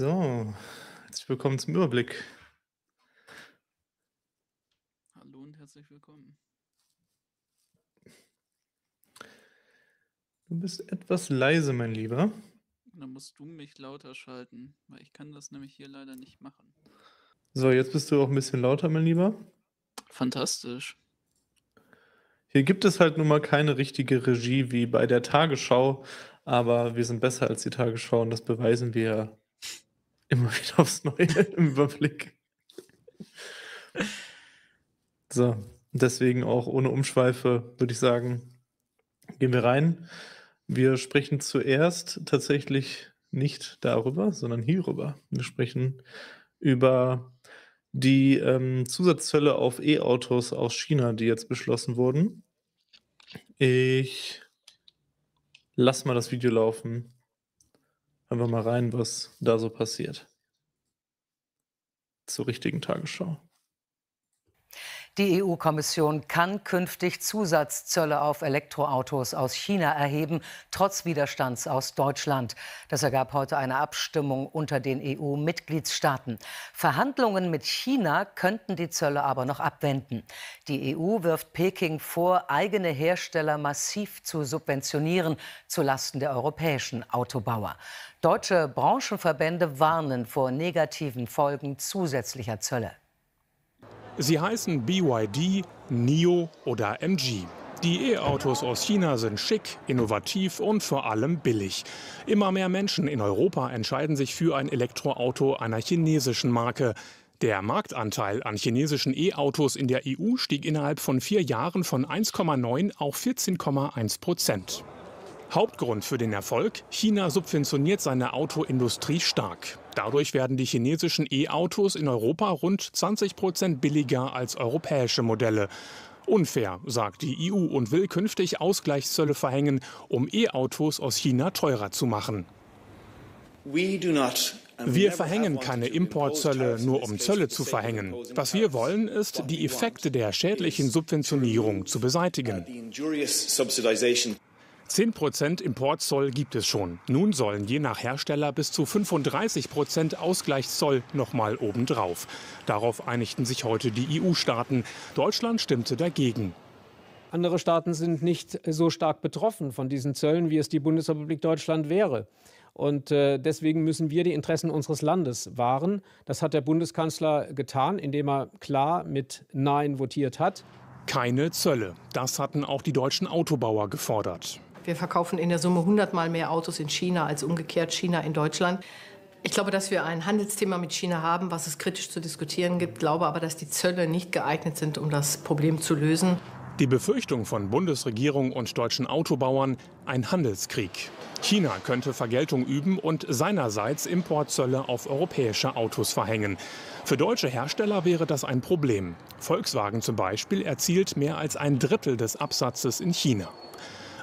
So, herzlich willkommen zum Überblick. Hallo und herzlich willkommen. Du bist etwas leise, mein Lieber. Dann musst du mich lauter schalten, weil ich kann das nämlich hier leider nicht machen. So, jetzt bist du auch ein bisschen lauter, mein Lieber. Fantastisch. Hier gibt es halt nun mal keine richtige Regie wie bei der Tagesschau, aber wir sind besser als die Tagesschau und das beweisen wir Immer wieder aufs Neue im Überblick. So, deswegen auch ohne Umschweife würde ich sagen, gehen wir rein. Wir sprechen zuerst tatsächlich nicht darüber, sondern hierüber. Wir sprechen über die ähm, Zusatzzölle auf E-Autos aus China, die jetzt beschlossen wurden. Ich lass mal das Video laufen. Einfach mal rein, was da so passiert. Zur richtigen Tagesschau. Die EU-Kommission kann künftig Zusatzzölle auf Elektroautos aus China erheben, trotz Widerstands aus Deutschland. Das ergab heute eine Abstimmung unter den EU-Mitgliedstaaten. Verhandlungen mit China könnten die Zölle aber noch abwenden. Die EU wirft Peking vor, eigene Hersteller massiv zu subventionieren, zulasten der europäischen Autobauer. Deutsche Branchenverbände warnen vor negativen Folgen zusätzlicher Zölle. Sie heißen BYD, NIO oder MG. Die E-Autos aus China sind schick, innovativ und vor allem billig. Immer mehr Menschen in Europa entscheiden sich für ein Elektroauto einer chinesischen Marke. Der Marktanteil an chinesischen E-Autos in der EU stieg innerhalb von vier Jahren von 1,9 auf 14,1 Prozent. Hauptgrund für den Erfolg, China subventioniert seine Autoindustrie stark. Dadurch werden die chinesischen E-Autos in Europa rund 20 Prozent billiger als europäische Modelle. Unfair, sagt die EU und will künftig Ausgleichszölle verhängen, um E-Autos aus China teurer zu machen. Wir verhängen keine Importzölle, nur um Zölle zu verhängen. Was wir wollen, ist, die Effekte der schädlichen Subventionierung zu beseitigen. 10% Importzoll gibt es schon. Nun sollen je nach Hersteller bis zu 35% Ausgleichszoll nochmal obendrauf. Darauf einigten sich heute die EU-Staaten. Deutschland stimmte dagegen. Andere Staaten sind nicht so stark betroffen von diesen Zöllen, wie es die Bundesrepublik Deutschland wäre. Und äh, deswegen müssen wir die Interessen unseres Landes wahren. Das hat der Bundeskanzler getan, indem er klar mit Nein votiert hat. Keine Zölle. Das hatten auch die deutschen Autobauer gefordert. Wir verkaufen in der Summe 100 Mal mehr Autos in China als umgekehrt China in Deutschland. Ich glaube, dass wir ein Handelsthema mit China haben, was es kritisch zu diskutieren gibt, glaube aber, dass die Zölle nicht geeignet sind, um das Problem zu lösen. Die Befürchtung von Bundesregierung und deutschen Autobauern, ein Handelskrieg. China könnte Vergeltung üben und seinerseits Importzölle auf europäische Autos verhängen. Für deutsche Hersteller wäre das ein Problem. Volkswagen zum Beispiel erzielt mehr als ein Drittel des Absatzes in China.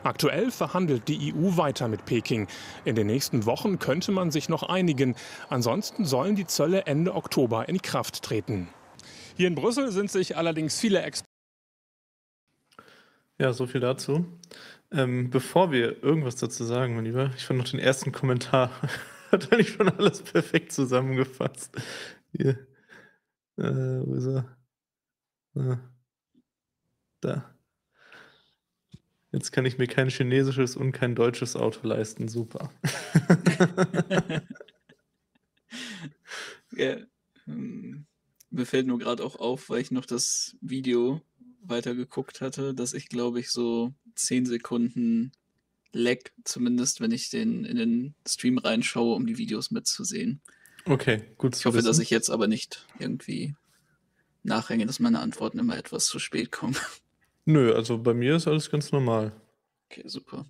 Aktuell verhandelt die EU weiter mit Peking. In den nächsten Wochen könnte man sich noch einigen. Ansonsten sollen die Zölle Ende Oktober in Kraft treten. Hier in Brüssel sind sich allerdings viele Experten. Ja, so viel dazu. Ähm, bevor wir irgendwas dazu sagen, mein Lieber, ich fand noch den ersten Kommentar. Hat eigentlich schon alles perfekt zusammengefasst. Hier. Äh, wo ist er? Ah, da. Da. Jetzt kann ich mir kein chinesisches und kein deutsches Auto leisten. Super. ja, ähm, mir fällt nur gerade auch auf, weil ich noch das Video weitergeguckt hatte, dass ich glaube ich so 10 Sekunden Lag, zumindest wenn ich den in den Stream reinschaue, um die Videos mitzusehen. Okay, gut. Zu Ich hoffe, wissen. dass ich jetzt aber nicht irgendwie nachhänge, dass meine Antworten immer etwas zu spät kommen. Nö, also bei mir ist alles ganz normal. Okay, super.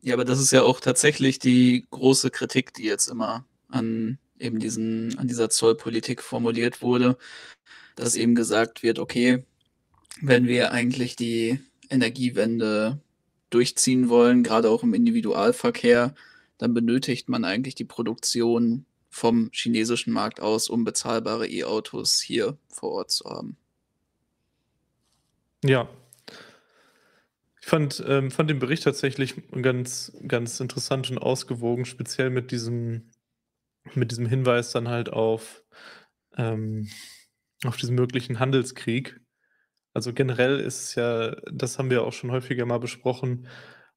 Ja, aber das ist ja auch tatsächlich die große Kritik, die jetzt immer an eben diesen, an dieser Zollpolitik formuliert wurde, dass eben gesagt wird, okay, wenn wir eigentlich die Energiewende durchziehen wollen, gerade auch im Individualverkehr, dann benötigt man eigentlich die Produktion vom chinesischen Markt aus, um bezahlbare E-Autos hier vor Ort zu haben. Ja. Ich fand, ähm, fand den Bericht tatsächlich ganz, ganz interessant und ausgewogen, speziell mit diesem, mit diesem Hinweis dann halt auf, ähm, auf diesen möglichen Handelskrieg. Also generell ist es ja, das haben wir auch schon häufiger mal besprochen,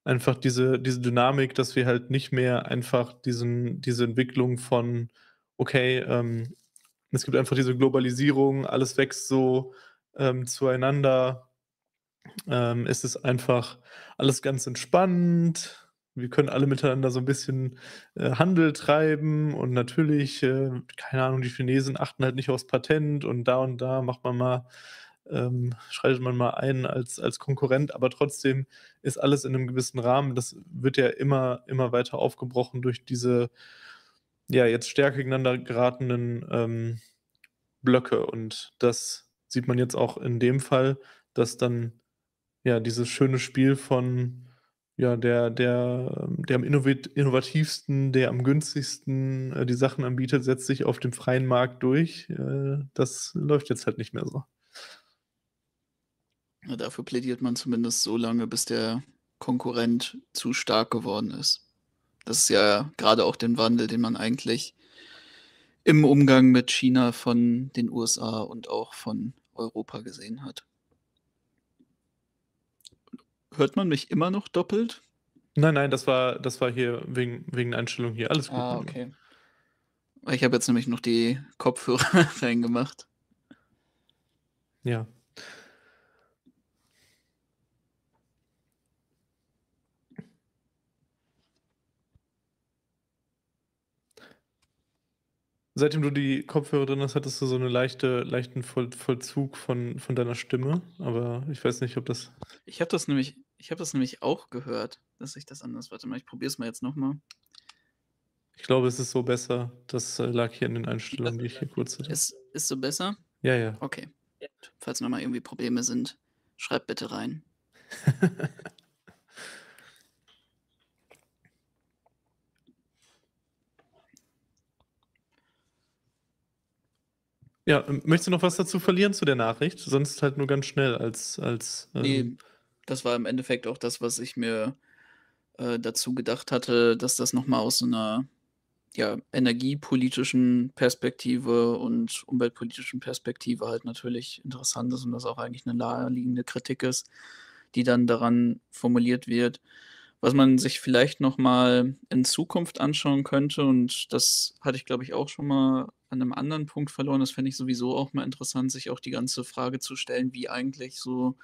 einfach diese, diese Dynamik, dass wir halt nicht mehr einfach diesen, diese Entwicklung von, okay, ähm, es gibt einfach diese Globalisierung, alles wächst so ähm, zueinander, ähm, es ist einfach alles ganz entspannt. Wir können alle miteinander so ein bisschen äh, Handel treiben und natürlich, äh, keine Ahnung, die Chinesen achten halt nicht aufs Patent und da und da macht man mal, ähm, schreitet man mal ein als, als Konkurrent, aber trotzdem ist alles in einem gewissen Rahmen. Das wird ja immer, immer weiter aufgebrochen durch diese ja jetzt stärker gegeneinander geratenen ähm, Blöcke und das sieht man jetzt auch in dem Fall, dass dann ja, dieses schöne Spiel von ja, der, der, der am innovativsten, der am günstigsten äh, die Sachen anbietet, setzt sich auf dem freien Markt durch. Äh, das läuft jetzt halt nicht mehr so. Ja, dafür plädiert man zumindest so lange, bis der Konkurrent zu stark geworden ist. Das ist ja gerade auch den Wandel, den man eigentlich im Umgang mit China von den USA und auch von Europa gesehen hat. Hört man mich immer noch doppelt? Nein, nein, das war, das war hier wegen, wegen Einstellung hier. Alles gut. Ah, okay. Ich habe jetzt nämlich noch die Kopfhörer reingemacht. Ja. Seitdem du die Kopfhörer drin hast, hattest du so einen leichte, leichten Vollzug von, von deiner Stimme. Aber ich weiß nicht, ob das. Ich habe das nämlich ich habe das nämlich auch gehört, dass ich das anders. Warte mal, ich probiere es mal jetzt nochmal. Ich glaube, es ist so besser. Das äh, lag hier in den Einstellungen, die ich hier kurz hatte. Ist, ist so besser? Ja, ja. Okay. Falls nochmal irgendwie Probleme sind, schreib bitte rein. ja, möchtest du noch was dazu verlieren zu der Nachricht? Sonst halt nur ganz schnell als. als ähm nee, das war im Endeffekt auch das, was ich mir äh, dazu gedacht hatte, dass das nochmal aus so einer ja, energiepolitischen Perspektive und umweltpolitischen Perspektive halt natürlich interessant ist und das auch eigentlich eine naheliegende Kritik ist, die dann daran formuliert wird. Was man sich vielleicht nochmal in Zukunft anschauen könnte, und das hatte ich, glaube ich, auch schon mal an einem anderen Punkt verloren, das fände ich sowieso auch mal interessant, sich auch die ganze Frage zu stellen, wie eigentlich so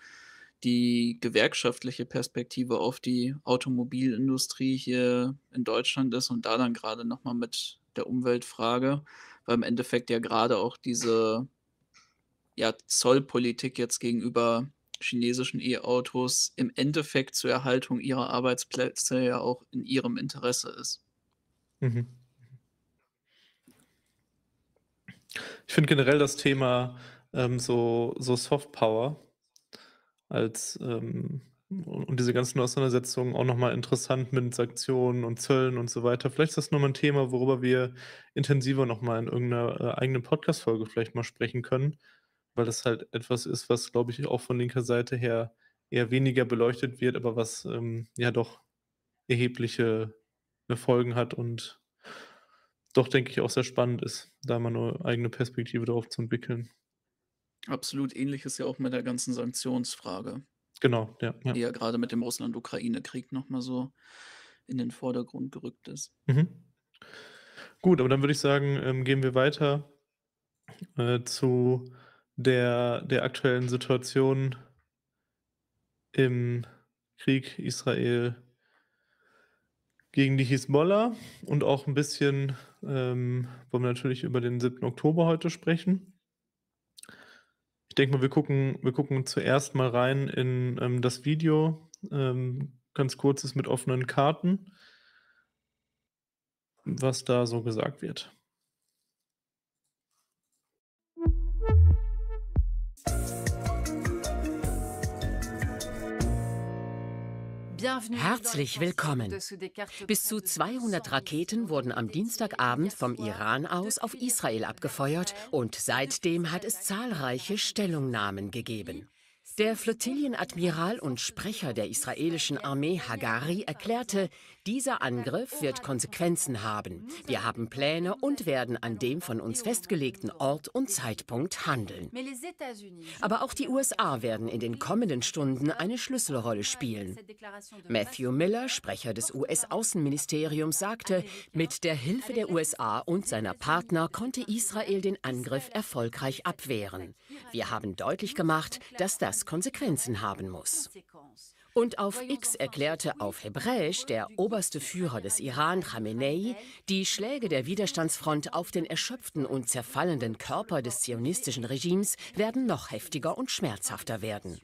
die gewerkschaftliche Perspektive auf die Automobilindustrie hier in Deutschland ist und da dann gerade nochmal mit der Umweltfrage, weil im Endeffekt ja gerade auch diese ja, Zollpolitik jetzt gegenüber chinesischen E-Autos im Endeffekt zur Erhaltung ihrer Arbeitsplätze ja auch in ihrem Interesse ist. Mhm. Ich finde generell das Thema ähm, so, so Soft Power als ähm, und diese ganzen Auseinandersetzungen auch nochmal interessant mit Sanktionen und Zöllen und so weiter. Vielleicht ist das nochmal ein Thema, worüber wir intensiver nochmal in irgendeiner äh, eigenen Podcast-Folge vielleicht mal sprechen können, weil das halt etwas ist, was, glaube ich, auch von linker Seite her eher weniger beleuchtet wird, aber was ähm, ja doch erhebliche äh, Folgen hat und doch, denke ich, auch sehr spannend ist, da mal eine eigene Perspektive darauf zu entwickeln. Absolut ähnlich ist ja auch mit der ganzen Sanktionsfrage, Genau, ja, ja. die ja gerade mit dem Russland-Ukraine-Krieg nochmal so in den Vordergrund gerückt ist. Mhm. Gut, aber dann würde ich sagen, ähm, gehen wir weiter äh, zu der, der aktuellen Situation im Krieg Israel gegen die Hisbollah und auch ein bisschen ähm, wollen wir natürlich über den 7. Oktober heute sprechen. Ich denke mal, wir gucken, wir gucken zuerst mal rein in ähm, das Video. Ähm, ganz kurzes mit offenen Karten, was da so gesagt wird. Herzlich willkommen. Bis zu 200 Raketen wurden am Dienstagabend vom Iran aus auf Israel abgefeuert und seitdem hat es zahlreiche Stellungnahmen gegeben. Der Flottillenadmiral und Sprecher der israelischen Armee Hagari erklärte, dieser Angriff wird Konsequenzen haben. Wir haben Pläne und werden an dem von uns festgelegten Ort und Zeitpunkt handeln. Aber auch die USA werden in den kommenden Stunden eine Schlüsselrolle spielen. Matthew Miller, Sprecher des US-Außenministeriums, sagte, mit der Hilfe der USA und seiner Partner konnte Israel den Angriff erfolgreich abwehren. Wir haben deutlich gemacht, dass das Konsequenzen haben muss. Und auf X erklärte auf Hebräisch der oberste Führer des Iran, Khamenei, die Schläge der Widerstandsfront auf den erschöpften und zerfallenden Körper des zionistischen Regimes werden noch heftiger und schmerzhafter werden.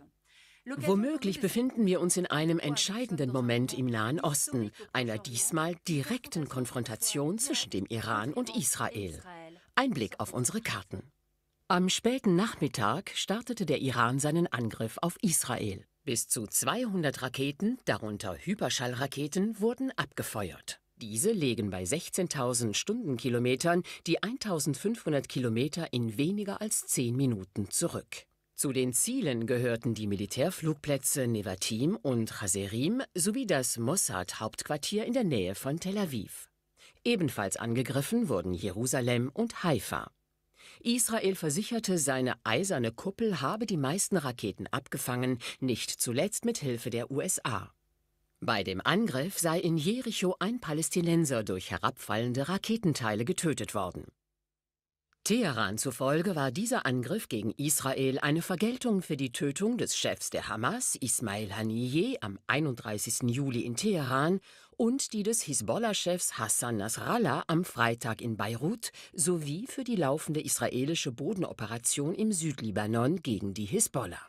Womöglich befinden wir uns in einem entscheidenden Moment im Nahen Osten, einer diesmal direkten Konfrontation zwischen dem Iran und Israel. Ein Blick auf unsere Karten. Am späten Nachmittag startete der Iran seinen Angriff auf Israel. Bis zu 200 Raketen, darunter Hyperschallraketen, wurden abgefeuert. Diese legen bei 16.000 Stundenkilometern die 1.500 Kilometer in weniger als 10 Minuten zurück. Zu den Zielen gehörten die Militärflugplätze Nevatim und Haserim sowie das Mossad-Hauptquartier in der Nähe von Tel Aviv. Ebenfalls angegriffen wurden Jerusalem und Haifa. Israel versicherte, seine eiserne Kuppel habe die meisten Raketen abgefangen, nicht zuletzt mit Hilfe der USA. Bei dem Angriff sei in Jericho ein Palästinenser durch herabfallende Raketenteile getötet worden. Teheran zufolge war dieser Angriff gegen Israel eine Vergeltung für die Tötung des Chefs der Hamas, Ismail Haniyeh, am 31. Juli in Teheran und die des Hisbollah-Chefs Hassan Nasrallah am Freitag in Beirut sowie für die laufende israelische Bodenoperation im Südlibanon gegen die Hisbollah.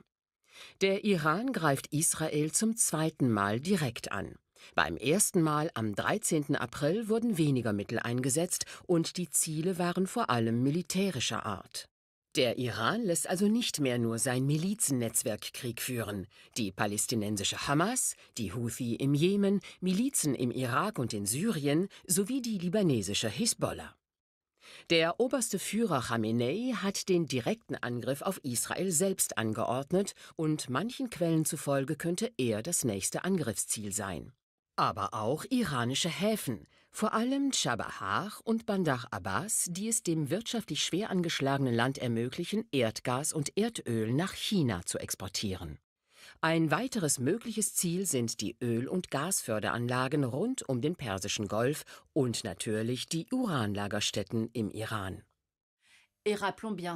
Der Iran greift Israel zum zweiten Mal direkt an. Beim ersten Mal am 13. April wurden weniger Mittel eingesetzt und die Ziele waren vor allem militärischer Art. Der Iran lässt also nicht mehr nur sein Milizennetzwerk Krieg führen. Die palästinensische Hamas, die Houthi im Jemen, Milizen im Irak und in Syrien sowie die libanesische Hisbollah. Der oberste Führer Khamenei hat den direkten Angriff auf Israel selbst angeordnet und manchen Quellen zufolge könnte er das nächste Angriffsziel sein. Aber auch iranische Häfen, vor allem Chabahar und Bandar Abbas, die es dem wirtschaftlich schwer angeschlagenen Land ermöglichen, Erdgas und Erdöl nach China zu exportieren. Ein weiteres mögliches Ziel sind die Öl- und Gasförderanlagen rund um den Persischen Golf und natürlich die Uranlagerstätten im Iran.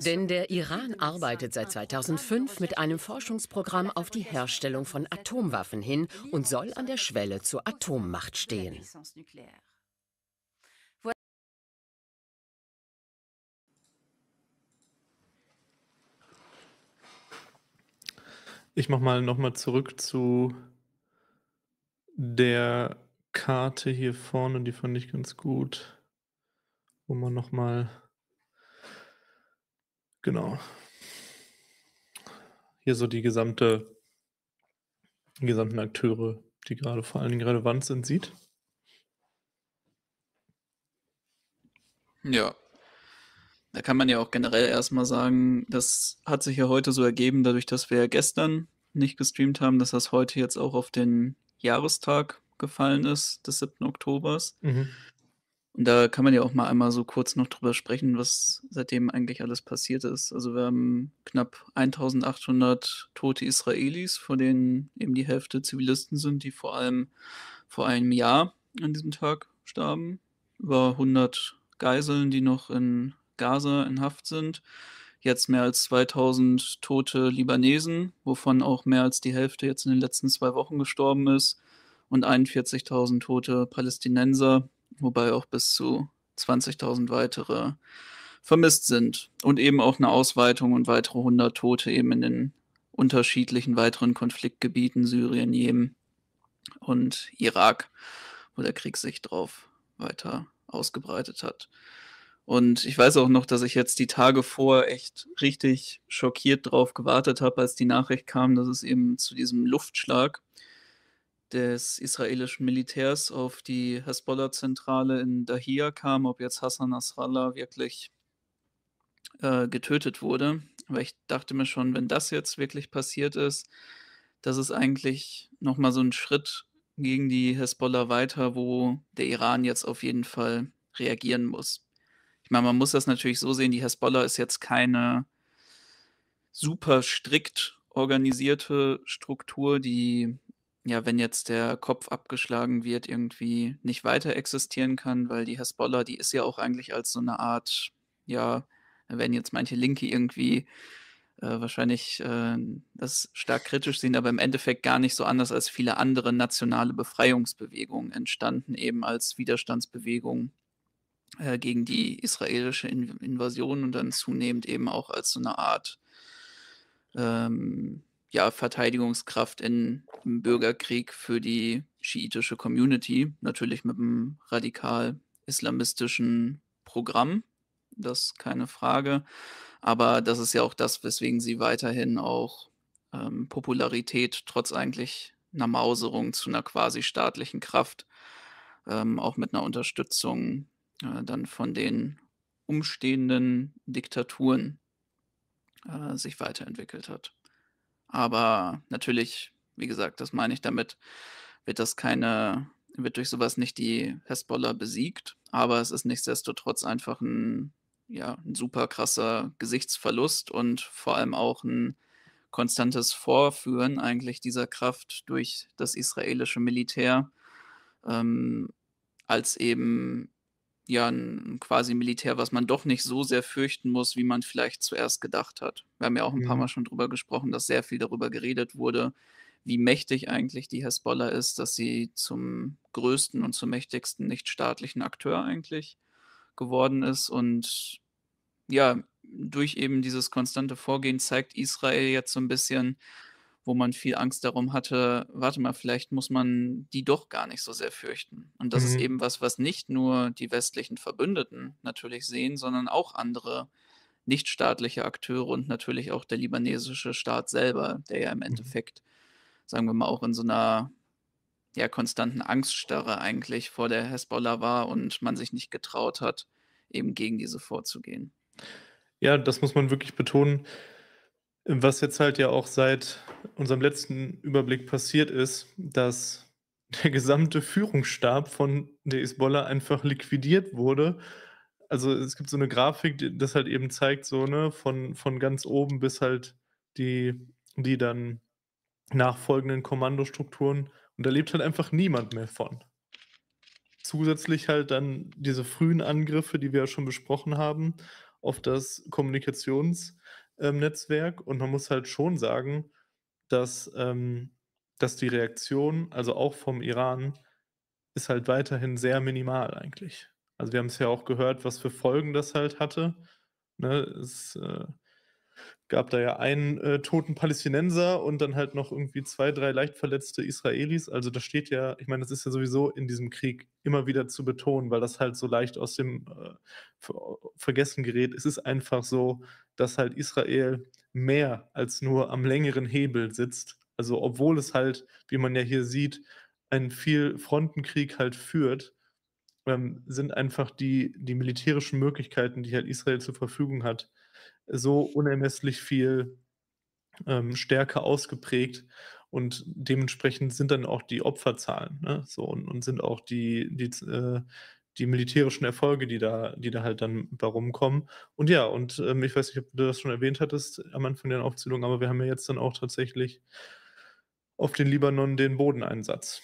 Denn der Iran arbeitet seit 2005 mit einem Forschungsprogramm auf die Herstellung von Atomwaffen hin und soll an der Schwelle zur Atommacht stehen. Ich mach mal nochmal zurück zu der Karte hier vorne, die fand ich ganz gut, wo man nochmal, genau, hier so die gesamte, die gesamten Akteure, die gerade vor allen Dingen relevant sind, sieht. Ja, da kann man ja auch generell erstmal sagen, das hat sich ja heute so ergeben, dadurch, dass wir ja gestern nicht gestreamt haben, dass das heute jetzt auch auf den Jahrestag gefallen ist, des 7. Oktobers. Mhm. Und da kann man ja auch mal einmal so kurz noch drüber sprechen, was seitdem eigentlich alles passiert ist. Also wir haben knapp 1800 tote Israelis, von denen eben die Hälfte Zivilisten sind, die vor allem vor einem Jahr an diesem Tag starben. Über 100 Geiseln, die noch in Gaza in Haft sind. Jetzt mehr als 2000 tote Libanesen, wovon auch mehr als die Hälfte jetzt in den letzten zwei Wochen gestorben ist. Und 41.000 tote Palästinenser, wobei auch bis zu 20.000 weitere vermisst sind. Und eben auch eine Ausweitung und weitere 100 Tote eben in den unterschiedlichen weiteren Konfliktgebieten Syrien, Jemen und Irak, wo der Krieg sich drauf weiter ausgebreitet hat. Und ich weiß auch noch, dass ich jetzt die Tage vor echt richtig schockiert drauf gewartet habe, als die Nachricht kam, dass es eben zu diesem Luftschlag des israelischen Militärs auf die Hezbollah-Zentrale in Dahia kam, ob jetzt Hassan Nasrallah wirklich äh, getötet wurde. Aber ich dachte mir schon, wenn das jetzt wirklich passiert ist, das ist eigentlich nochmal so ein Schritt gegen die Hezbollah weiter, wo der Iran jetzt auf jeden Fall reagieren muss. Ich meine, man muss das natürlich so sehen, die Hezbollah ist jetzt keine super strikt organisierte Struktur, die ja, wenn jetzt der Kopf abgeschlagen wird, irgendwie nicht weiter existieren kann, weil die Hezbollah, die ist ja auch eigentlich als so eine Art, ja, wenn jetzt manche Linke irgendwie äh, wahrscheinlich äh, das stark kritisch sehen, aber im Endeffekt gar nicht so anders als viele andere nationale Befreiungsbewegungen entstanden, eben als Widerstandsbewegungen äh, gegen die israelische In Invasion und dann zunehmend eben auch als so eine Art ähm, ja, Verteidigungskraft in, im Bürgerkrieg für die schiitische Community, natürlich mit einem radikal-islamistischen Programm, das ist keine Frage. Aber das ist ja auch das, weswegen sie weiterhin auch ähm, Popularität trotz eigentlich einer Mauserung zu einer quasi staatlichen Kraft, ähm, auch mit einer Unterstützung äh, dann von den umstehenden Diktaturen äh, sich weiterentwickelt hat. Aber natürlich, wie gesagt, das meine ich damit, wird das keine, wird durch sowas nicht die Hezbollah besiegt, aber es ist nichtsdestotrotz einfach ein, ja, ein super krasser Gesichtsverlust und vor allem auch ein konstantes Vorführen eigentlich dieser Kraft durch das israelische Militär, ähm, als eben ja ein quasi Militär, was man doch nicht so sehr fürchten muss, wie man vielleicht zuerst gedacht hat. Wir haben ja auch ein mhm. paar Mal schon drüber gesprochen, dass sehr viel darüber geredet wurde, wie mächtig eigentlich die Hezbollah ist, dass sie zum größten und zum mächtigsten nichtstaatlichen Akteur eigentlich geworden ist. Und ja, durch eben dieses konstante Vorgehen zeigt Israel jetzt so ein bisschen, wo man viel Angst darum hatte, warte mal, vielleicht muss man die doch gar nicht so sehr fürchten. Und das mhm. ist eben was, was nicht nur die westlichen Verbündeten natürlich sehen, sondern auch andere nichtstaatliche Akteure und natürlich auch der libanesische Staat selber, der ja im mhm. Endeffekt, sagen wir mal, auch in so einer ja, konstanten Angststarre eigentlich vor der Hezbollah war und man sich nicht getraut hat, eben gegen diese vorzugehen. Ja, das muss man wirklich betonen was jetzt halt ja auch seit unserem letzten Überblick passiert ist, dass der gesamte Führungsstab von der Isbollah einfach liquidiert wurde. Also es gibt so eine Grafik, die das halt eben zeigt, so, ne, von, von ganz oben bis halt die, die dann nachfolgenden Kommandostrukturen. Und da lebt halt einfach niemand mehr von. Zusätzlich halt dann diese frühen Angriffe, die wir ja schon besprochen haben, auf das Kommunikations- ähm, Netzwerk. Und man muss halt schon sagen, dass, ähm, dass die Reaktion, also auch vom Iran, ist halt weiterhin sehr minimal eigentlich. Also wir haben es ja auch gehört, was für Folgen das halt hatte. Ne, es, äh, gab da ja einen äh, toten Palästinenser und dann halt noch irgendwie zwei, drei leicht verletzte Israelis. Also das steht ja, ich meine, das ist ja sowieso in diesem Krieg immer wieder zu betonen, weil das halt so leicht aus dem äh, Vergessen gerät. Es ist einfach so, dass halt Israel mehr als nur am längeren Hebel sitzt. Also obwohl es halt, wie man ja hier sieht, einen viel Frontenkrieg halt führt, ähm, sind einfach die, die militärischen Möglichkeiten, die halt Israel zur Verfügung hat, so unermesslich viel ähm, stärker ausgeprägt und dementsprechend sind dann auch die Opferzahlen ne? so, und, und, sind auch die, die, äh, die militärischen Erfolge, die da, die da halt dann bei rumkommen. Und ja, und ähm, ich weiß nicht, ob du das schon erwähnt hattest am Anfang der Aufzählung, aber wir haben ja jetzt dann auch tatsächlich auf den Libanon den Bodeneinsatz.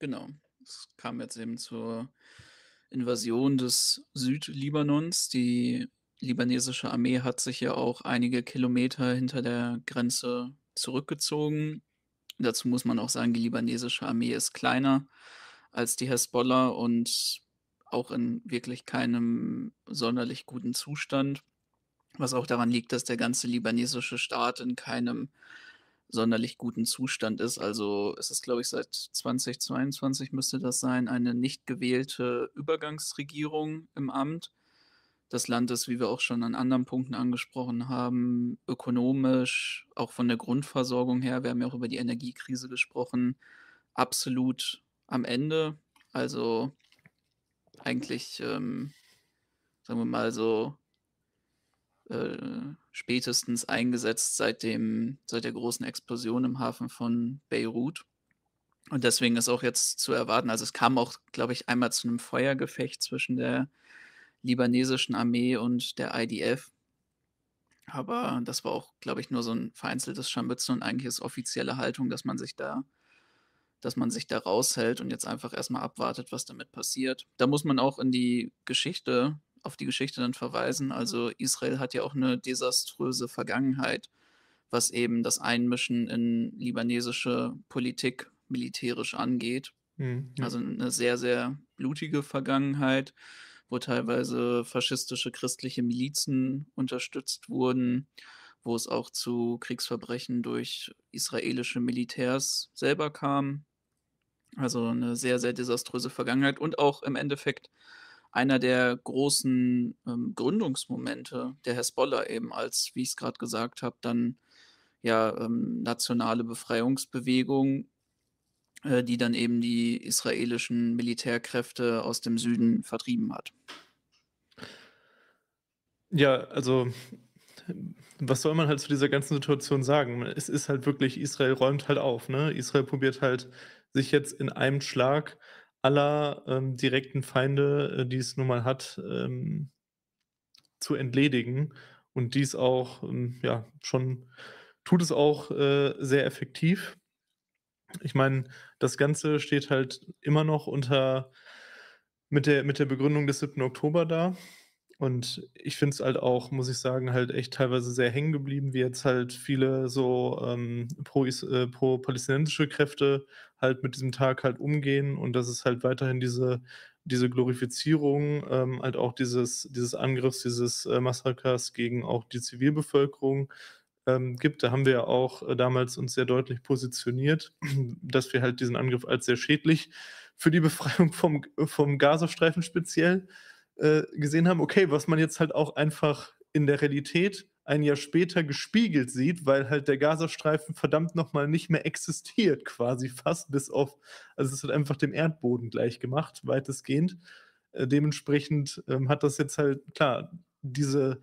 Genau. Es kam jetzt eben zur Invasion des Südlibanons, die libanesische Armee hat sich ja auch einige Kilometer hinter der Grenze zurückgezogen. Dazu muss man auch sagen, die libanesische Armee ist kleiner als die Hezbollah und auch in wirklich keinem sonderlich guten Zustand, was auch daran liegt, dass der ganze libanesische Staat in keinem sonderlich guten Zustand ist. Also es ist, glaube ich, seit 2022 müsste das sein, eine nicht gewählte Übergangsregierung im Amt das Land ist, wie wir auch schon an anderen Punkten angesprochen haben, ökonomisch, auch von der Grundversorgung her, wir haben ja auch über die Energiekrise gesprochen, absolut am Ende. Also eigentlich, ähm, sagen wir mal so, äh, spätestens eingesetzt seit, dem, seit der großen Explosion im Hafen von Beirut. Und deswegen ist auch jetzt zu erwarten, also es kam auch, glaube ich, einmal zu einem Feuergefecht zwischen der libanesischen Armee und der IDF. Aber das war auch, glaube ich, nur so ein vereinzeltes Scharmützel und eigentlich ist offizielle Haltung, dass man sich da, dass man sich da raushält und jetzt einfach erstmal abwartet, was damit passiert. Da muss man auch in die Geschichte, auf die Geschichte dann verweisen. Also Israel hat ja auch eine desaströse Vergangenheit, was eben das Einmischen in libanesische Politik militärisch angeht. Mhm. Also eine sehr, sehr blutige Vergangenheit wo teilweise faschistische christliche Milizen unterstützt wurden, wo es auch zu Kriegsverbrechen durch israelische Militärs selber kam. Also eine sehr, sehr desaströse Vergangenheit und auch im Endeffekt einer der großen ähm, Gründungsmomente der Hezbollah eben als, wie ich es gerade gesagt habe, dann ja ähm, nationale Befreiungsbewegung äh, die dann eben die israelischen Militärkräfte aus dem Süden vertrieben hat. Ja, also was soll man halt zu dieser ganzen Situation sagen? Es ist halt wirklich, Israel räumt halt auf. Ne? Israel probiert halt, sich jetzt in einem Schlag aller ähm, direkten Feinde, äh, die es nun mal hat, ähm, zu entledigen. Und dies auch, ähm, ja, schon tut es auch äh, sehr effektiv ich meine, das Ganze steht halt immer noch unter mit der, mit der Begründung des 7. Oktober da. Und ich finde es halt auch, muss ich sagen, halt echt teilweise sehr hängen geblieben, wie jetzt halt viele so ähm, pro-palästinensische äh, pro Kräfte halt mit diesem Tag halt umgehen und dass es halt weiterhin diese, diese Glorifizierung, ähm, halt auch dieses, dieses Angriffs, dieses äh, Massakers gegen auch die Zivilbevölkerung ähm, gibt. Da haben wir auch äh, damals uns sehr deutlich positioniert, dass wir halt diesen Angriff als sehr schädlich für die Befreiung vom, äh, vom Gazastreifen speziell äh, gesehen haben. Okay, was man jetzt halt auch einfach in der Realität ein Jahr später gespiegelt sieht, weil halt der Gazastreifen verdammt nochmal nicht mehr existiert, quasi fast bis auf, also es hat einfach dem Erdboden gleich gemacht, weitestgehend. Äh, dementsprechend ähm, hat das jetzt halt, klar, diese,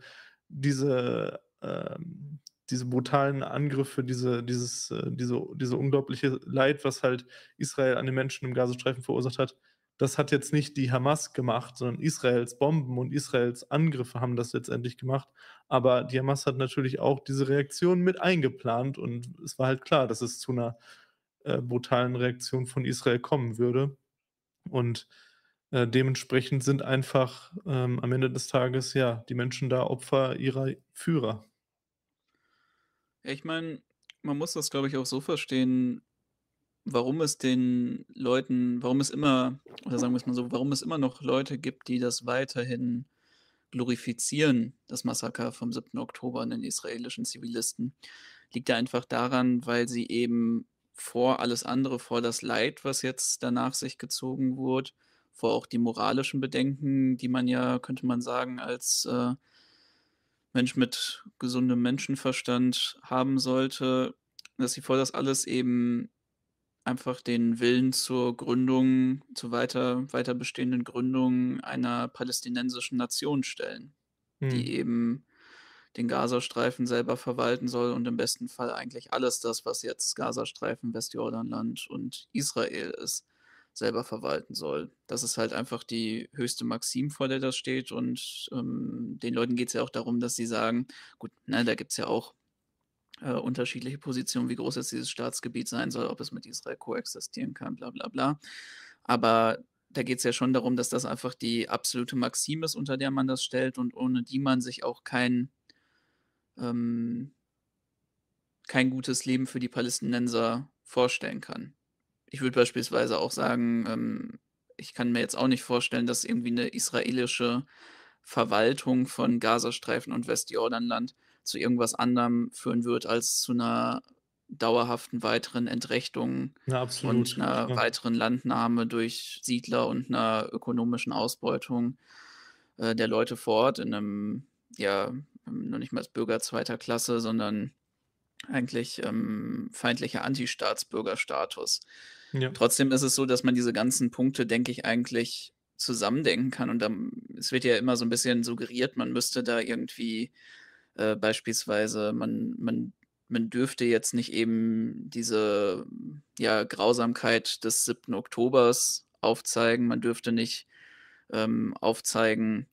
diese, ähm, diese brutalen Angriffe, diese, dieses, äh, diese, diese unglaubliche Leid, was halt Israel an den Menschen im Gazastreifen verursacht hat, das hat jetzt nicht die Hamas gemacht, sondern Israels Bomben und Israels Angriffe haben das letztendlich gemacht. Aber die Hamas hat natürlich auch diese Reaktion mit eingeplant und es war halt klar, dass es zu einer äh, brutalen Reaktion von Israel kommen würde. Und äh, dementsprechend sind einfach ähm, am Ende des Tages ja die Menschen da Opfer ihrer Führer ich meine, man muss das, glaube ich, auch so verstehen, warum es den Leuten, warum es immer, oder sagen wir es mal so, warum es immer noch Leute gibt, die das weiterhin glorifizieren, das Massaker vom 7. Oktober an den israelischen Zivilisten, liegt ja einfach daran, weil sie eben vor alles andere, vor das Leid, was jetzt danach sich gezogen wurde, vor auch die moralischen Bedenken, die man ja, könnte man sagen, als äh, Mensch mit gesundem Menschenverstand haben sollte, dass sie vor das alles eben einfach den Willen zur Gründung, zur weiter, weiter bestehenden Gründung einer palästinensischen Nation stellen, hm. die eben den Gazastreifen selber verwalten soll und im besten Fall eigentlich alles das, was jetzt Gazastreifen, Westjordanland und Israel ist selber verwalten soll. Das ist halt einfach die höchste Maxim, vor der das steht. Und ähm, den Leuten geht es ja auch darum, dass sie sagen, gut, na, ne, da gibt es ja auch äh, unterschiedliche Positionen, wie groß jetzt dieses Staatsgebiet sein soll, ob es mit Israel koexistieren kann, bla bla bla. Aber da geht es ja schon darum, dass das einfach die absolute Maxime ist, unter der man das stellt und ohne die man sich auch kein, ähm, kein gutes Leben für die Palästinenser vorstellen kann ich würde beispielsweise auch sagen, ähm, ich kann mir jetzt auch nicht vorstellen, dass irgendwie eine israelische Verwaltung von Gazastreifen und Westjordanland zu irgendwas anderem führen wird als zu einer dauerhaften weiteren Entrechtung ja, und einer ja. weiteren Landnahme durch Siedler und einer ökonomischen Ausbeutung äh, der Leute vor Ort in einem, ja, noch nicht mal als Bürger zweiter Klasse, sondern eigentlich ähm, feindlicher Antistaatsbürgerstatus. Ja. Trotzdem ist es so, dass man diese ganzen Punkte, denke ich, eigentlich zusammendenken kann. Und dann, es wird ja immer so ein bisschen suggeriert, man müsste da irgendwie äh, beispielsweise, man, man, man dürfte jetzt nicht eben diese ja, Grausamkeit des 7. Oktobers aufzeigen, man dürfte nicht ähm, aufzeigen,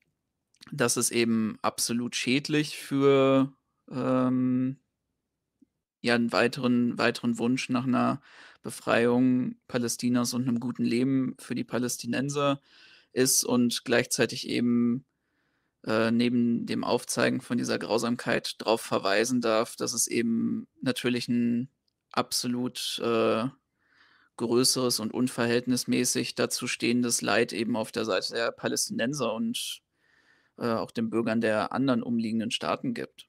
dass es eben absolut schädlich für ähm, ja einen weiteren, weiteren Wunsch nach einer Befreiung Palästinas und einem guten Leben für die Palästinenser ist und gleichzeitig eben äh, neben dem Aufzeigen von dieser Grausamkeit darauf verweisen darf, dass es eben natürlich ein absolut äh, größeres und unverhältnismäßig dazu stehendes Leid eben auf der Seite der Palästinenser und äh, auch den Bürgern der anderen umliegenden Staaten gibt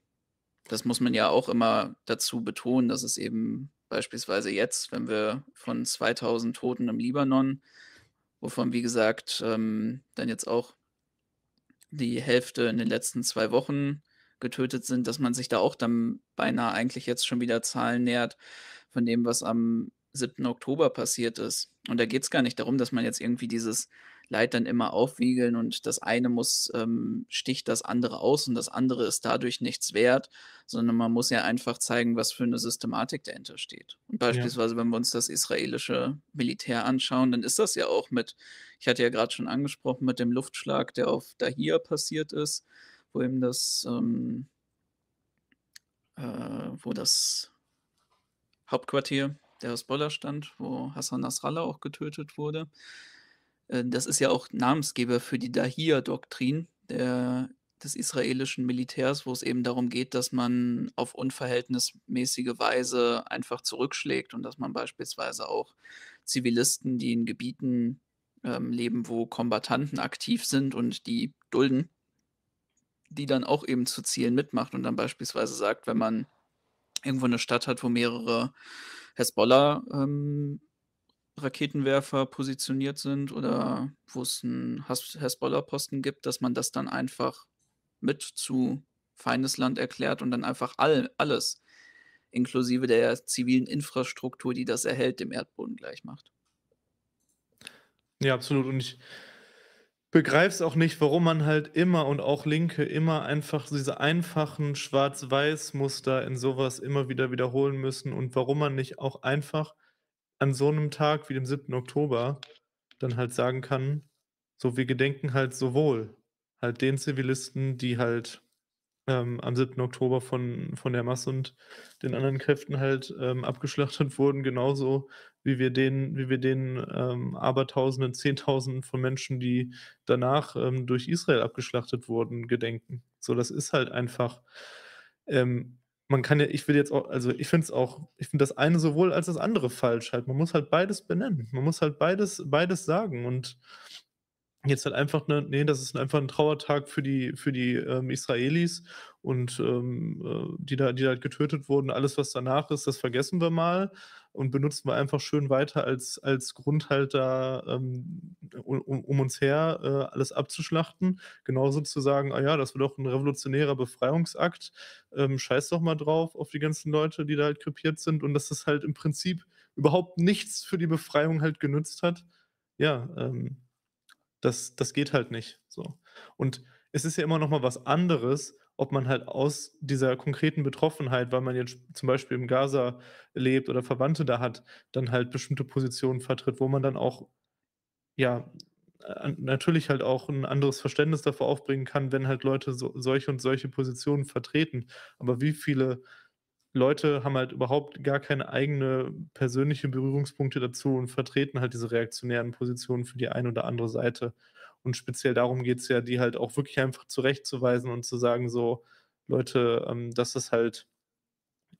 das muss man ja auch immer dazu betonen, dass es eben beispielsweise jetzt, wenn wir von 2000 Toten im Libanon, wovon wie gesagt ähm, dann jetzt auch die Hälfte in den letzten zwei Wochen getötet sind, dass man sich da auch dann beinahe eigentlich jetzt schon wieder Zahlen nähert von dem, was am 7. Oktober passiert ist. Und da geht es gar nicht darum, dass man jetzt irgendwie dieses Leid dann immer aufwiegeln und das eine muss, ähm, sticht das andere aus und das andere ist dadurch nichts wert, sondern man muss ja einfach zeigen, was für eine Systematik dahinter steht. Und beispielsweise, ja. wenn wir uns das israelische Militär anschauen, dann ist das ja auch mit, ich hatte ja gerade schon angesprochen, mit dem Luftschlag, der auf Dahir passiert ist, wo eben das, ähm, äh, wo das Hauptquartier der Hezbollah stand, wo Hassan Nasrallah auch getötet wurde. Äh, das ist ja auch Namensgeber für die Dahia-Doktrin des israelischen Militärs, wo es eben darum geht, dass man auf unverhältnismäßige Weise einfach zurückschlägt und dass man beispielsweise auch Zivilisten, die in Gebieten ähm, leben, wo Kombattanten aktiv sind und die dulden, die dann auch eben zu Zielen mitmacht und dann beispielsweise sagt, wenn man irgendwo eine Stadt hat, wo mehrere Hezbollah ähm, Raketenwerfer positioniert sind oder wo es einen Hezbollah-Posten gibt, dass man das dann einfach mit zu feindes Land erklärt und dann einfach all, alles inklusive der zivilen Infrastruktur, die das erhält, dem Erdboden gleich macht. Ja, absolut. Und ich begreife es auch nicht, warum man halt immer und auch Linke immer einfach diese einfachen Schwarz-Weiß-Muster in sowas immer wieder wiederholen müssen und warum man nicht auch einfach an so einem Tag wie dem 7. Oktober dann halt sagen kann, so wir gedenken halt sowohl halt den Zivilisten, die halt ähm, am 7. Oktober von, von der Masse und den anderen Kräften halt ähm, abgeschlachtet wurden, genauso wie wir den, wie wir den ähm, Abertausenden, Zehntausenden von Menschen, die danach ähm, durch Israel abgeschlachtet wurden, gedenken. So, das ist halt einfach. Ähm, man kann ja, ich will jetzt auch, also ich finde es auch, ich finde das eine sowohl als das andere falsch halt. Man muss halt beides benennen. Man muss halt beides, beides sagen und jetzt halt einfach eine, nee, das ist einfach ein Trauertag für die, für die ähm, Israelis und ähm, äh, die da, die da halt getötet wurden. Alles, was danach ist, das vergessen wir mal und benutzen wir einfach schön weiter als, als Grundhalter ähm, um, um, uns her, äh, alles abzuschlachten. Genauso zu sagen, ah ja, das war doch ein revolutionärer Befreiungsakt, ähm, scheiß doch mal drauf auf die ganzen Leute, die da halt krepiert sind und dass das halt im Prinzip überhaupt nichts für die Befreiung halt genützt hat. Ja, ähm, das, das geht halt nicht. So. Und es ist ja immer noch mal was anderes, ob man halt aus dieser konkreten Betroffenheit, weil man jetzt zum Beispiel im Gaza lebt oder Verwandte da hat, dann halt bestimmte Positionen vertritt, wo man dann auch, ja, äh, natürlich halt auch ein anderes Verständnis dafür aufbringen kann, wenn halt Leute so, solche und solche Positionen vertreten. Aber wie viele Leute haben halt überhaupt gar keine eigene persönliche Berührungspunkte dazu und vertreten halt diese reaktionären Positionen für die eine oder andere Seite. Und speziell darum geht es ja, die halt auch wirklich einfach zurechtzuweisen und zu sagen, so, Leute, ähm, das halt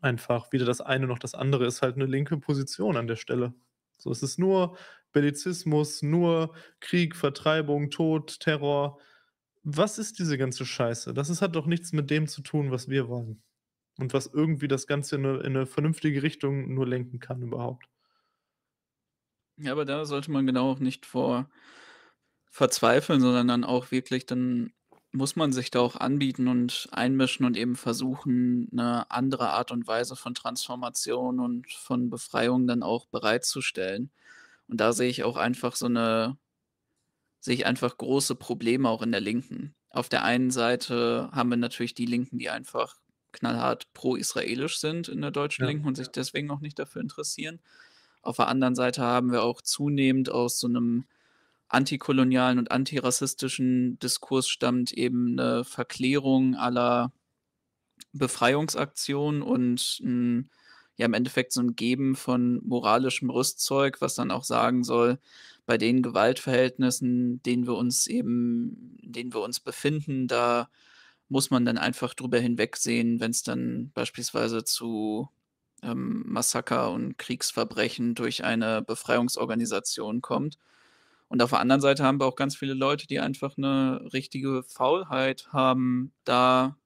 einfach weder das eine noch das andere ist halt eine linke Position an der Stelle. So, es ist nur Bellizismus, nur Krieg, Vertreibung, Tod, Terror. Was ist diese ganze Scheiße? Das ist, hat doch nichts mit dem zu tun, was wir wollen. Und was irgendwie das Ganze in eine, in eine vernünftige Richtung nur lenken kann überhaupt. Ja, aber da sollte man genau auch nicht vor verzweifeln, sondern dann auch wirklich, dann muss man sich da auch anbieten und einmischen und eben versuchen, eine andere Art und Weise von Transformation und von Befreiung dann auch bereitzustellen. Und da sehe ich auch einfach so eine, sehe ich einfach große Probleme auch in der Linken. Auf der einen Seite haben wir natürlich die Linken, die einfach knallhart pro-israelisch sind in der deutschen ja, Linken und sich deswegen auch nicht dafür interessieren. Auf der anderen Seite haben wir auch zunehmend aus so einem antikolonialen und antirassistischen Diskurs stammt eben eine Verklärung aller Befreiungsaktionen und ein, ja im Endeffekt so ein Geben von moralischem Rüstzeug, was dann auch sagen soll, bei den Gewaltverhältnissen, denen wir uns eben, denen wir uns befinden, da muss man dann einfach drüber hinwegsehen, wenn es dann beispielsweise zu ähm, Massaker und Kriegsverbrechen durch eine Befreiungsorganisation kommt. Und auf der anderen Seite haben wir auch ganz viele Leute, die einfach eine richtige Faulheit haben, da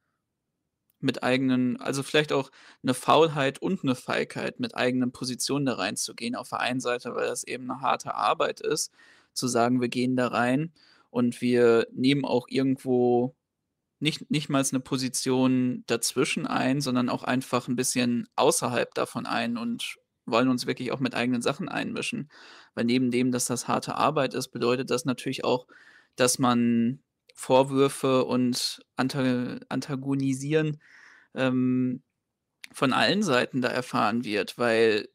mit eigenen, also vielleicht auch eine Faulheit und eine Feigheit, mit eigenen Positionen da reinzugehen. Auf der einen Seite, weil das eben eine harte Arbeit ist, zu sagen, wir gehen da rein und wir nehmen auch irgendwo nicht, nicht mal eine Position dazwischen ein, sondern auch einfach ein bisschen außerhalb davon ein und wollen uns wirklich auch mit eigenen Sachen einmischen. Weil neben dem, dass das harte Arbeit ist, bedeutet das natürlich auch, dass man Vorwürfe und Antagonisieren ähm, von allen Seiten da erfahren wird, weil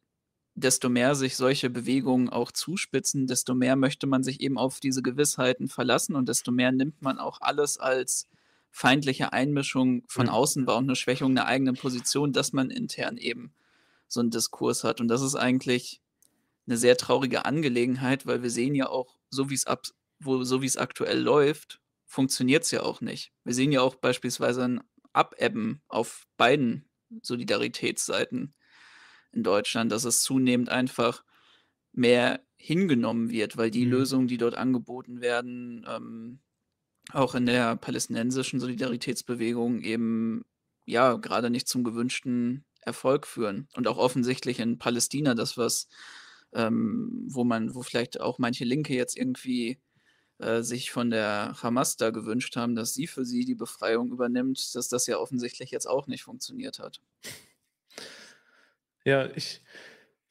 desto mehr sich solche Bewegungen auch zuspitzen, desto mehr möchte man sich eben auf diese Gewissheiten verlassen und desto mehr nimmt man auch alles als feindliche Einmischung von außen war und eine Schwächung einer eigenen Position, dass man intern eben so einen Diskurs hat. Und das ist eigentlich eine sehr traurige Angelegenheit, weil wir sehen ja auch, so wie es ab, wo, so wie es aktuell läuft, funktioniert es ja auch nicht. Wir sehen ja auch beispielsweise ein Abebben auf beiden Solidaritätsseiten in Deutschland, dass es zunehmend einfach mehr hingenommen wird, weil die mhm. Lösungen, die dort angeboten werden, ähm, auch in der palästinensischen Solidaritätsbewegung eben ja gerade nicht zum gewünschten Erfolg führen. Und auch offensichtlich in Palästina das, was, ähm, wo man, wo vielleicht auch manche Linke jetzt irgendwie äh, sich von der Hamas da gewünscht haben, dass sie für sie die Befreiung übernimmt, dass das ja offensichtlich jetzt auch nicht funktioniert hat. Ja, ich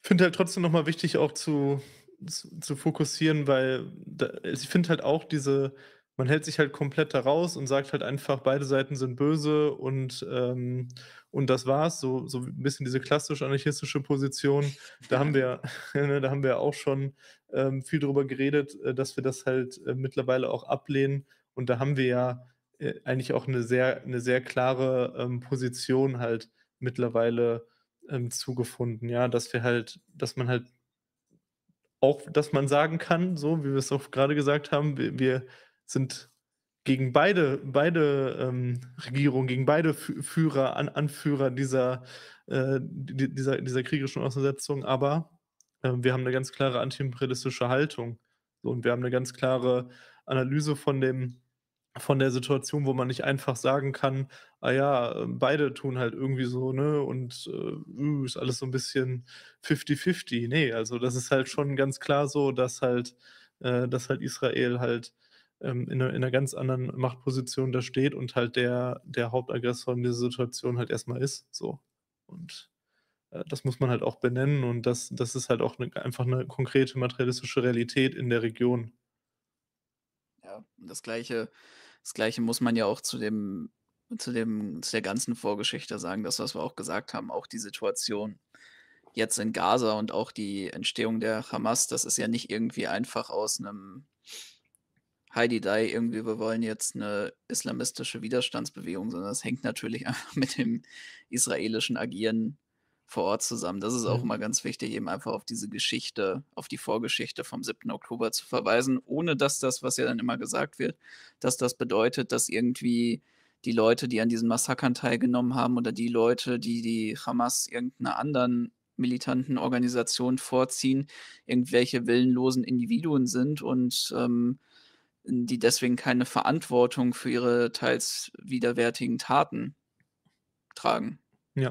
finde halt trotzdem nochmal wichtig, auch zu, zu, zu fokussieren, weil da, also ich finde halt auch diese, man hält sich halt komplett da raus und sagt halt einfach, beide Seiten sind böse und ähm, und das war's, so, so ein bisschen diese klassisch-anarchistische Position. Da haben wir, ne, da haben wir auch schon ähm, viel drüber geredet, äh, dass wir das halt äh, mittlerweile auch ablehnen. Und da haben wir ja äh, eigentlich auch eine sehr, eine sehr klare ähm, Position halt mittlerweile ähm, zugefunden, ja, dass wir halt, dass man halt auch, dass man sagen kann, so wie wir es auch gerade gesagt haben, wir, wir sind gegen beide, beide ähm, Regierungen, gegen beide Führer, An Anführer dieser, äh, dieser, dieser kriegerischen Auseinandersetzung, aber äh, wir haben eine ganz klare antiimperialistische Haltung und wir haben eine ganz klare Analyse von dem, von der Situation, wo man nicht einfach sagen kann, ah ja, ähm, beide tun halt irgendwie so, ne, und äh, uh, ist alles so ein bisschen 50-50. Nee, also das ist halt schon ganz klar so, dass halt, äh, dass halt Israel halt ähm, in, einer, in, einer, ganz anderen Machtposition da steht und halt der, der Hauptaggressor in dieser Situation halt erstmal ist. So. Und äh, das muss man halt auch benennen und das, das ist halt auch eine, einfach eine konkrete materialistische Realität in der Region. Ja, das gleiche, das gleiche muss man ja auch zu dem, zu dem, zu der ganzen Vorgeschichte sagen, das, was wir auch gesagt haben, auch die Situation jetzt in Gaza und auch die Entstehung der Hamas, das ist ja nicht irgendwie einfach aus einem Heidi Dai irgendwie, wir wollen jetzt eine islamistische Widerstandsbewegung, sondern das hängt natürlich einfach mit dem israelischen Agieren vor Ort zusammen. Das ist auch mhm. immer ganz wichtig, eben einfach auf diese Geschichte, auf die Vorgeschichte vom 7. Oktober zu verweisen, ohne dass das, was ja dann immer gesagt wird, dass das bedeutet, dass irgendwie die Leute, die an diesen Massakern teilgenommen haben oder die Leute, die die Hamas irgendeiner anderen militanten Organisation vorziehen, irgendwelche willenlosen Individuen sind und ähm, die deswegen keine Verantwortung für ihre teils widerwärtigen Taten tragen. Ja,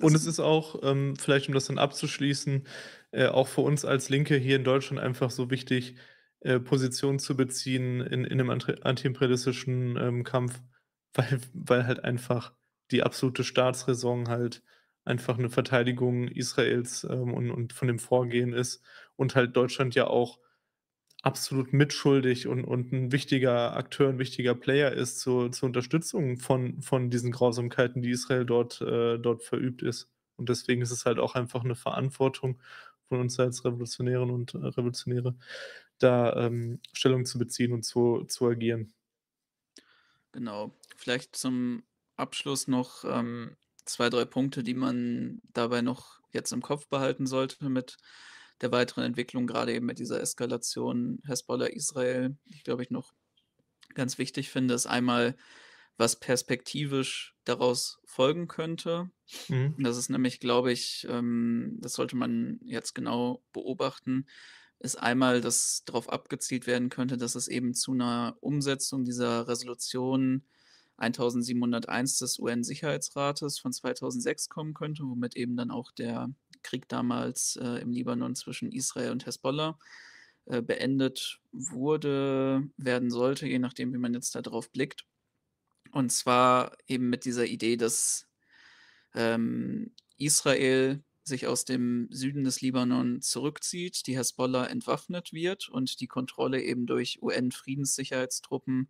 und das es ist auch, ähm, vielleicht um das dann abzuschließen, äh, auch für uns als Linke hier in Deutschland einfach so wichtig, äh, Position zu beziehen in, in einem antiimperialistischen ähm, Kampf, weil, weil halt einfach die absolute Staatsräson halt einfach eine Verteidigung Israels ähm, und, und von dem Vorgehen ist und halt Deutschland ja auch absolut mitschuldig und, und ein wichtiger Akteur, ein wichtiger Player ist zu, zur Unterstützung von, von diesen Grausamkeiten, die Israel dort, äh, dort verübt ist. Und deswegen ist es halt auch einfach eine Verantwortung von uns als Revolutionären und äh, Revolutionäre, da ähm, Stellung zu beziehen und zu, zu agieren. Genau. Vielleicht zum Abschluss noch ähm, zwei, drei Punkte, die man dabei noch jetzt im Kopf behalten sollte mit der weiteren Entwicklung, gerade eben mit dieser Eskalation Hezbollah-Israel, ich glaube ich noch ganz wichtig finde, ist einmal, was perspektivisch daraus folgen könnte. Mhm. Das ist nämlich, glaube ich, ähm, das sollte man jetzt genau beobachten, ist einmal, dass darauf abgezielt werden könnte, dass es eben zu einer Umsetzung dieser Resolution 1701 des UN-Sicherheitsrates von 2006 kommen könnte, womit eben dann auch der Krieg damals äh, im Libanon zwischen Israel und Hezbollah äh, beendet wurde, werden sollte, je nachdem, wie man jetzt da drauf blickt. Und zwar eben mit dieser Idee, dass ähm, Israel sich aus dem Süden des Libanon zurückzieht, die Hezbollah entwaffnet wird und die Kontrolle eben durch UN-Friedenssicherheitstruppen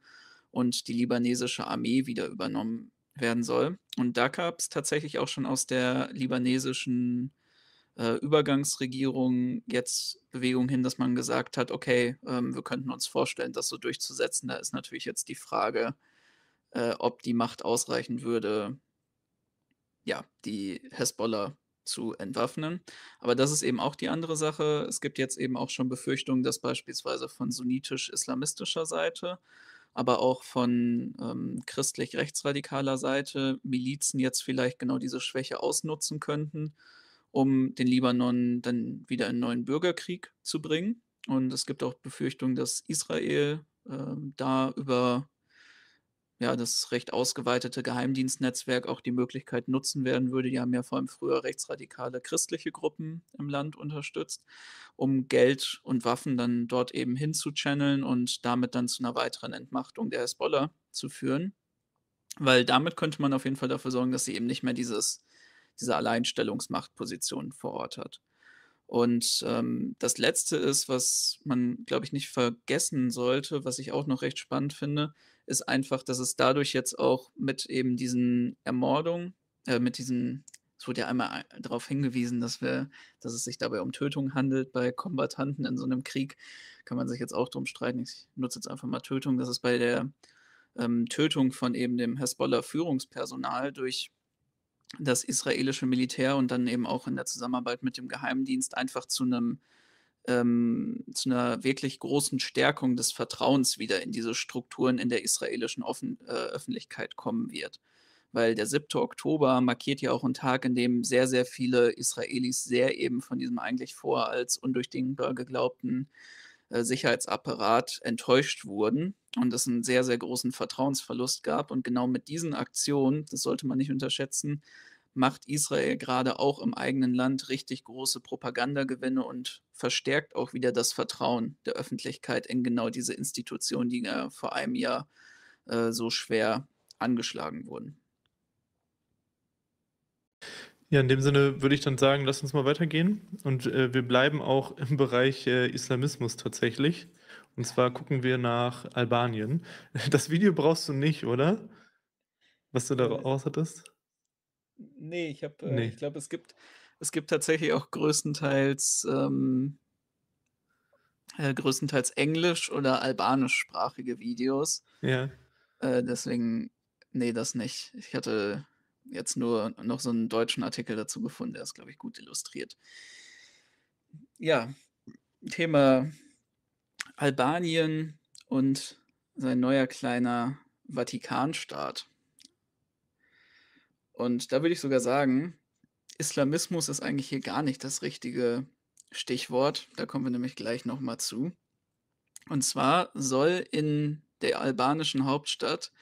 und die libanesische Armee wieder übernommen werden soll. Und da gab es tatsächlich auch schon aus der libanesischen äh, Übergangsregierung jetzt Bewegung hin, dass man gesagt hat, okay, ähm, wir könnten uns vorstellen, das so durchzusetzen. Da ist natürlich jetzt die Frage, äh, ob die Macht ausreichen würde, ja, die Hezbollah zu entwaffnen. Aber das ist eben auch die andere Sache. Es gibt jetzt eben auch schon Befürchtungen, dass beispielsweise von sunnitisch-islamistischer Seite, aber auch von ähm, christlich-rechtsradikaler Seite Milizen jetzt vielleicht genau diese Schwäche ausnutzen könnten um den Libanon dann wieder in einen neuen Bürgerkrieg zu bringen. Und es gibt auch Befürchtungen, dass Israel äh, da über ja, das recht ausgeweitete Geheimdienstnetzwerk auch die Möglichkeit nutzen werden würde. Die haben ja vor allem früher rechtsradikale christliche Gruppen im Land unterstützt, um Geld und Waffen dann dort eben hinzuchanneln und damit dann zu einer weiteren Entmachtung der Hezbollah zu führen. Weil damit könnte man auf jeden Fall dafür sorgen, dass sie eben nicht mehr dieses diese Alleinstellungsmachtposition vor Ort hat. Und ähm, das Letzte ist, was man, glaube ich, nicht vergessen sollte, was ich auch noch recht spannend finde, ist einfach, dass es dadurch jetzt auch mit eben diesen Ermordungen, äh, mit diesen, es wurde ja einmal darauf hingewiesen, dass wir, dass es sich dabei um Tötung handelt bei Kombatanten in so einem Krieg, kann man sich jetzt auch drum streiten. Ich nutze jetzt einfach mal Tötung, dass es bei der ähm, Tötung von eben dem Hezbollah-Führungspersonal durch das israelische Militär und dann eben auch in der Zusammenarbeit mit dem Geheimdienst einfach zu einem ähm, zu einer wirklich großen Stärkung des Vertrauens wieder in diese Strukturen in der israelischen Offen äh, Öffentlichkeit kommen wird. Weil der 7. Oktober markiert ja auch einen Tag, in dem sehr, sehr viele Israelis sehr eben von diesem eigentlich vorher als undurchdringbar geglaubten äh, Sicherheitsapparat enttäuscht wurden und es einen sehr, sehr großen Vertrauensverlust gab. Und genau mit diesen Aktionen, das sollte man nicht unterschätzen, macht Israel gerade auch im eigenen Land richtig große Propagandagewinne und verstärkt auch wieder das Vertrauen der Öffentlichkeit in genau diese Institutionen, die äh, vor einem Jahr äh, so schwer angeschlagen wurden. Ja, in dem Sinne würde ich dann sagen, lass uns mal weitergehen. Und äh, wir bleiben auch im Bereich äh, Islamismus tatsächlich. Und zwar gucken wir nach Albanien. Das Video brauchst du nicht, oder? Was du da äh, raushattest? Nee, ich habe, äh, nee. ich glaube, es gibt, es gibt tatsächlich auch größtenteils, ähm, äh, größtenteils englisch- oder albanischsprachige Videos. Ja. Äh, deswegen, nee, das nicht. Ich hatte jetzt nur noch so einen deutschen Artikel dazu gefunden, der ist, glaube ich, gut illustriert. Ja, Thema Albanien und sein neuer kleiner Vatikanstaat. Und da würde ich sogar sagen, Islamismus ist eigentlich hier gar nicht das richtige Stichwort. Da kommen wir nämlich gleich nochmal zu. Und zwar soll in der albanischen Hauptstadt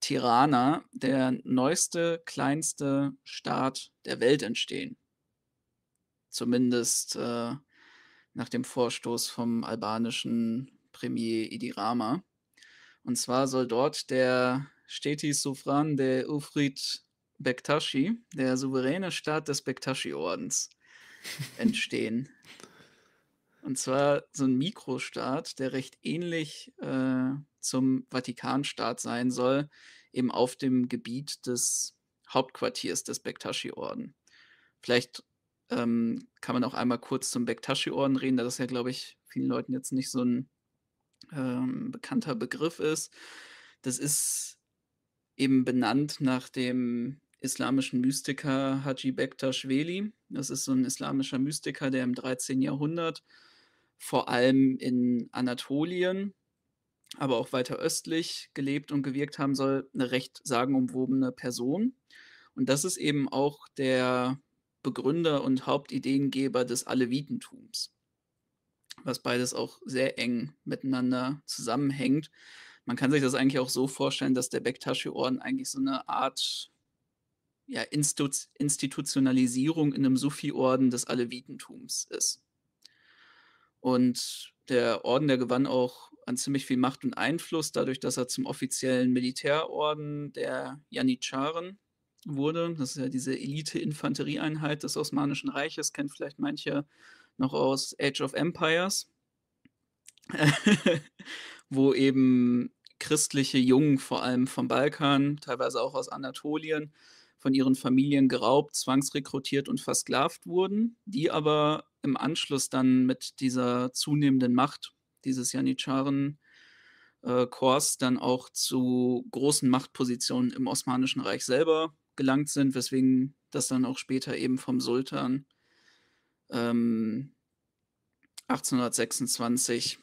Tirana, der neueste, kleinste Staat der Welt, entstehen. Zumindest äh, nach dem Vorstoß vom albanischen Premier Idi Rama. Und zwar soll dort der Stetis Sufran de Ufrit Bektashi, der souveräne Staat des Bektashi-Ordens, entstehen. Und zwar so ein Mikrostaat, der recht ähnlich äh, zum Vatikanstaat sein soll, eben auf dem Gebiet des Hauptquartiers des Bektaschi-Orden. Vielleicht ähm, kann man auch einmal kurz zum Bektaschi-Orden reden, da das ja, glaube ich, vielen Leuten jetzt nicht so ein ähm, bekannter Begriff ist. Das ist eben benannt nach dem islamischen Mystiker Haji Bektaschweli. Das ist so ein islamischer Mystiker, der im 13. Jahrhundert vor allem in Anatolien aber auch weiter östlich gelebt und gewirkt haben soll, eine recht sagenumwobene Person. Und das ist eben auch der Begründer und Hauptideengeber des Alevitentums, was beides auch sehr eng miteinander zusammenhängt. Man kann sich das eigentlich auch so vorstellen, dass der Bektaschi-Orden eigentlich so eine Art ja, Instu Institutionalisierung in einem Sufi-Orden des Alevitentums ist. Und der Orden, der gewann auch an ziemlich viel Macht und Einfluss, dadurch, dass er zum offiziellen Militärorden der Janitscharen wurde. Das ist ja diese Elite-Infanterieeinheit des Osmanischen Reiches, kennt vielleicht manche noch aus Age of Empires, wo eben christliche Jungen, vor allem vom Balkan, teilweise auch aus Anatolien, von ihren Familien geraubt, zwangsrekrutiert und versklavt wurden, die aber im Anschluss dann mit dieser zunehmenden Macht dieses Janitscharen äh, Korps dann auch zu großen Machtpositionen im Osmanischen Reich selber gelangt sind, weswegen das dann auch später eben vom Sultan ähm, 1826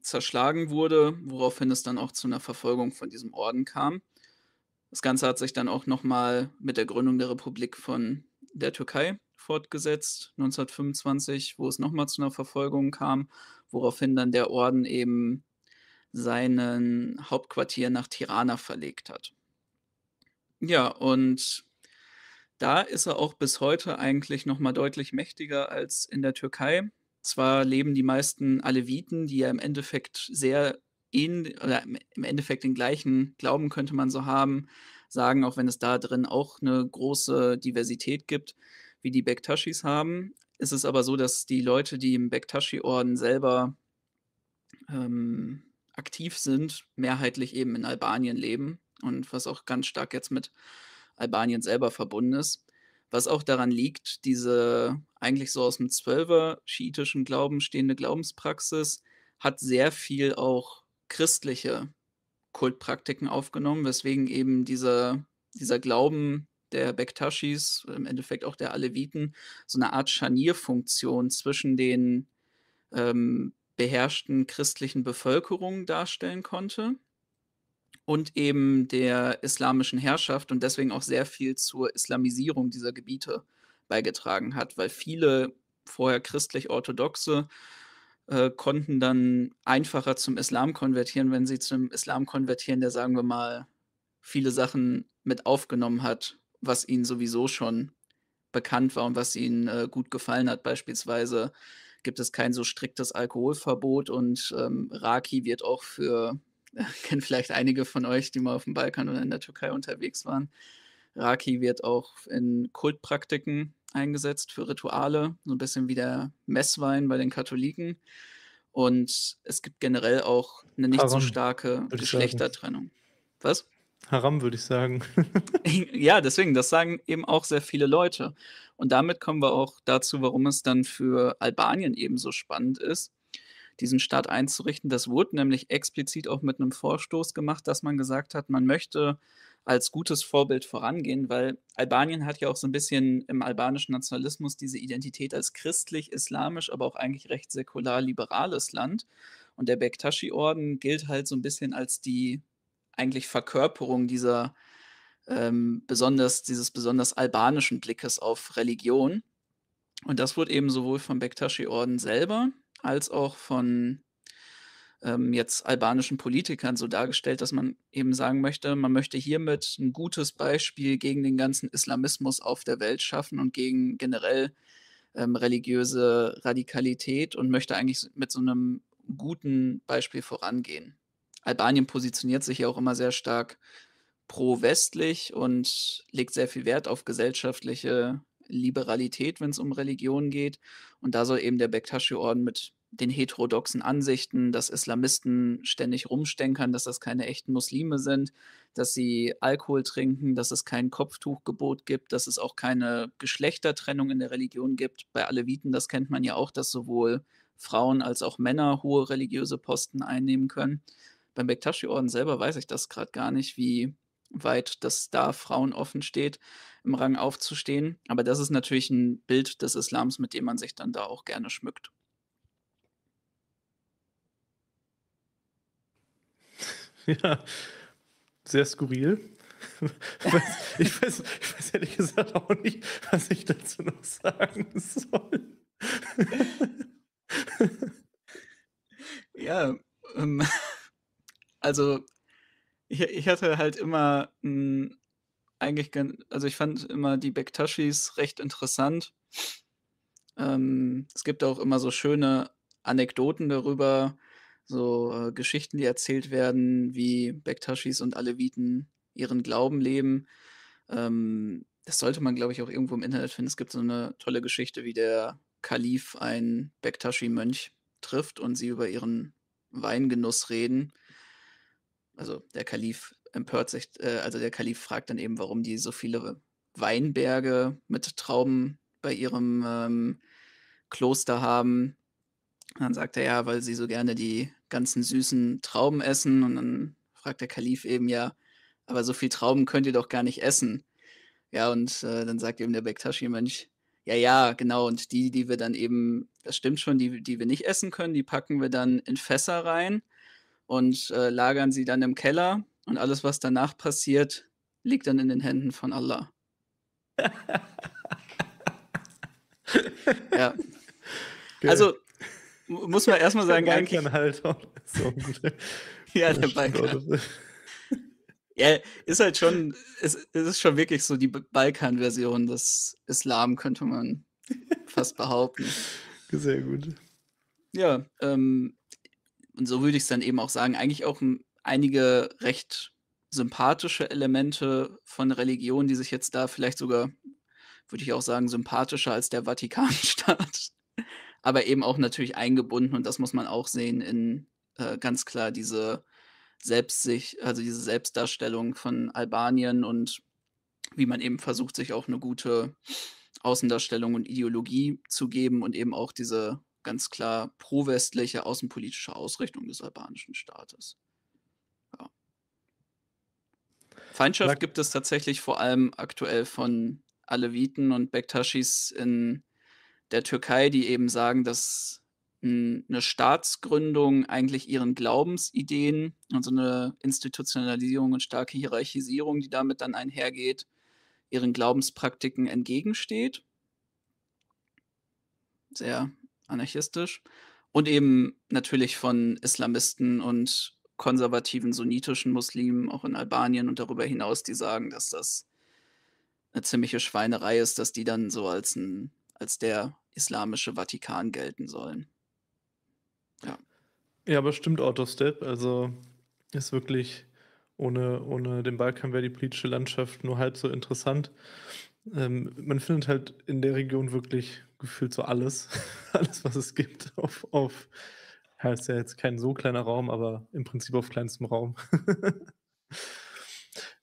zerschlagen wurde, woraufhin es dann auch zu einer Verfolgung von diesem Orden kam. Das Ganze hat sich dann auch nochmal mit der Gründung der Republik von der Türkei fortgesetzt, 1925, wo es nochmal zu einer Verfolgung kam, woraufhin dann der Orden eben seinen Hauptquartier nach Tirana verlegt hat. Ja, und da ist er auch bis heute eigentlich nochmal deutlich mächtiger als in der Türkei. Zwar leben die meisten Aleviten, die ja im Endeffekt sehr ähnlich oder im Endeffekt den gleichen Glauben könnte man so haben, sagen, auch wenn es da drin auch eine große Diversität gibt, wie die Bektaschis haben. Es ist aber so, dass die Leute, die im bektaschi orden selber ähm, aktiv sind, mehrheitlich eben in Albanien leben und was auch ganz stark jetzt mit Albanien selber verbunden ist. Was auch daran liegt, diese eigentlich so aus dem Zwölfer schiitischen Glauben stehende Glaubenspraxis hat sehr viel auch christliche Kultpraktiken aufgenommen, weswegen eben dieser, dieser Glauben der Bektashis, im Endeffekt auch der Aleviten, so eine Art Scharnierfunktion zwischen den ähm, beherrschten christlichen Bevölkerungen darstellen konnte und eben der islamischen Herrschaft und deswegen auch sehr viel zur Islamisierung dieser Gebiete beigetragen hat, weil viele vorher christlich-orthodoxe äh, konnten dann einfacher zum Islam konvertieren, wenn sie zum Islam konvertieren, der, sagen wir mal, viele Sachen mit aufgenommen hat, was ihnen sowieso schon bekannt war und was ihnen äh, gut gefallen hat. Beispielsweise gibt es kein so striktes Alkoholverbot und ähm, Raki wird auch für, äh, kennen vielleicht einige von euch, die mal auf dem Balkan oder in der Türkei unterwegs waren, Raki wird auch in Kultpraktiken eingesetzt für Rituale, so ein bisschen wie der Messwein bei den Katholiken. Und es gibt generell auch eine nicht Haram, so starke Geschlechtertrennung. Was? Haram, würde ich sagen. ja, deswegen, das sagen eben auch sehr viele Leute. Und damit kommen wir auch dazu, warum es dann für Albanien eben so spannend ist, diesen Staat einzurichten. Das wurde nämlich explizit auch mit einem Vorstoß gemacht, dass man gesagt hat, man möchte als gutes Vorbild vorangehen, weil Albanien hat ja auch so ein bisschen im albanischen Nationalismus diese Identität als christlich-islamisch, aber auch eigentlich recht säkular-liberales Land. Und der Bektaschi-Orden gilt halt so ein bisschen als die eigentlich Verkörperung dieser ähm, besonders, dieses besonders albanischen Blickes auf Religion. Und das wurde eben sowohl vom Bektaschi-Orden selber als auch von ähm, jetzt albanischen Politikern so dargestellt, dass man eben sagen möchte, man möchte hiermit ein gutes Beispiel gegen den ganzen Islamismus auf der Welt schaffen und gegen generell ähm, religiöse Radikalität und möchte eigentlich mit so einem guten Beispiel vorangehen. Albanien positioniert sich ja auch immer sehr stark pro-westlich und legt sehr viel Wert auf gesellschaftliche Liberalität, wenn es um Religion geht. Und da soll eben der Bektaschi-Orden mit den heterodoxen Ansichten, dass Islamisten ständig rumstenkern, dass das keine echten Muslime sind, dass sie Alkohol trinken, dass es kein Kopftuchgebot gibt, dass es auch keine Geschlechtertrennung in der Religion gibt. Bei Aleviten, das kennt man ja auch, dass sowohl Frauen als auch Männer hohe religiöse Posten einnehmen können. Beim bektaschi orden selber weiß ich das gerade gar nicht, wie weit das da Frauen offen steht, im Rang aufzustehen. Aber das ist natürlich ein Bild des Islams, mit dem man sich dann da auch gerne schmückt. Ja, sehr skurril. Ich weiß, ich, weiß, ich weiß, ehrlich gesagt auch nicht, was ich dazu noch sagen soll. ja, ähm, also ich, ich hatte halt immer mh, hm, eigentlich, also ich fand immer die Bektashis recht interessant. Ähm, es gibt auch immer so schöne Anekdoten darüber, so äh, Geschichten, die erzählt werden, wie Bektashis und Aleviten ihren Glauben leben. Ähm, das sollte man, glaube ich, auch irgendwo im Internet finden. Es gibt so eine tolle Geschichte, wie der Kalif einen Bektashi-Mönch trifft und sie über ihren Weingenuss reden. Also der Kalif empört sich, äh, also der Kalif fragt dann eben, warum die so viele Weinberge mit Trauben bei ihrem ähm, Kloster haben. Und dann sagt er ja, weil sie so gerne die ganzen süßen Trauben essen. Und dann fragt der Kalif eben ja, aber so viel Trauben könnt ihr doch gar nicht essen. Ja, und äh, dann sagt eben der Bektashi-Mönch, ja, ja, genau. Und die, die wir dann eben, das stimmt schon, die, die wir nicht essen können, die packen wir dann in Fässer rein und äh, lagern sie dann im Keller und alles, was danach passiert, liegt dann in den Händen von Allah. ja. Okay. Also muss man erstmal sagen, der eigentlich. Halt so ja, der Balkan. Ja, ist halt schon, es ist, ist schon wirklich so die Balkan-Version des Islam, könnte man fast behaupten. Sehr gut. Ja, ähm, und so würde ich es dann eben auch sagen, eigentlich auch einige recht sympathische Elemente von Religion, die sich jetzt da vielleicht sogar, würde ich auch sagen, sympathischer als der Vatikanstaat, aber eben auch natürlich eingebunden und das muss man auch sehen in äh, ganz klar diese Selbstsicht, also diese Selbstdarstellung von Albanien und wie man eben versucht, sich auch eine gute Außendarstellung und Ideologie zu geben und eben auch diese ganz klar pro-westliche außenpolitische Ausrichtung des albanischen Staates. Ja. Feindschaft Lack. gibt es tatsächlich vor allem aktuell von Aleviten und Bektaschis in der Türkei, die eben sagen, dass eine Staatsgründung eigentlich ihren Glaubensideen und so also eine Institutionalisierung und starke Hierarchisierung, die damit dann einhergeht, ihren Glaubenspraktiken entgegensteht. Sehr anarchistisch und eben natürlich von Islamisten und konservativen sunnitischen Muslimen auch in Albanien und darüber hinaus, die sagen, dass das eine ziemliche Schweinerei ist, dass die dann so als, ein, als der islamische Vatikan gelten sollen. Ja. Ja, aber stimmt Out of Step, Also ist wirklich ohne, ohne den Balkan wäre die politische Landschaft nur halb so interessant. Ähm, man findet halt in der Region wirklich gefühlt so alles, alles, was es gibt, auf, auf ja, ja jetzt kein so kleiner Raum, aber im Prinzip auf kleinstem Raum.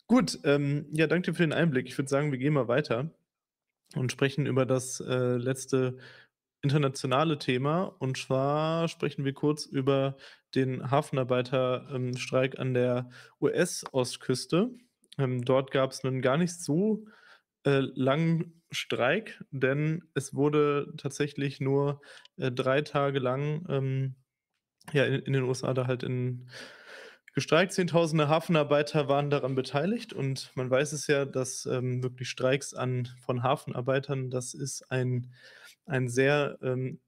Gut, ähm, ja, danke für den Einblick. Ich würde sagen, wir gehen mal weiter und sprechen über das äh, letzte internationale Thema. Und zwar sprechen wir kurz über den Hafenarbeiterstreik ähm, an der US-Ostküste. Ähm, dort gab es einen gar nicht so äh, langen Streik, denn es wurde tatsächlich nur äh, drei Tage lang ähm, ja, in, in, den USA da halt in gestreikt. Zehntausende Hafenarbeiter waren daran beteiligt und man weiß es ja, dass ähm, wirklich Streiks an, von Hafenarbeitern, das ist ein, ein sehr ähm,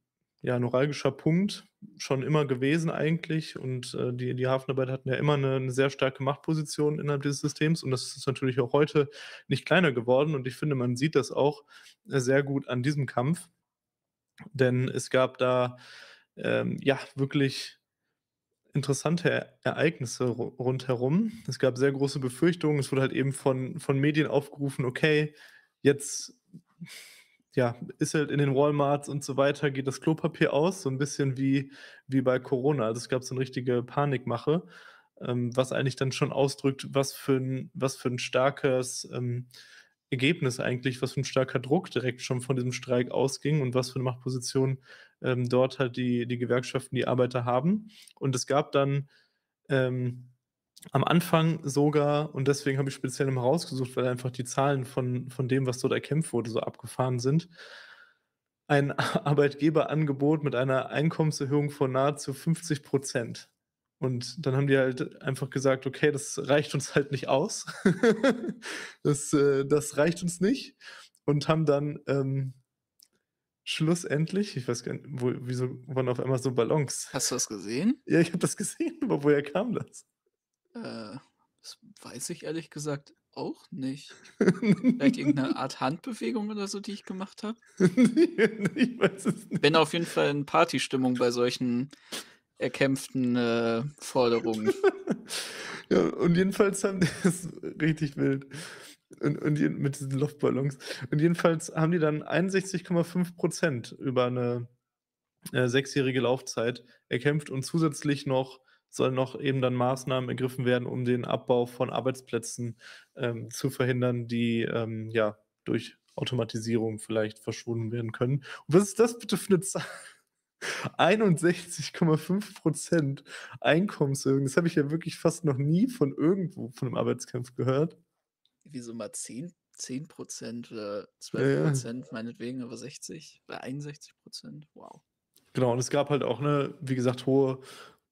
ja, neuralgischer Punkt schon immer gewesen eigentlich. Und äh, die, die Hafenarbeiter hatten ja immer eine, eine, sehr starke Machtposition innerhalb dieses Systems. Und das ist natürlich auch heute nicht kleiner geworden. Und ich finde, man sieht das auch äh, sehr gut an diesem Kampf. Denn es gab da ähm, ja wirklich interessante Ereignisse rundherum. Es gab sehr große Befürchtungen. Es wurde halt eben von, von Medien aufgerufen, okay, jetzt ja, ist halt in den Walmarts und so weiter, geht das Klopapier aus, so ein bisschen wie, wie bei Corona. Also es gab so eine richtige Panikmache, ähm, was eigentlich dann schon ausdrückt, was für ein, was für ein starkes ähm, Ergebnis eigentlich, was für ein starker Druck direkt schon von diesem Streik ausging und was für eine Machtposition ähm, dort halt die, die Gewerkschaften, die Arbeiter haben. Und es gab dann ähm, am Anfang sogar, und deswegen habe ich speziell immer rausgesucht, weil einfach die Zahlen von, von dem, was dort erkämpft wurde, so abgefahren sind, ein Arbeitgeberangebot mit einer Einkommenserhöhung von nahezu 50 Prozent. Und dann haben die halt einfach gesagt, okay, das reicht uns halt nicht aus. das, äh, das reicht uns nicht. Und haben dann ähm, schlussendlich, ich weiß gar nicht, wo, wieso waren auf einmal so Ballons. Hast du das gesehen? Ja, ich habe das gesehen, aber woher kam das? Äh, das weiß ich ehrlich gesagt auch nicht. Vielleicht irgendeine Art Handbewegung oder so, die ich gemacht habe. ich weiß es nicht. Bin auf jeden Fall in Partystimmung bei solchen erkämpften äh, Forderungen. ja, und jedenfalls haben die das richtig wild. Und, und die, mit diesen Luftballons. Und jedenfalls haben die dann 61,5 Prozent über eine äh, sechsjährige Laufzeit erkämpft und zusätzlich noch sollen noch eben dann Maßnahmen ergriffen werden, um den Abbau von Arbeitsplätzen ähm, zu verhindern, die ähm, ja durch Automatisierung vielleicht verschwunden werden können. Und was ist das bitte für eine Zahl? 61,5 Prozent Einkommenserhöhung. Das habe ich ja wirklich fast noch nie von irgendwo von einem Arbeitskampf gehört. Wieso mal 10, 10 Prozent oder äh, 12 Prozent, ja. meinetwegen, aber 60, bei 61 Prozent, wow. Genau, und es gab halt auch eine, wie gesagt, hohe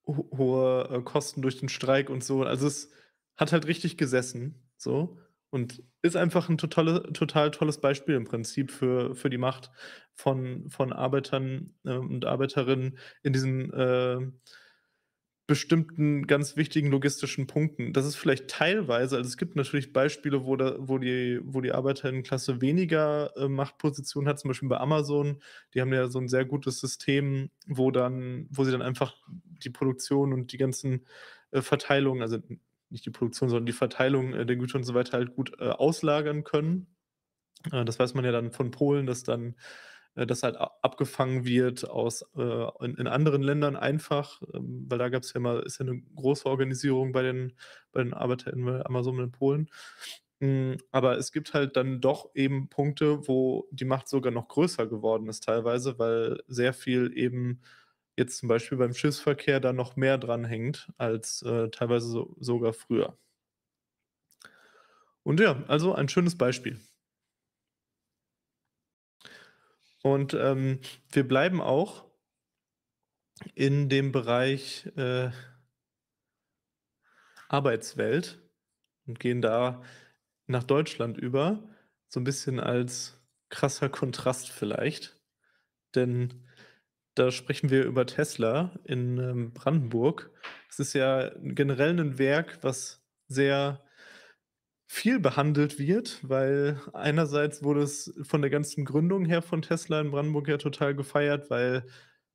hohe äh, Kosten durch den Streik und so. Also es hat halt richtig gesessen. So. Und ist einfach ein total, total tolles Beispiel im Prinzip für, für die Macht von, von Arbeitern äh, und Arbeiterinnen in diesen äh, bestimmten ganz wichtigen logistischen Punkten. Das ist vielleicht teilweise, also es gibt natürlich Beispiele, wo, da, wo, die, wo die Arbeiterinnenklasse weniger äh, Machtposition hat, zum Beispiel bei Amazon. Die haben ja so ein sehr gutes System, wo, dann, wo sie dann einfach die Produktion und die ganzen äh, Verteilungen, also nicht die Produktion, sondern die Verteilung äh, der Güter und so weiter halt gut äh, auslagern können. Äh, das weiß man ja dann von Polen, dass dann äh, das halt abgefangen wird aus äh, in, in, anderen Ländern einfach, ähm, weil da gab es ja mal, ist ja eine große Organisation bei den, bei den ArbeiterInnen bei Amazon in Polen. Hm, aber es gibt halt dann doch eben Punkte, wo die Macht sogar noch größer geworden ist, teilweise, weil sehr viel eben jetzt zum Beispiel beim Schiffsverkehr da noch mehr dran hängt als äh, teilweise so, sogar früher. Und ja, also ein schönes Beispiel. Und ähm, wir bleiben auch in dem Bereich äh, Arbeitswelt und gehen da nach Deutschland über, so ein bisschen als krasser Kontrast vielleicht. Denn da sprechen wir über Tesla in ähm, Brandenburg. Es ist ja generell ein Werk, was sehr viel behandelt wird, weil einerseits wurde es von der ganzen Gründung her von Tesla in Brandenburg ja total gefeiert, weil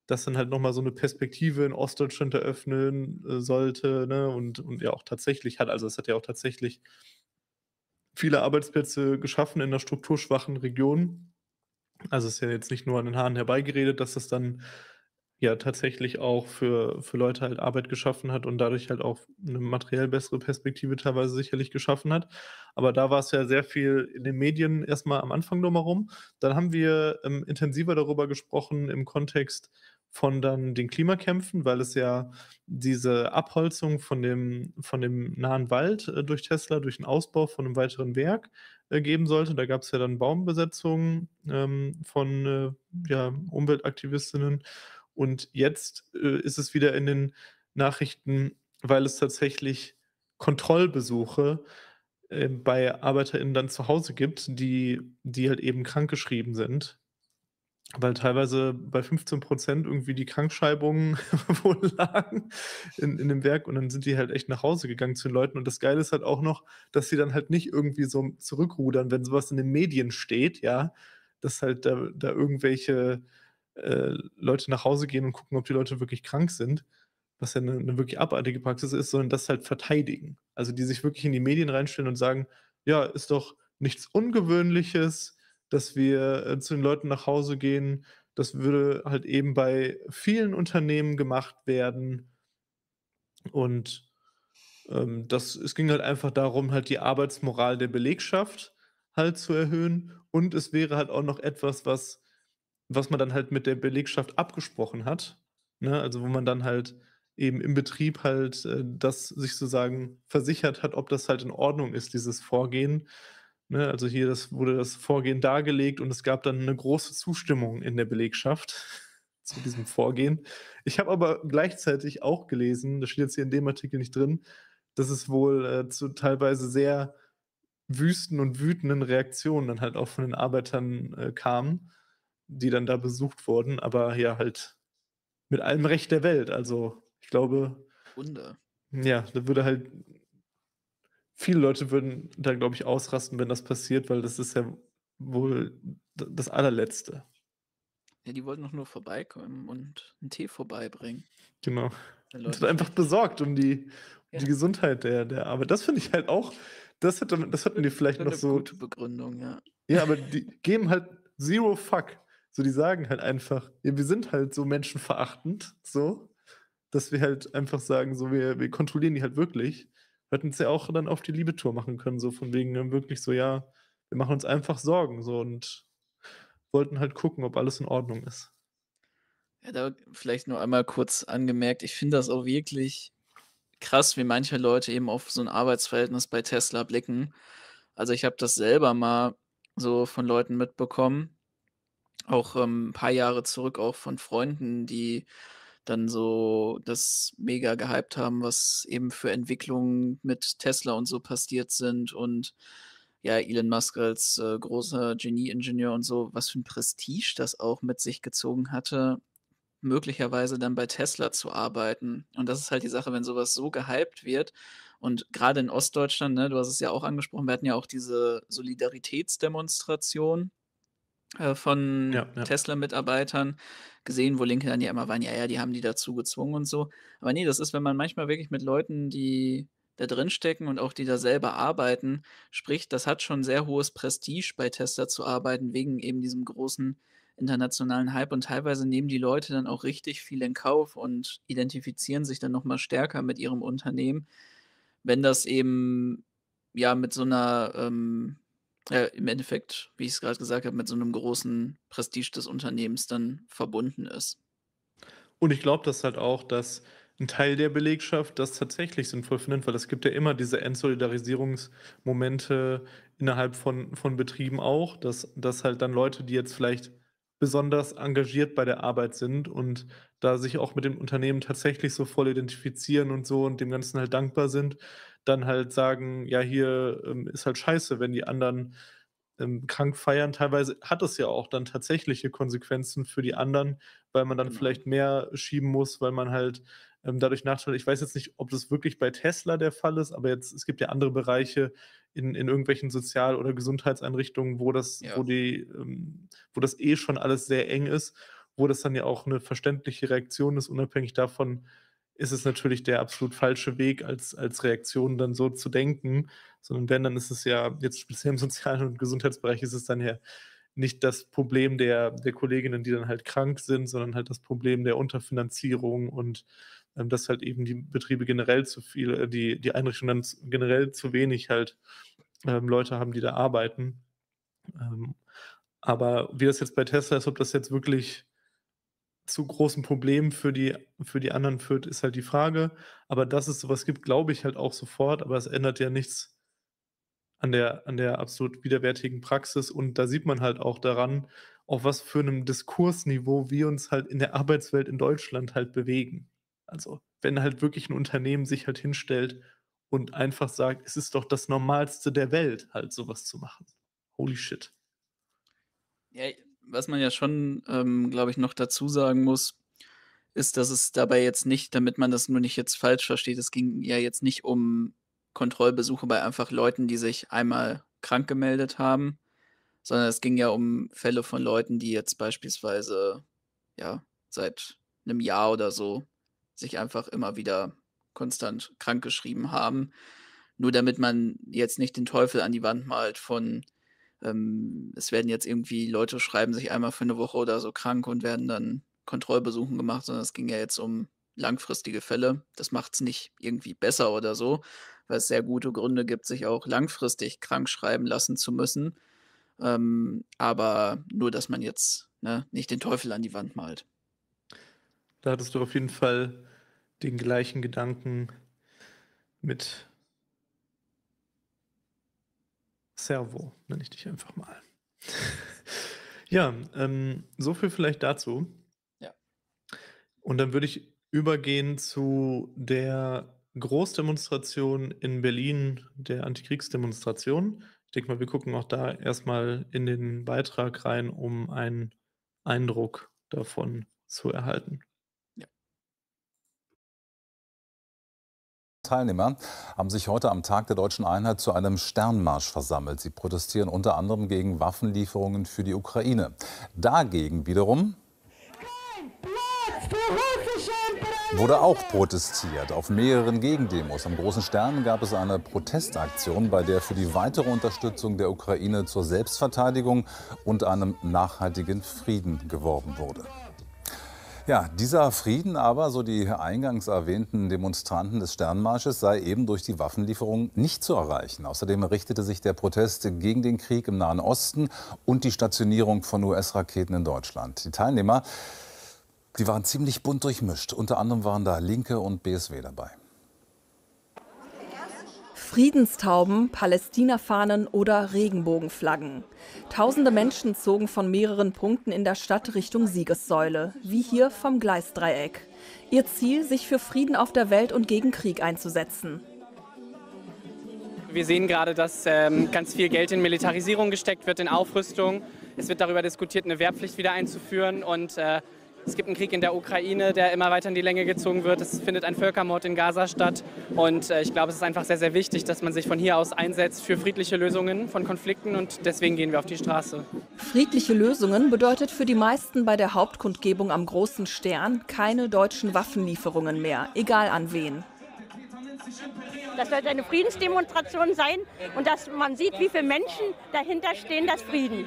das dann halt nochmal so eine Perspektive in Ostdeutschland eröffnen äh, sollte ne? und, und ja auch tatsächlich hat, also es hat ja auch tatsächlich viele Arbeitsplätze geschaffen in einer strukturschwachen Region. Also es ist ja jetzt nicht nur an den Haaren herbeigeredet, dass das dann ja tatsächlich auch für, für Leute halt Arbeit geschaffen hat und dadurch halt auch eine materiell bessere Perspektive teilweise sicherlich geschaffen hat. Aber da war es ja sehr viel in den Medien erstmal am Anfang nur mal rum. Dann haben wir ähm, intensiver darüber gesprochen im Kontext von dann den Klimakämpfen, weil es ja diese Abholzung von dem, von dem nahen Wald äh, durch Tesla, durch den Ausbau von einem weiteren Werk äh, geben sollte. Da gab es ja dann Baumbesetzungen ähm, von äh, ja, Umweltaktivistinnen. Und jetzt äh, ist es wieder in den Nachrichten, weil es tatsächlich Kontrollbesuche äh, bei ArbeiterInnen dann zu Hause gibt, die, die halt eben krankgeschrieben sind, weil teilweise bei 15 Prozent irgendwie die Krankschreibungen wohl lagen in, in dem Werk und dann sind die halt echt nach Hause gegangen zu den Leuten. Und das Geile ist halt auch noch, dass sie dann halt nicht irgendwie so zurückrudern, wenn sowas in den Medien steht, ja, dass halt da, da irgendwelche äh, Leute nach Hause gehen und gucken, ob die Leute wirklich krank sind, was ja eine, eine wirklich abartige Praxis ist, sondern das halt verteidigen. Also die sich wirklich in die Medien reinstellen und sagen, ja, ist doch nichts Ungewöhnliches, dass wir äh, zu den Leuten nach Hause gehen. Das würde halt eben bei vielen Unternehmen gemacht werden. Und ähm, das, es ging halt einfach darum, halt die Arbeitsmoral der Belegschaft halt zu erhöhen. Und es wäre halt auch noch etwas, was, was man dann halt mit der Belegschaft abgesprochen hat. Ne? Also wo man dann halt eben im Betrieb halt äh, das sich sozusagen versichert hat, ob das halt in Ordnung ist, dieses Vorgehen. Ne, also hier das, wurde das Vorgehen dargelegt und es gab dann eine große Zustimmung in der Belegschaft zu diesem Vorgehen. Ich habe aber gleichzeitig auch gelesen, das steht jetzt hier in dem Artikel nicht drin, dass es wohl äh, zu teilweise sehr wüsten und wütenden Reaktionen dann halt auch von den Arbeitern äh, kam, die dann da besucht wurden, aber ja halt mit allem Recht der Welt. Also ich glaube. Wunder. Ja, da würde halt viele Leute würden da, glaube ich, ausrasten, wenn das passiert, weil das ist ja wohl das allerletzte. Ja, die wollten doch nur vorbeikommen und einen Tee vorbeibringen. Genau. Leute sind einfach besorgt um die, um ja. die Gesundheit der, der Arbeit. Das finde ich halt auch, das, hätte, das hätten die vielleicht noch so. Gute Begründung, ja. Ja, aber die geben halt zero fuck. So, die sagen halt einfach, ja, wir sind halt so menschenverachtend, so, dass wir halt einfach sagen, so, wir, wir kontrollieren die halt wirklich hätten es ja auch dann auf die Liebetour machen können, so von wegen ähm, wirklich so, ja, wir machen uns einfach Sorgen so und wollten halt gucken, ob alles in Ordnung ist. Ja, da vielleicht nur einmal kurz angemerkt, ich finde das auch wirklich krass, wie manche Leute eben auf so ein Arbeitsverhältnis bei Tesla blicken. Also ich habe das selber mal so von Leuten mitbekommen, auch ähm, ein paar Jahre zurück auch von Freunden, die dann so das mega gehypt haben, was eben für Entwicklungen mit Tesla und so passiert sind und ja, Elon Musk als äh, großer Genie-Ingenieur und so, was für ein Prestige das auch mit sich gezogen hatte, möglicherweise dann bei Tesla zu arbeiten. Und das ist halt die Sache, wenn sowas so gehypt wird. Und gerade in Ostdeutschland, ne, du hast es ja auch angesprochen, wir hatten ja auch diese Solidaritätsdemonstration äh, von Ja, ja. Tesla-Mitarbeitern gesehen, wo Linke dann ja immer waren, ja, ja, die haben die dazu gezwungen und so. Aber nee, das ist, wenn man manchmal wirklich mit Leuten, die da drin stecken und auch die da selber arbeiten, spricht, das hat schon sehr hohes Prestige bei Tesla zu arbeiten, wegen eben diesem großen internationalen Hype und teilweise nehmen die Leute dann auch richtig viel in Kauf und identifizieren sich dann nochmal stärker mit ihrem Unternehmen, wenn das eben ja mit so einer ähm, äh, im Endeffekt, wie ich es gerade gesagt habe, mit so einem großen Prestige des Unternehmens dann verbunden ist. Und ich glaube dass halt auch, dass ein Teil der Belegschaft das tatsächlich sinnvoll findet, weil es gibt ja immer diese Entsolidarisierungsmomente innerhalb von, von Betrieben auch, dass, dass halt dann Leute, die jetzt vielleicht besonders engagiert bei der Arbeit sind und da sich auch mit dem Unternehmen tatsächlich so voll identifizieren und so und dem Ganzen halt dankbar sind, dann halt sagen, ja, hier ähm, ist halt scheiße, wenn die anderen ähm, krank feiern. Teilweise hat es ja auch dann tatsächliche Konsequenzen für die anderen, weil man dann genau. vielleicht mehr schieben muss, weil man halt ähm, dadurch nachteilt. Ich weiß jetzt nicht, ob das wirklich bei Tesla der Fall ist, aber jetzt es gibt ja andere Bereiche, in, in irgendwelchen Sozial- oder Gesundheitseinrichtungen, wo das, ja. wo die, ähm, wo das eh schon alles sehr eng ist, wo das dann ja auch eine verständliche Reaktion ist, unabhängig davon, ist es natürlich der absolut falsche Weg, als, als Reaktion dann so zu denken, sondern wenn, dann ist es ja, jetzt speziell im sozialen und Gesundheitsbereich, ist es dann ja nicht das Problem der, der Kolleginnen, die dann halt krank sind, sondern halt das Problem der Unterfinanzierung und ähm, dass halt eben die Betriebe generell zu viel, äh, die, die Einrichtungen dann generell zu wenig halt ähm, Leute haben, die da arbeiten. Ähm, aber wie das jetzt bei Tesla ist, ob das jetzt wirklich zu großen Problemen für die, für die anderen führt, ist halt die Frage. Aber dass es sowas gibt, glaube ich halt auch sofort, aber es ändert ja nichts an der, an der absolut widerwärtigen Praxis. Und da sieht man halt auch daran, auf was für einem Diskursniveau wir uns halt in der Arbeitswelt in Deutschland halt bewegen. Also wenn halt wirklich ein Unternehmen sich halt hinstellt und einfach sagt, es ist doch das Normalste der Welt, halt sowas zu machen. Holy shit. Ja, was man ja schon, ähm, glaube ich, noch dazu sagen muss, ist, dass es dabei jetzt nicht, damit man das nur nicht jetzt falsch versteht, es ging ja jetzt nicht um Kontrollbesuche bei einfach Leuten, die sich einmal krank gemeldet haben, sondern es ging ja um Fälle von Leuten, die jetzt beispielsweise ja seit einem Jahr oder so sich einfach immer wieder konstant krank geschrieben haben. Nur damit man jetzt nicht den Teufel an die Wand malt von, ähm, es werden jetzt irgendwie Leute schreiben sich einmal für eine Woche oder so krank und werden dann Kontrollbesuchen gemacht, sondern es ging ja jetzt um langfristige Fälle. Das macht es nicht irgendwie besser oder so, weil es sehr gute Gründe gibt, sich auch langfristig krank schreiben lassen zu müssen. Ähm, aber nur, dass man jetzt ne, nicht den Teufel an die Wand malt. Da hattest du auf jeden Fall den gleichen Gedanken mit Servo, nenne ich dich einfach mal. ja, ähm, so viel vielleicht dazu. Ja. Und dann würde ich übergehen zu der Großdemonstration in Berlin, der Antikriegsdemonstration. Ich denke mal, wir gucken auch da erstmal in den Beitrag rein, um einen Eindruck davon zu erhalten. Teilnehmer haben sich heute am Tag der deutschen Einheit zu einem Sternmarsch versammelt. Sie protestieren unter anderem gegen Waffenlieferungen für die Ukraine. Dagegen wiederum wurde auch protestiert. Auf mehreren Gegendemos am Großen Stern gab es eine Protestaktion, bei der für die weitere Unterstützung der Ukraine zur Selbstverteidigung und einem nachhaltigen Frieden geworben wurde. Ja, dieser Frieden aber, so die eingangs erwähnten Demonstranten des Sternmarsches, sei eben durch die Waffenlieferung nicht zu erreichen. Außerdem richtete sich der Protest gegen den Krieg im Nahen Osten und die Stationierung von US-Raketen in Deutschland. Die Teilnehmer, die waren ziemlich bunt durchmischt. Unter anderem waren da Linke und BSW dabei. Friedenstauben, Palästinafahnen oder Regenbogenflaggen. Tausende Menschen zogen von mehreren Punkten in der Stadt Richtung Siegessäule, wie hier vom Gleisdreieck. Ihr Ziel, sich für Frieden auf der Welt und gegen Krieg einzusetzen. Wir sehen gerade, dass ähm, ganz viel Geld in Militarisierung gesteckt wird, in Aufrüstung. Es wird darüber diskutiert, eine Wehrpflicht wieder einzuführen und äh, es gibt einen Krieg in der Ukraine, der immer weiter in die Länge gezogen wird. Es findet ein Völkermord in Gaza statt. Und äh, ich glaube, es ist einfach sehr, sehr wichtig, dass man sich von hier aus einsetzt für friedliche Lösungen von Konflikten. Und deswegen gehen wir auf die Straße. Friedliche Lösungen bedeutet für die meisten bei der Hauptkundgebung am Großen Stern keine deutschen Waffenlieferungen mehr, egal an wen. Das wird eine Friedensdemonstration sein und dass man sieht, wie viele Menschen dahinter stehen, dass Frieden.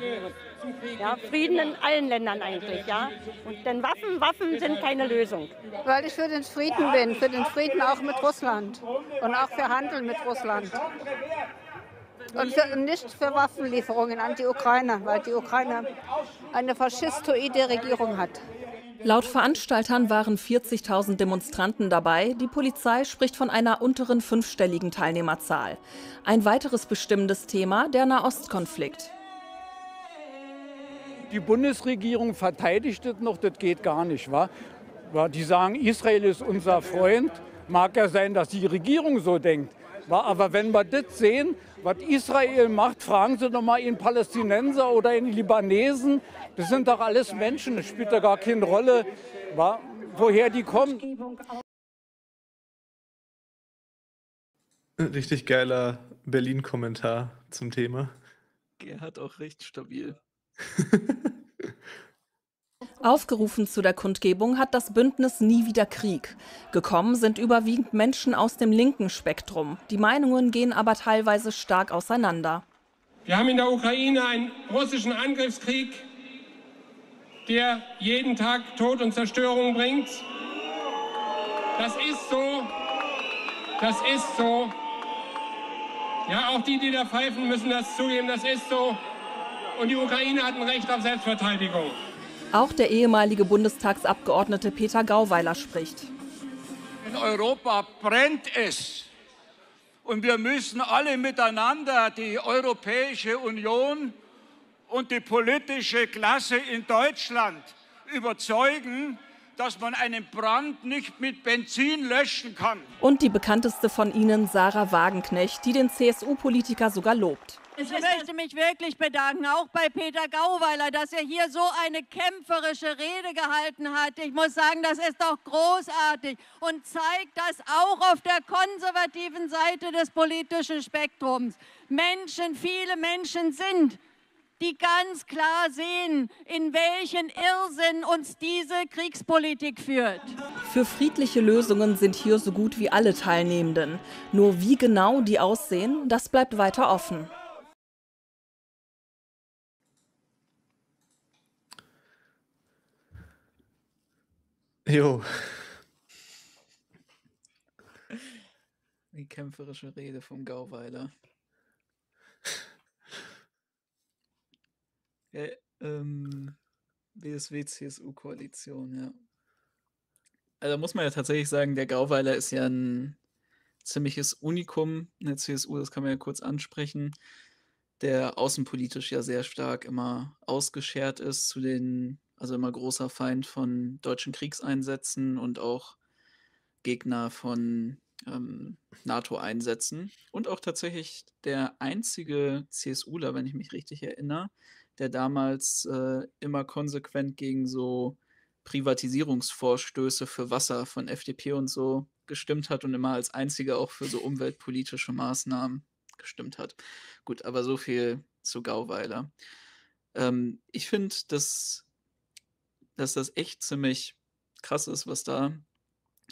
Ja, Frieden in allen Ländern eigentlich, ja. Und denn Waffen, Waffen sind keine Lösung. Weil ich für den Frieden bin, für den Frieden auch mit Russland und auch für Handel mit Russland. Und für, nicht für Waffenlieferungen an die Ukraine, weil die Ukraine eine faschistoide Regierung hat. Laut Veranstaltern waren 40.000 Demonstranten dabei. Die Polizei spricht von einer unteren fünfstelligen Teilnehmerzahl. Ein weiteres bestimmendes Thema der Nahostkonflikt. Die Bundesregierung verteidigt das noch, das geht gar nicht. Wa? Die sagen, Israel ist unser Freund. Mag ja sein, dass die Regierung so denkt. Wa? Aber wenn wir das sehen, was Israel macht, fragen Sie doch mal einen Palästinenser oder einen Libanesen. Das sind doch alles Menschen, das spielt da gar keine Rolle, wa? woher die kommen. Richtig geiler Berlin-Kommentar zum Thema. Gerhard auch recht stabil. Aufgerufen zu der Kundgebung hat das Bündnis Nie wieder Krieg. Gekommen sind überwiegend Menschen aus dem linken Spektrum. Die Meinungen gehen aber teilweise stark auseinander. Wir haben in der Ukraine einen russischen Angriffskrieg, der jeden Tag Tod und Zerstörung bringt. Das ist so. Das ist so. Ja, auch die, die da pfeifen, müssen das zugeben. Das ist so und die Ukraine hat ein Recht auf Selbstverteidigung. Auch der ehemalige Bundestagsabgeordnete Peter Gauweiler spricht. In Europa brennt es. Und wir müssen alle miteinander die Europäische Union und die politische Klasse in Deutschland überzeugen, dass man einen Brand nicht mit Benzin löschen kann. Und die bekannteste von ihnen, Sarah Wagenknecht, die den CSU-Politiker sogar lobt. Ich möchte mich wirklich bedanken, auch bei Peter Gauweiler, dass er hier so eine kämpferische Rede gehalten hat. Ich muss sagen, das ist doch großartig und zeigt dass auch auf der konservativen Seite des politischen Spektrums. Menschen, viele Menschen sind, die ganz klar sehen, in welchen Irrsinn uns diese Kriegspolitik führt. Für friedliche Lösungen sind hier so gut wie alle Teilnehmenden. Nur wie genau die aussehen, das bleibt weiter offen. Jo. Die kämpferische Rede vom Gauweiler. ja, äh, ähm, BSW-CSU-Koalition, ja. Also muss man ja tatsächlich sagen, der Gauweiler ist ja ein ziemliches Unikum in der CSU, das kann man ja kurz ansprechen, der außenpolitisch ja sehr stark immer ausgeschert ist zu den also immer großer Feind von deutschen Kriegseinsätzen und auch Gegner von ähm, NATO-Einsätzen. Und auch tatsächlich der einzige CSUler, wenn ich mich richtig erinnere, der damals äh, immer konsequent gegen so Privatisierungsvorstöße für Wasser von FDP und so gestimmt hat und immer als einziger auch für so umweltpolitische Maßnahmen gestimmt hat. Gut, aber so viel zu Gauweiler. Ähm, ich finde, dass dass das echt ziemlich krass ist, was da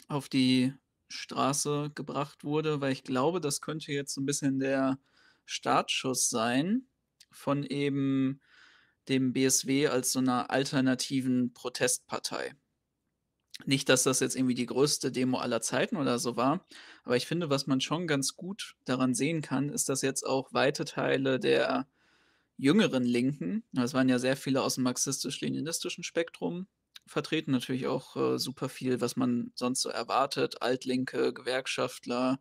auf die Straße gebracht wurde, weil ich glaube, das könnte jetzt so ein bisschen der Startschuss sein von eben dem BSW als so einer alternativen Protestpartei. Nicht, dass das jetzt irgendwie die größte Demo aller Zeiten oder so war, aber ich finde, was man schon ganz gut daran sehen kann, ist, dass jetzt auch weite Teile der jüngeren Linken, das waren ja sehr viele aus dem marxistisch-leninistischen Spektrum vertreten, natürlich auch äh, super viel, was man sonst so erwartet, Altlinke, Gewerkschaftler,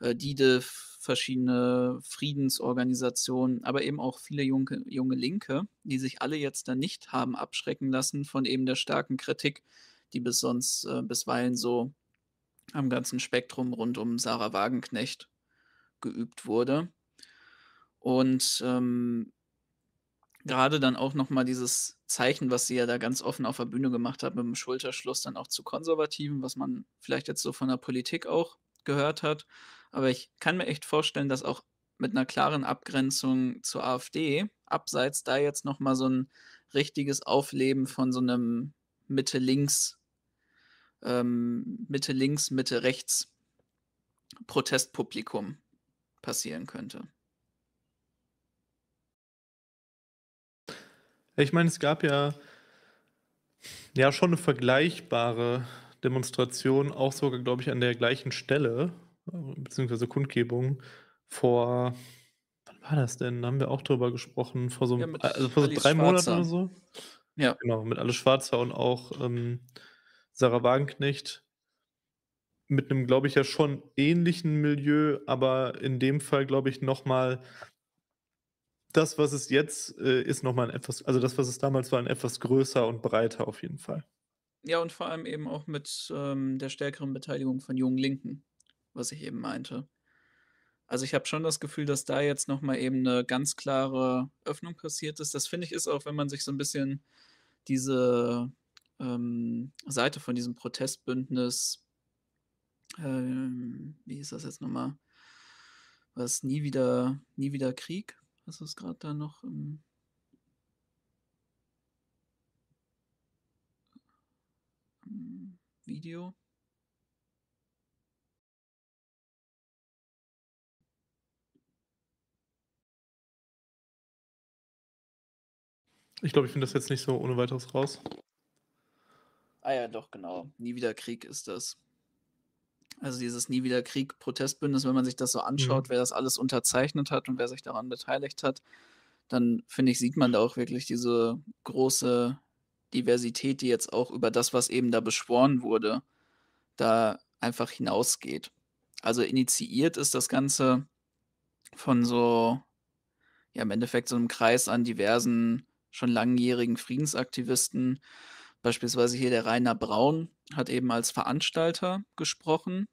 äh, DIDE, verschiedene Friedensorganisationen, aber eben auch viele junge, junge Linke, die sich alle jetzt dann nicht haben abschrecken lassen von eben der starken Kritik, die bis sonst äh, bisweilen so am ganzen Spektrum rund um Sarah Wagenknecht geübt wurde. Und ähm, gerade dann auch nochmal dieses Zeichen, was sie ja da ganz offen auf der Bühne gemacht hat, mit dem Schulterschluss dann auch zu Konservativen, was man vielleicht jetzt so von der Politik auch gehört hat. Aber ich kann mir echt vorstellen, dass auch mit einer klaren Abgrenzung zur AfD, abseits da jetzt nochmal so ein richtiges Aufleben von so einem Mitte-Links, ähm, Mitte-Links, Mitte-Rechts Protestpublikum passieren könnte. Ich meine, es gab ja, ja schon eine vergleichbare Demonstration, auch sogar, glaube ich, an der gleichen Stelle, beziehungsweise Kundgebung vor, wann war das denn? Da haben wir auch drüber gesprochen, vor so, ja, also vor so drei Schwarzer. Monaten oder so. Ja. Genau, mit Alle Schwarzer und auch ähm, Sarah Wagenknecht mit einem, glaube ich, ja schon ähnlichen Milieu, aber in dem Fall, glaube ich, nochmal das, was es jetzt äh, ist, nochmal ein etwas, also das, was es damals war, ein etwas größer und breiter auf jeden Fall. Ja, und vor allem eben auch mit ähm, der stärkeren Beteiligung von jungen Linken, was ich eben meinte. Also ich habe schon das Gefühl, dass da jetzt nochmal eben eine ganz klare Öffnung passiert ist. Das finde ich ist auch, wenn man sich so ein bisschen diese ähm, Seite von diesem Protestbündnis, ähm, wie ist das jetzt nochmal? Was nie wieder, nie wieder Krieg? Was ist gerade da noch im Video? Ich glaube, ich finde das jetzt nicht so ohne weiteres raus. Ah ja, doch, genau. Nie wieder Krieg ist das. Also dieses Nie wieder Krieg Protestbündnis, wenn man sich das so mhm. anschaut, mhm. wer das alles unterzeichnet hat und wer sich daran beteiligt hat, dann finde ich, sieht man da auch wirklich diese große Diversität, die jetzt auch über das, was eben da beschworen wurde, da einfach hinausgeht. Also initiiert ist das Ganze von so, ja, im Endeffekt so einem Kreis an diversen, schon langjährigen Friedensaktivisten. Beispielsweise hier der Rainer Braun, hat eben als Veranstalter gesprochen.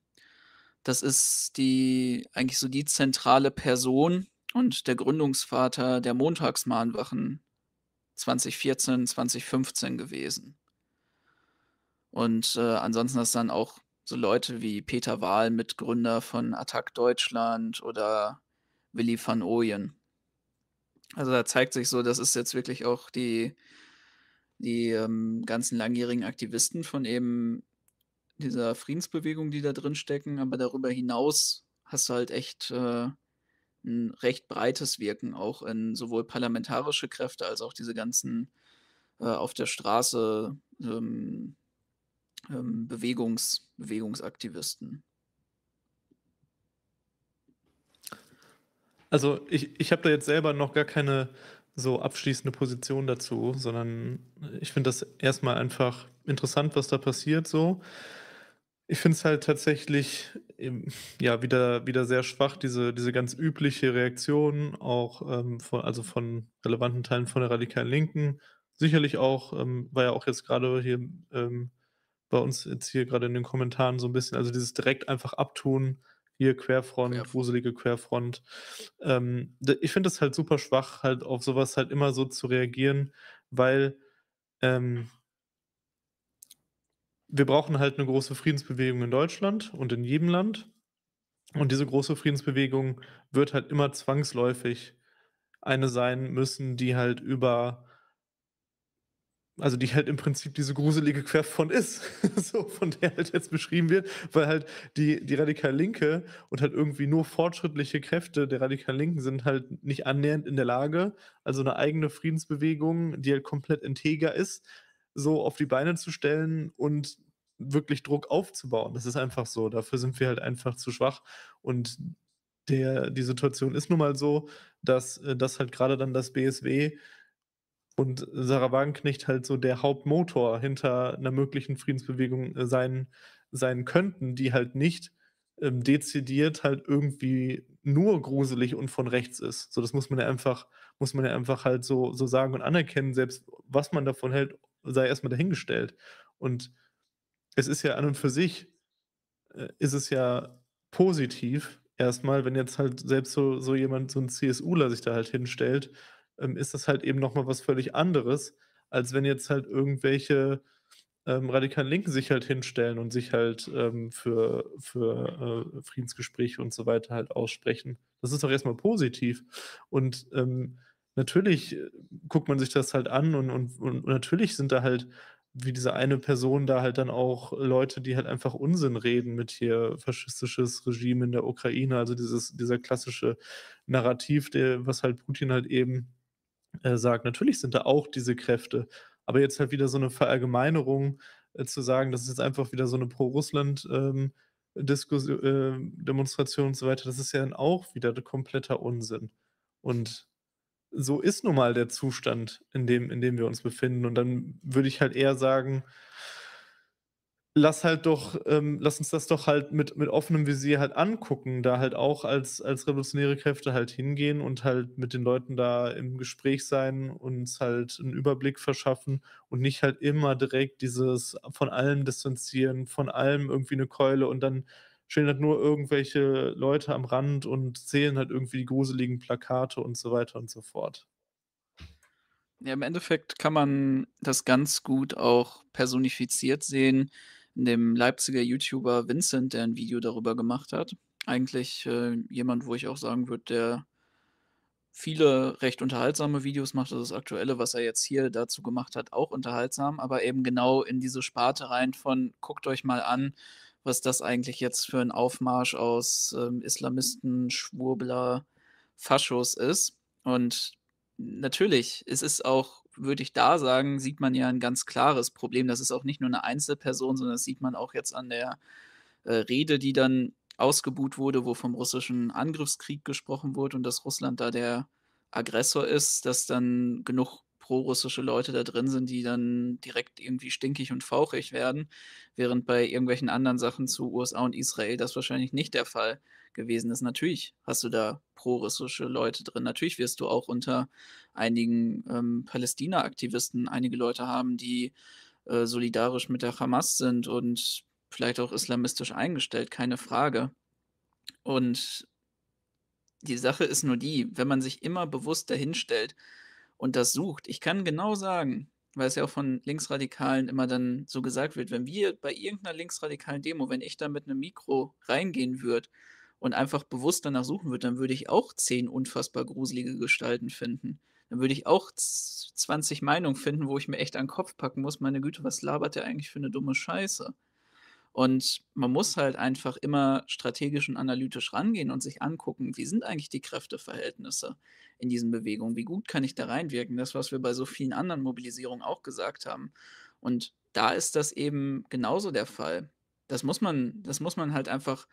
Das ist die eigentlich so die zentrale Person und der Gründungsvater der Montagsmahnwachen 2014, 2015 gewesen. Und äh, ansonsten hast dann auch so Leute wie Peter Wahl, Mitgründer von Attack Deutschland oder Willi van Ooyen. Also da zeigt sich so, das ist jetzt wirklich auch die die ähm, ganzen langjährigen Aktivisten von eben dieser Friedensbewegung, die da drin stecken, aber darüber hinaus hast du halt echt äh, ein recht breites Wirken auch in sowohl parlamentarische Kräfte als auch diese ganzen äh, auf der Straße ähm, ähm, Bewegungs Bewegungsaktivisten. Also ich, ich habe da jetzt selber noch gar keine so abschließende Position dazu, sondern ich finde das erstmal einfach interessant, was da passiert so. Ich finde es halt tatsächlich ja wieder, wieder sehr schwach, diese, diese ganz übliche Reaktion, auch ähm, von, also von relevanten Teilen von der radikalen Linken. Sicherlich auch, ähm, war ja auch jetzt gerade hier ähm, bei uns jetzt hier gerade in den Kommentaren so ein bisschen, also dieses direkt einfach abtun hier Querfront, Querfront. gruselige Querfront. Ähm, ich finde es halt super schwach, halt auf sowas halt immer so zu reagieren, weil ähm, wir brauchen halt eine große Friedensbewegung in Deutschland und in jedem Land. Und diese große Friedensbewegung wird halt immer zwangsläufig eine sein müssen, die halt über also die halt im Prinzip diese gruselige Querfront ist, so von der halt jetzt beschrieben wird, weil halt die, die radikal Linke und halt irgendwie nur fortschrittliche Kräfte der radikal Linken sind halt nicht annähernd in der Lage, also eine eigene Friedensbewegung, die halt komplett integer ist, so auf die Beine zu stellen und wirklich Druck aufzubauen. Das ist einfach so. Dafür sind wir halt einfach zu schwach und der, die Situation ist nun mal so, dass äh, das halt gerade dann das BSW und Sarah Wagenknecht halt so der Hauptmotor hinter einer möglichen Friedensbewegung äh, sein, sein könnten, die halt nicht ähm, dezidiert halt irgendwie nur gruselig und von rechts ist. So, das muss man ja einfach, muss man ja einfach halt so, so sagen und anerkennen, selbst was man davon hält, sei erstmal dahingestellt. Und es ist ja an und für sich, äh, ist es ja positiv, erstmal, wenn jetzt halt selbst so, so jemand, so ein CSUler sich da halt hinstellt ähm, ist das halt eben nochmal was völlig anderes, als wenn jetzt halt irgendwelche ähm, radikalen Linken sich halt hinstellen und sich halt ähm, für, für äh, Friedensgespräche und so weiter halt aussprechen. Das ist doch erstmal positiv. Und ähm, natürlich äh, guckt man sich das halt an und, und, und natürlich sind da halt wie diese eine Person da halt dann auch Leute, die halt einfach Unsinn reden mit hier faschistisches Regime in der Ukraine, also dieses, dieser klassische Narrativ, der, was halt Putin halt eben äh, sagt, natürlich sind da auch diese Kräfte, aber jetzt halt wieder so eine Verallgemeinerung äh, zu sagen, das ist jetzt einfach wieder so eine Pro-Russland- ähm, äh, Demonstration und so weiter, das ist ja dann auch wieder kompletter Unsinn. Und so ist nun mal der Zustand, in dem, in dem wir uns befinden. Und dann würde ich halt eher sagen, lass halt doch, ähm, lass uns das doch halt mit, mit offenem Visier halt angucken, da halt auch als, als revolutionäre Kräfte halt hingehen und halt mit den Leuten da im Gespräch sein, uns halt einen Überblick verschaffen und nicht halt immer direkt dieses von allem distanzieren, von allem irgendwie eine Keule und dann stehen halt nur irgendwelche Leute am Rand und zählen halt irgendwie die gruseligen Plakate und so weiter und so fort. Ja, im Endeffekt kann man das ganz gut auch personifiziert sehen dem Leipziger YouTuber Vincent, der ein Video darüber gemacht hat. Eigentlich äh, jemand, wo ich auch sagen würde, der viele recht unterhaltsame Videos macht. Also das Aktuelle, was er jetzt hier dazu gemacht hat, auch unterhaltsam, aber eben genau in diese Sparte rein von guckt euch mal an, was das eigentlich jetzt für ein Aufmarsch aus ähm, Islamisten, Schwurbler, Faschos ist. Und natürlich, es ist auch würde ich da sagen, sieht man ja ein ganz klares Problem. Das ist auch nicht nur eine Einzelperson, sondern das sieht man auch jetzt an der äh, Rede, die dann ausgebuht wurde, wo vom russischen Angriffskrieg gesprochen wurde und dass Russland da der Aggressor ist, dass dann genug prorussische Leute da drin sind, die dann direkt irgendwie stinkig und fauchig werden, während bei irgendwelchen anderen Sachen zu USA und Israel das wahrscheinlich nicht der Fall gewesen ist. Natürlich hast du da prorussische Leute drin. Natürlich wirst du auch unter einigen ähm, Palästina-Aktivisten einige Leute haben, die äh, solidarisch mit der Hamas sind und vielleicht auch islamistisch eingestellt, keine Frage. Und die Sache ist nur die, wenn man sich immer bewusst dahinstellt, und das sucht. Ich kann genau sagen, weil es ja auch von Linksradikalen immer dann so gesagt wird, wenn wir bei irgendeiner linksradikalen Demo, wenn ich da mit einem Mikro reingehen würde und einfach bewusst danach suchen würde, dann würde ich auch zehn unfassbar gruselige Gestalten finden. Dann würde ich auch 20 Meinungen finden, wo ich mir echt an den Kopf packen muss, meine Güte, was labert der eigentlich für eine dumme Scheiße? Und man muss halt einfach immer strategisch und analytisch rangehen und sich angucken, wie sind eigentlich die Kräfteverhältnisse in diesen Bewegungen, wie gut kann ich da reinwirken, das, was wir bei so vielen anderen Mobilisierungen auch gesagt haben. Und da ist das eben genauso der Fall. Das muss man, das muss man halt einfach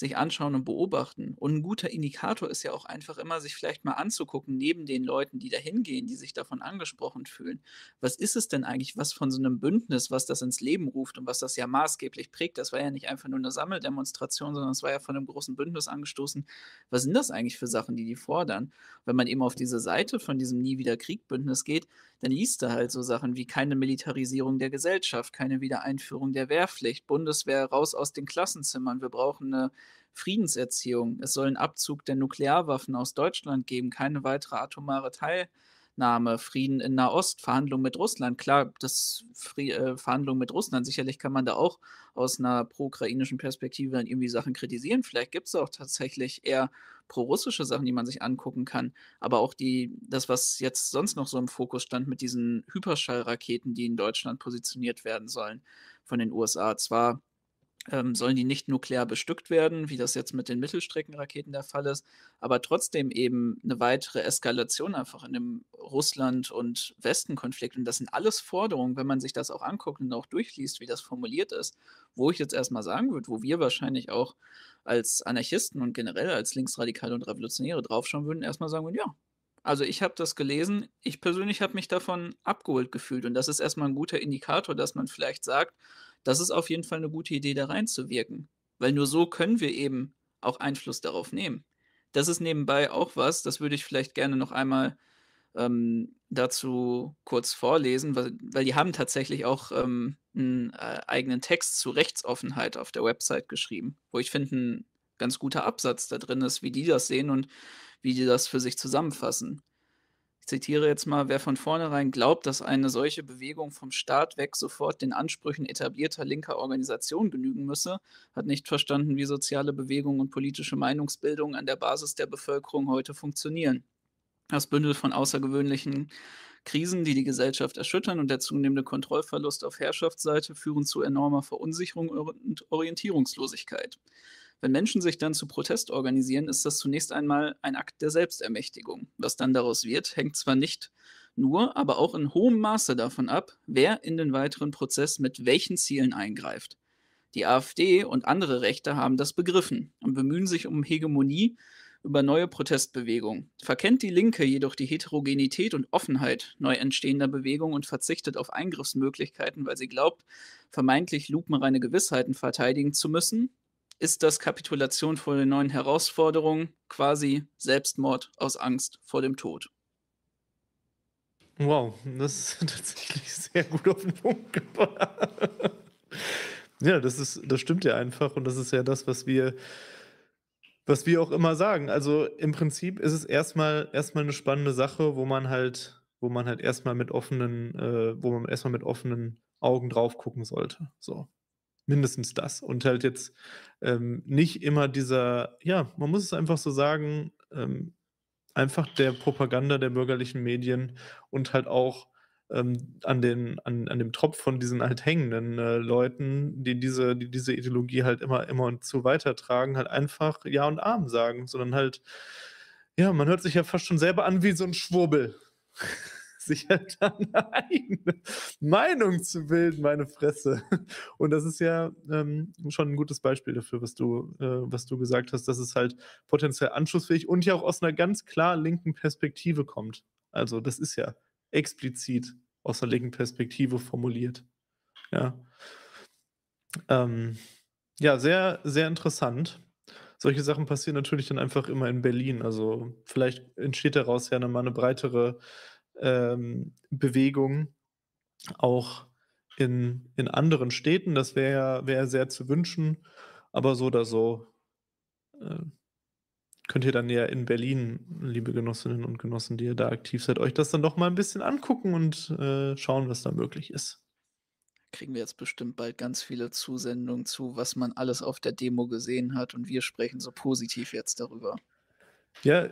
sich anschauen und beobachten. Und ein guter Indikator ist ja auch einfach immer, sich vielleicht mal anzugucken, neben den Leuten, die da hingehen, die sich davon angesprochen fühlen. Was ist es denn eigentlich, was von so einem Bündnis, was das ins Leben ruft und was das ja maßgeblich prägt? Das war ja nicht einfach nur eine Sammeldemonstration, sondern es war ja von einem großen Bündnis angestoßen. Was sind das eigentlich für Sachen, die die fordern? Wenn man eben auf diese Seite von diesem Nie wieder Krieg-Bündnis geht, dann liest er halt so Sachen wie keine Militarisierung der Gesellschaft, keine Wiedereinführung der Wehrpflicht, Bundeswehr raus aus den Klassenzimmern, wir brauchen eine Friedenserziehung. Es soll einen Abzug der Nuklearwaffen aus Deutschland geben, keine weitere atomare Teilnahme, Frieden in Nahost, Verhandlungen mit Russland. Klar, das Fri äh, Verhandlungen mit Russland, sicherlich kann man da auch aus einer pro-ukrainischen Perspektive dann irgendwie Sachen kritisieren. Vielleicht gibt es auch tatsächlich eher pro-russische Sachen, die man sich angucken kann. Aber auch die, das, was jetzt sonst noch so im Fokus stand mit diesen Hyperschallraketen, die in Deutschland positioniert werden sollen von den USA. Zwar ähm, sollen die nicht nuklear bestückt werden, wie das jetzt mit den Mittelstreckenraketen der Fall ist, aber trotzdem eben eine weitere Eskalation einfach in dem Russland- und Westen-Konflikt. Und das sind alles Forderungen, wenn man sich das auch anguckt und auch durchliest, wie das formuliert ist, wo ich jetzt erstmal sagen würde, wo wir wahrscheinlich auch als Anarchisten und generell als Linksradikale und Revolutionäre draufschauen würden, erstmal sagen würden, ja, also ich habe das gelesen, ich persönlich habe mich davon abgeholt gefühlt und das ist erstmal ein guter Indikator, dass man vielleicht sagt, das ist auf jeden Fall eine gute Idee, da reinzuwirken. Weil nur so können wir eben auch Einfluss darauf nehmen. Das ist nebenbei auch was, das würde ich vielleicht gerne noch einmal ähm, dazu kurz vorlesen, weil, weil, die haben tatsächlich auch ähm, einen äh, eigenen Text zu Rechtsoffenheit auf der Website geschrieben, wo ich finde, ein ganz guter Absatz da drin ist, wie die das sehen und wie die das für sich zusammenfassen zitiere jetzt mal, wer von vornherein glaubt, dass eine solche Bewegung vom Staat weg sofort den Ansprüchen etablierter linker Organisationen genügen müsse, hat nicht verstanden, wie soziale Bewegungen und politische Meinungsbildung an der Basis der Bevölkerung heute funktionieren. Das Bündel von außergewöhnlichen Krisen, die die Gesellschaft erschüttern und der zunehmende Kontrollverlust auf Herrschaftsseite führen zu enormer Verunsicherung und Orientierungslosigkeit. Wenn Menschen sich dann zu Protest organisieren, ist das zunächst einmal ein Akt der Selbstermächtigung. Was dann daraus wird, hängt zwar nicht nur, aber auch in hohem Maße davon ab, wer in den weiteren Prozess mit welchen Zielen eingreift. Die AfD und andere Rechte haben das begriffen und bemühen sich um Hegemonie über neue Protestbewegungen. Verkennt die Linke jedoch die Heterogenität und Offenheit neu entstehender Bewegungen und verzichtet auf Eingriffsmöglichkeiten, weil sie glaubt, vermeintlich lupenreine Gewissheiten verteidigen zu müssen, ist das Kapitulation vor den neuen Herausforderungen quasi Selbstmord aus Angst vor dem Tod. Wow, das ist tatsächlich sehr gut auf den Punkt gebracht. ja, das ist, das stimmt ja einfach und das ist ja das, was wir, was wir auch immer sagen. Also im Prinzip ist es erstmal erstmal eine spannende Sache, wo man halt, wo man halt erstmal mit offenen, äh, wo man erstmal mit offenen Augen drauf gucken sollte. So mindestens das und halt jetzt ähm, nicht immer dieser, ja, man muss es einfach so sagen, ähm, einfach der Propaganda der bürgerlichen Medien und halt auch ähm, an, den, an, an dem Tropf von diesen halt hängenden äh, Leuten, die diese, die diese Ideologie halt immer, immer und zu weitertragen, halt einfach Ja und Arm sagen, sondern halt, ja, man hört sich ja fast schon selber an wie so ein Schwurbel. sich halt dann eine eigene Meinung zu bilden, meine Fresse. Und das ist ja ähm, schon ein gutes Beispiel dafür, was du, äh, was du gesagt hast, dass es halt potenziell anschlussfähig und ja auch aus einer ganz klar linken Perspektive kommt. Also das ist ja explizit aus einer linken Perspektive formuliert. Ja. Ähm, ja, sehr, sehr interessant. Solche Sachen passieren natürlich dann einfach immer in Berlin. Also vielleicht entsteht daraus ja nochmal eine breitere ähm, Bewegung auch in, in anderen Städten. Das wäre wär sehr zu wünschen. Aber so oder so äh, könnt ihr dann ja in Berlin, liebe Genossinnen und Genossen, die ihr da aktiv seid, euch das dann doch mal ein bisschen angucken und äh, schauen, was da möglich ist. Kriegen wir jetzt bestimmt bald ganz viele Zusendungen zu, was man alles auf der Demo gesehen hat und wir sprechen so positiv jetzt darüber. Ja,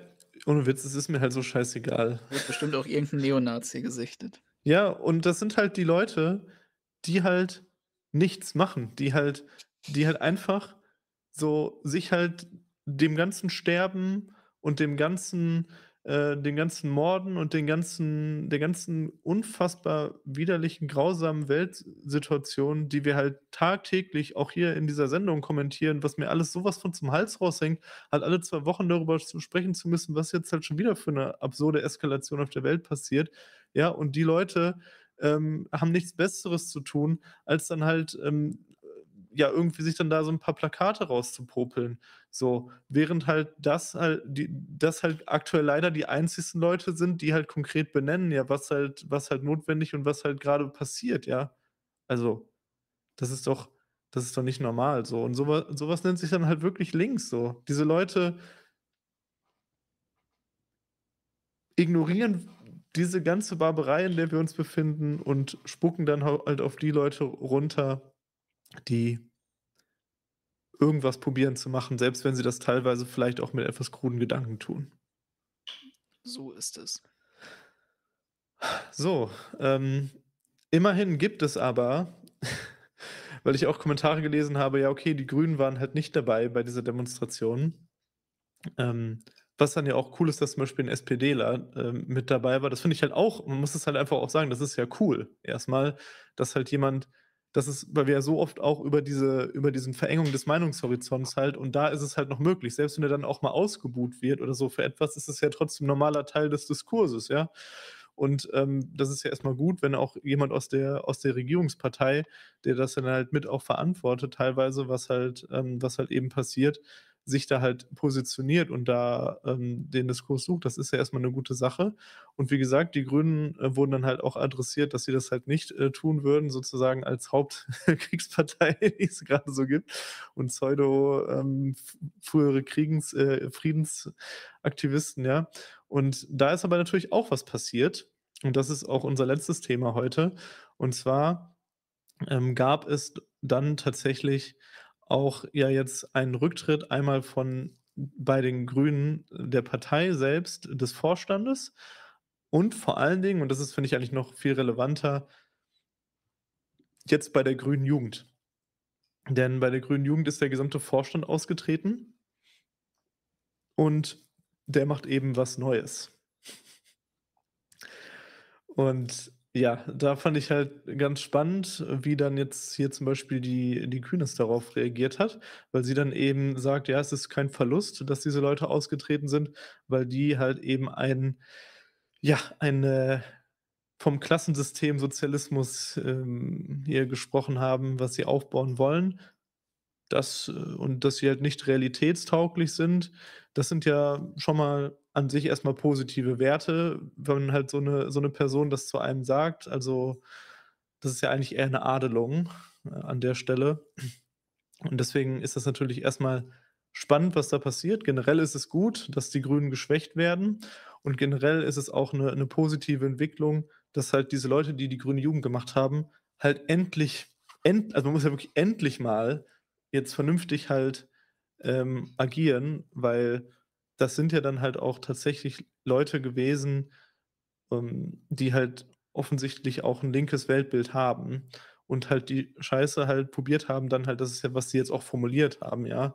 ohne Witz, es ist mir halt so scheißegal. Wird bestimmt auch irgendein Neonazi gesichtet. Ja, und das sind halt die Leute, die halt nichts machen, die halt, die halt einfach so sich halt dem ganzen Sterben und dem ganzen äh, den ganzen Morden und den ganzen, der ganzen unfassbar widerlichen, grausamen Weltsituation, die wir halt tagtäglich auch hier in dieser Sendung kommentieren, was mir alles sowas von zum Hals raushängt, halt alle zwei Wochen darüber zu sprechen zu müssen, was jetzt halt schon wieder für eine absurde Eskalation auf der Welt passiert. Ja, und die Leute ähm, haben nichts Besseres zu tun, als dann halt ähm, ja irgendwie sich dann da so ein paar Plakate rauszupopeln. So, während halt das halt, die, das halt aktuell leider die einzigsten Leute sind, die halt konkret benennen, ja, was halt, was halt notwendig und was halt gerade passiert, ja. Also, das ist doch, das ist doch nicht normal. So, und sowas, sowas nennt sich dann halt wirklich links so. Diese Leute ignorieren diese ganze Barbarei, in der wir uns befinden und spucken dann halt auf die Leute runter, die irgendwas probieren zu machen, selbst wenn sie das teilweise vielleicht auch mit etwas kruden Gedanken tun. So ist es. So, ähm, immerhin gibt es aber, weil ich auch Kommentare gelesen habe, ja, okay, die Grünen waren halt nicht dabei bei dieser Demonstration. Ähm, was dann ja auch cool ist, dass zum Beispiel ein SPDler äh, mit dabei war. Das finde ich halt auch, man muss es halt einfach auch sagen, das ist ja cool. Erstmal, dass halt jemand das ist, weil wir ja so oft auch über diese, über diesen Verengung des Meinungshorizonts halt, und da ist es halt noch möglich. Selbst wenn er dann auch mal ausgebuht wird oder so für etwas, ist es ja trotzdem normaler Teil des Diskurses, ja. Und ähm, das ist ja erstmal gut, wenn auch jemand aus der, aus der Regierungspartei, der das dann halt mit auch verantwortet, teilweise, was halt, ähm, was halt eben passiert, sich da halt positioniert und da ähm, den Diskurs sucht, das ist ja erstmal eine gute Sache. Und wie gesagt, die Grünen äh, wurden dann halt auch adressiert, dass sie das halt nicht äh, tun würden, sozusagen als Hauptkriegspartei, die es gerade so gibt, und pseudo ähm, frühere Kriegens, äh, Friedensaktivisten, ja. Und da ist aber natürlich auch was passiert. Und das ist auch unser letztes Thema heute. Und zwar ähm, gab es dann tatsächlich auch ja jetzt einen Rücktritt einmal von bei den Grünen der Partei selbst, des Vorstandes und vor allen Dingen, und das ist, finde ich, eigentlich noch viel relevanter, jetzt bei der Grünen Jugend. Denn bei der Grünen Jugend ist der gesamte Vorstand ausgetreten und der macht eben was Neues. Und ja, da fand ich halt ganz spannend, wie dann jetzt hier zum Beispiel die, die Kühnes darauf reagiert hat, weil sie dann eben sagt, ja, es ist kein Verlust, dass diese Leute ausgetreten sind, weil die halt eben ein, ja, eine äh, vom Klassensystem Sozialismus ähm, hier gesprochen haben, was sie aufbauen wollen, das äh, und dass sie halt nicht realitätstauglich sind, das sind ja schon mal an sich erstmal positive Werte, wenn halt so eine, so eine Person das zu einem sagt. Also das ist ja eigentlich eher eine Adelung äh, an der Stelle. Und deswegen ist das natürlich erstmal spannend, was da passiert. Generell ist es gut, dass die Grünen geschwächt werden. Und generell ist es auch eine, eine positive Entwicklung, dass halt diese Leute, die die grüne Jugend gemacht haben, halt endlich, end, also man muss ja wirklich endlich mal jetzt vernünftig halt ähm, agieren, weil das sind ja dann halt auch tatsächlich Leute gewesen, ähm, die halt offensichtlich auch ein linkes Weltbild haben und halt die Scheiße halt probiert haben, dann halt, das ist ja, was sie jetzt auch formuliert haben, ja,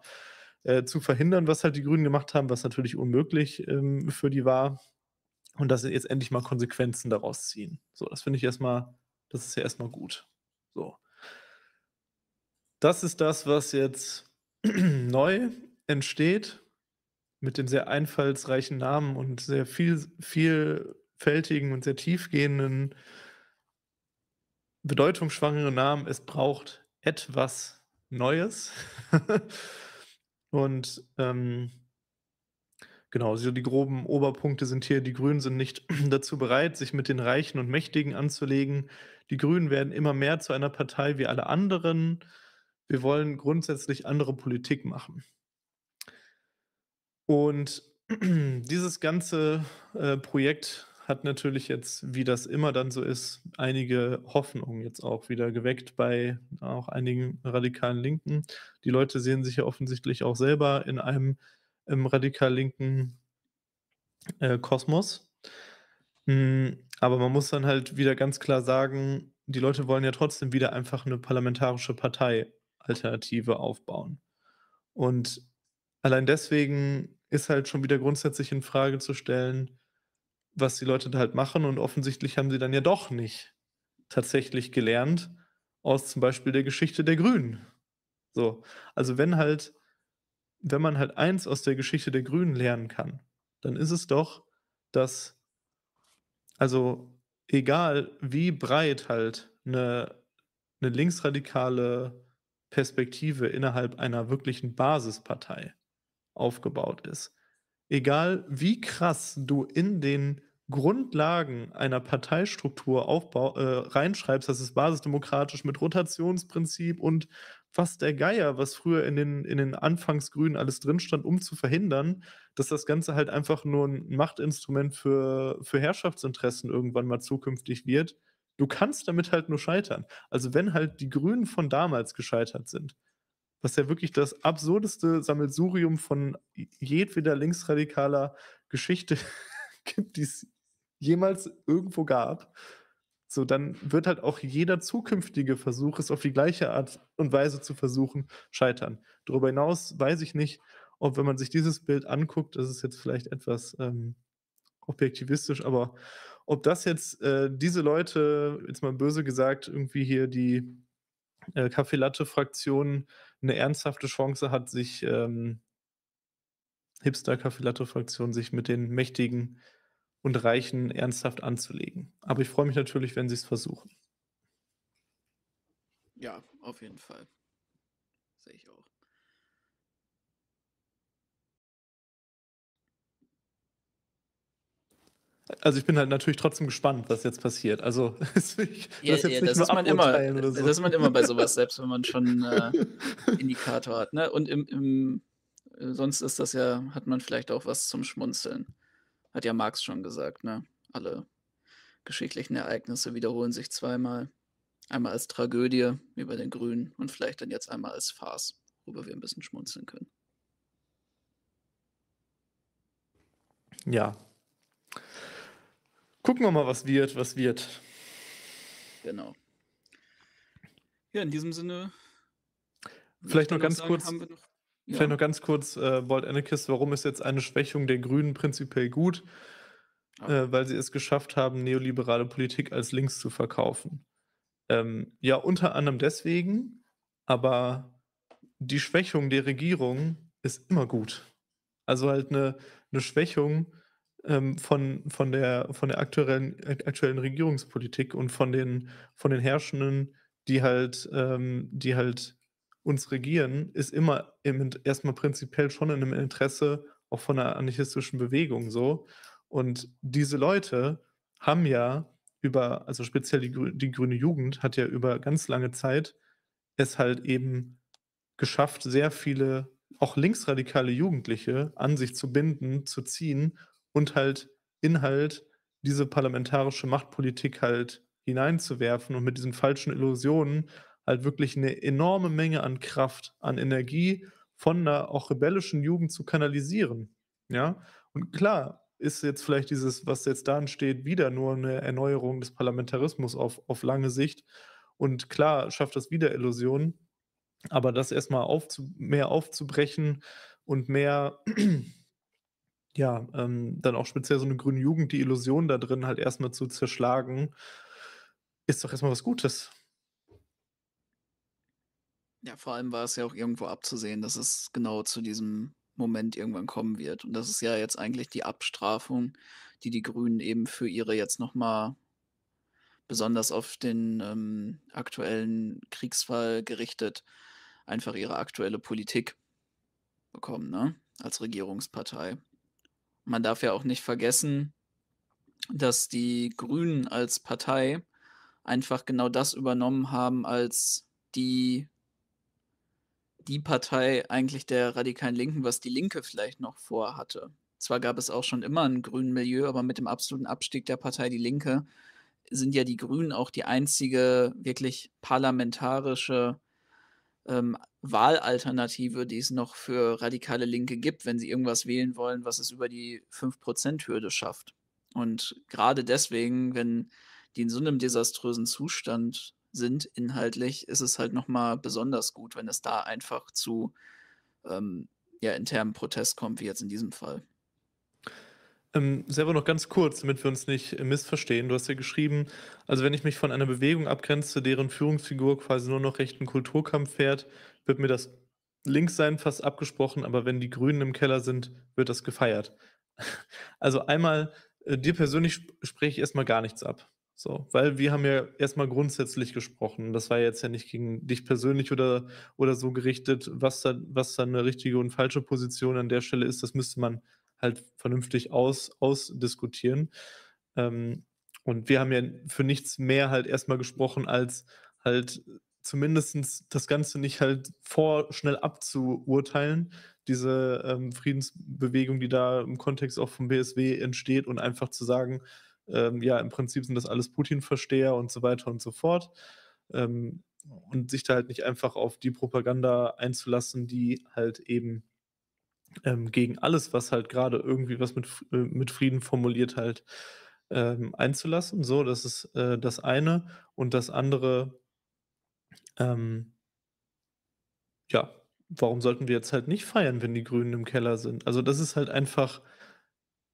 äh, zu verhindern, was halt die Grünen gemacht haben, was natürlich unmöglich ähm, für die war. Und dass sie jetzt endlich mal Konsequenzen daraus ziehen. So, das finde ich erstmal, das ist ja erstmal gut. So. Das ist das, was jetzt neu entsteht mit dem sehr einfallsreichen Namen und sehr viel, vielfältigen und sehr tiefgehenden, bedeutungsschwangeren Namen. Es braucht etwas Neues. und ähm, genau, so die groben Oberpunkte sind hier, die Grünen sind nicht dazu bereit, sich mit den Reichen und Mächtigen anzulegen. Die Grünen werden immer mehr zu einer Partei wie alle anderen. Wir wollen grundsätzlich andere Politik machen. Und dieses ganze äh, Projekt hat natürlich jetzt, wie das immer dann so ist, einige Hoffnungen jetzt auch wieder geweckt bei auch einigen radikalen Linken. Die Leute sehen sich ja offensichtlich auch selber in einem radikal linken äh, Kosmos. Hm, aber man muss dann halt wieder ganz klar sagen, die Leute wollen ja trotzdem wieder einfach eine parlamentarische Partei Alternative aufbauen. Und allein deswegen ist halt schon wieder grundsätzlich in Frage zu stellen, was die Leute da halt machen. Und offensichtlich haben sie dann ja doch nicht tatsächlich gelernt aus zum Beispiel der Geschichte der Grünen. So, also wenn halt, wenn man halt eins aus der Geschichte der Grünen lernen kann, dann ist es doch, dass, also egal wie breit halt eine, eine linksradikale Perspektive innerhalb einer wirklichen Basispartei aufgebaut ist. Egal wie krass du in den Grundlagen einer Parteistruktur aufbau, äh, reinschreibst, das ist basisdemokratisch mit Rotationsprinzip und was der Geier, was früher in den, in den Anfangsgrünen alles drin stand, um zu verhindern, dass das Ganze halt einfach nur ein Machtinstrument für, für Herrschaftsinteressen irgendwann mal zukünftig wird, Du kannst damit halt nur scheitern. Also wenn halt die Grünen von damals gescheitert sind, was ja wirklich das absurdeste Sammelsurium von jedweder linksradikaler Geschichte gibt, die es jemals irgendwo gab, so dann wird halt auch jeder zukünftige Versuch, es auf die gleiche Art und Weise zu versuchen, scheitern. Darüber hinaus weiß ich nicht, ob wenn man sich dieses Bild anguckt, das ist jetzt vielleicht etwas ähm, objektivistisch, aber ob das jetzt äh, diese Leute, jetzt mal böse gesagt, irgendwie hier die äh, Latte fraktion eine ernsthafte Chance hat, sich ähm, hipster Latte fraktion sich mit den Mächtigen und Reichen ernsthaft anzulegen. Aber ich freue mich natürlich, wenn sie es versuchen. Ja, auf jeden Fall. Sehe ich auch. Also ich bin halt natürlich trotzdem gespannt, was jetzt passiert. Also das, ich, ja, das, ja, das ist man immer, so. das ist man immer bei sowas, selbst wenn man schon äh, Indikator hat. Ne? Und im, im, sonst ist das ja, hat man vielleicht auch was zum Schmunzeln. Hat ja Marx schon gesagt, ne? Alle geschichtlichen Ereignisse wiederholen sich zweimal. Einmal als Tragödie wie bei den Grünen und vielleicht dann jetzt einmal als Farce, worüber wir ein bisschen schmunzeln können. Ja, Gucken wir mal, was wird, was wird. Genau. Ja, in diesem Sinne. Vielleicht noch ganz sagen, kurz. Noch, ja. Vielleicht noch ganz kurz, äh, Bold Anarchist, warum ist jetzt eine Schwächung der Grünen prinzipiell gut? Ja. Äh, weil sie es geschafft haben, neoliberale Politik als links zu verkaufen. Ähm, ja, unter anderem deswegen, aber die Schwächung der Regierung ist immer gut. Also halt eine, eine Schwächung, ähm, von, von der, von der aktuellen, aktuellen Regierungspolitik und von den, von den Herrschenden, die halt, ähm, die halt uns regieren, ist immer im, erstmal prinzipiell schon in einem Interesse auch von einer anarchistischen Bewegung so. Und diese Leute haben ja über, also speziell die, die grüne Jugend hat ja über ganz lange Zeit es halt eben geschafft, sehr viele auch linksradikale Jugendliche an sich zu binden, zu ziehen und halt Inhalt diese parlamentarische Machtpolitik halt hineinzuwerfen und mit diesen falschen Illusionen halt wirklich eine enorme Menge an Kraft, an Energie von einer auch rebellischen Jugend zu kanalisieren. Ja, und klar ist jetzt vielleicht dieses, was jetzt da entsteht, wieder nur eine Erneuerung des Parlamentarismus auf, auf lange Sicht. Und klar schafft das wieder Illusionen, aber das erstmal aufzu mehr aufzubrechen und mehr ja, ähm, dann auch speziell so eine grüne Jugend, die Illusion da drin halt erstmal zu zerschlagen, ist doch erstmal was Gutes. Ja, vor allem war es ja auch irgendwo abzusehen, dass es genau zu diesem Moment irgendwann kommen wird. Und das ist ja jetzt eigentlich die Abstrafung, die die Grünen eben für ihre jetzt nochmal besonders auf den ähm, aktuellen Kriegsfall gerichtet, einfach ihre aktuelle Politik bekommen, ne? Als Regierungspartei man darf ja auch nicht vergessen, dass die Grünen als Partei einfach genau das übernommen haben, als die, die Partei eigentlich der radikalen Linken, was die Linke vielleicht noch vorhatte. Zwar gab es auch schon immer ein grünen Milieu, aber mit dem absoluten Abstieg der Partei Die Linke sind ja die Grünen auch die einzige wirklich parlamentarische ähm, Wahlalternative, die es noch für radikale Linke gibt, wenn sie irgendwas wählen wollen, was es über die 5%-Hürde schafft. Und gerade deswegen, wenn die in so einem desaströsen Zustand sind, inhaltlich, ist es halt nochmal besonders gut, wenn es da einfach zu ähm, ja, internen Protest kommt, wie jetzt in diesem Fall. Ähm, selber noch ganz kurz, damit wir uns nicht äh, missverstehen. Du hast ja geschrieben, also wenn ich mich von einer Bewegung abgrenze, deren Führungsfigur quasi nur noch rechten Kulturkampf fährt, wird mir das Linkssein fast abgesprochen, aber wenn die Grünen im Keller sind, wird das gefeiert. Also einmal, äh, dir persönlich sp spreche ich erstmal gar nichts ab. So, weil wir haben ja erstmal grundsätzlich gesprochen. Das war jetzt ja nicht gegen dich persönlich oder, oder so gerichtet, was da, was da eine richtige und falsche Position an der Stelle ist. Das müsste man halt vernünftig aus, ausdiskutieren. Ähm, und wir haben ja für nichts mehr halt erstmal gesprochen, als halt zumindest das Ganze nicht halt vorschnell abzuurteilen, diese ähm, Friedensbewegung, die da im Kontext auch vom BSW entsteht und einfach zu sagen, ähm, ja, im Prinzip sind das alles Putin-Versteher und so weiter und so fort. Ähm, und sich da halt nicht einfach auf die Propaganda einzulassen, die halt eben ähm, gegen alles, was halt gerade irgendwie was mit, äh, mit Frieden formuliert halt ähm, einzulassen. So, das ist äh, das eine und das andere, ähm, ja, warum sollten wir jetzt halt nicht feiern, wenn die Grünen im Keller sind? Also das ist halt einfach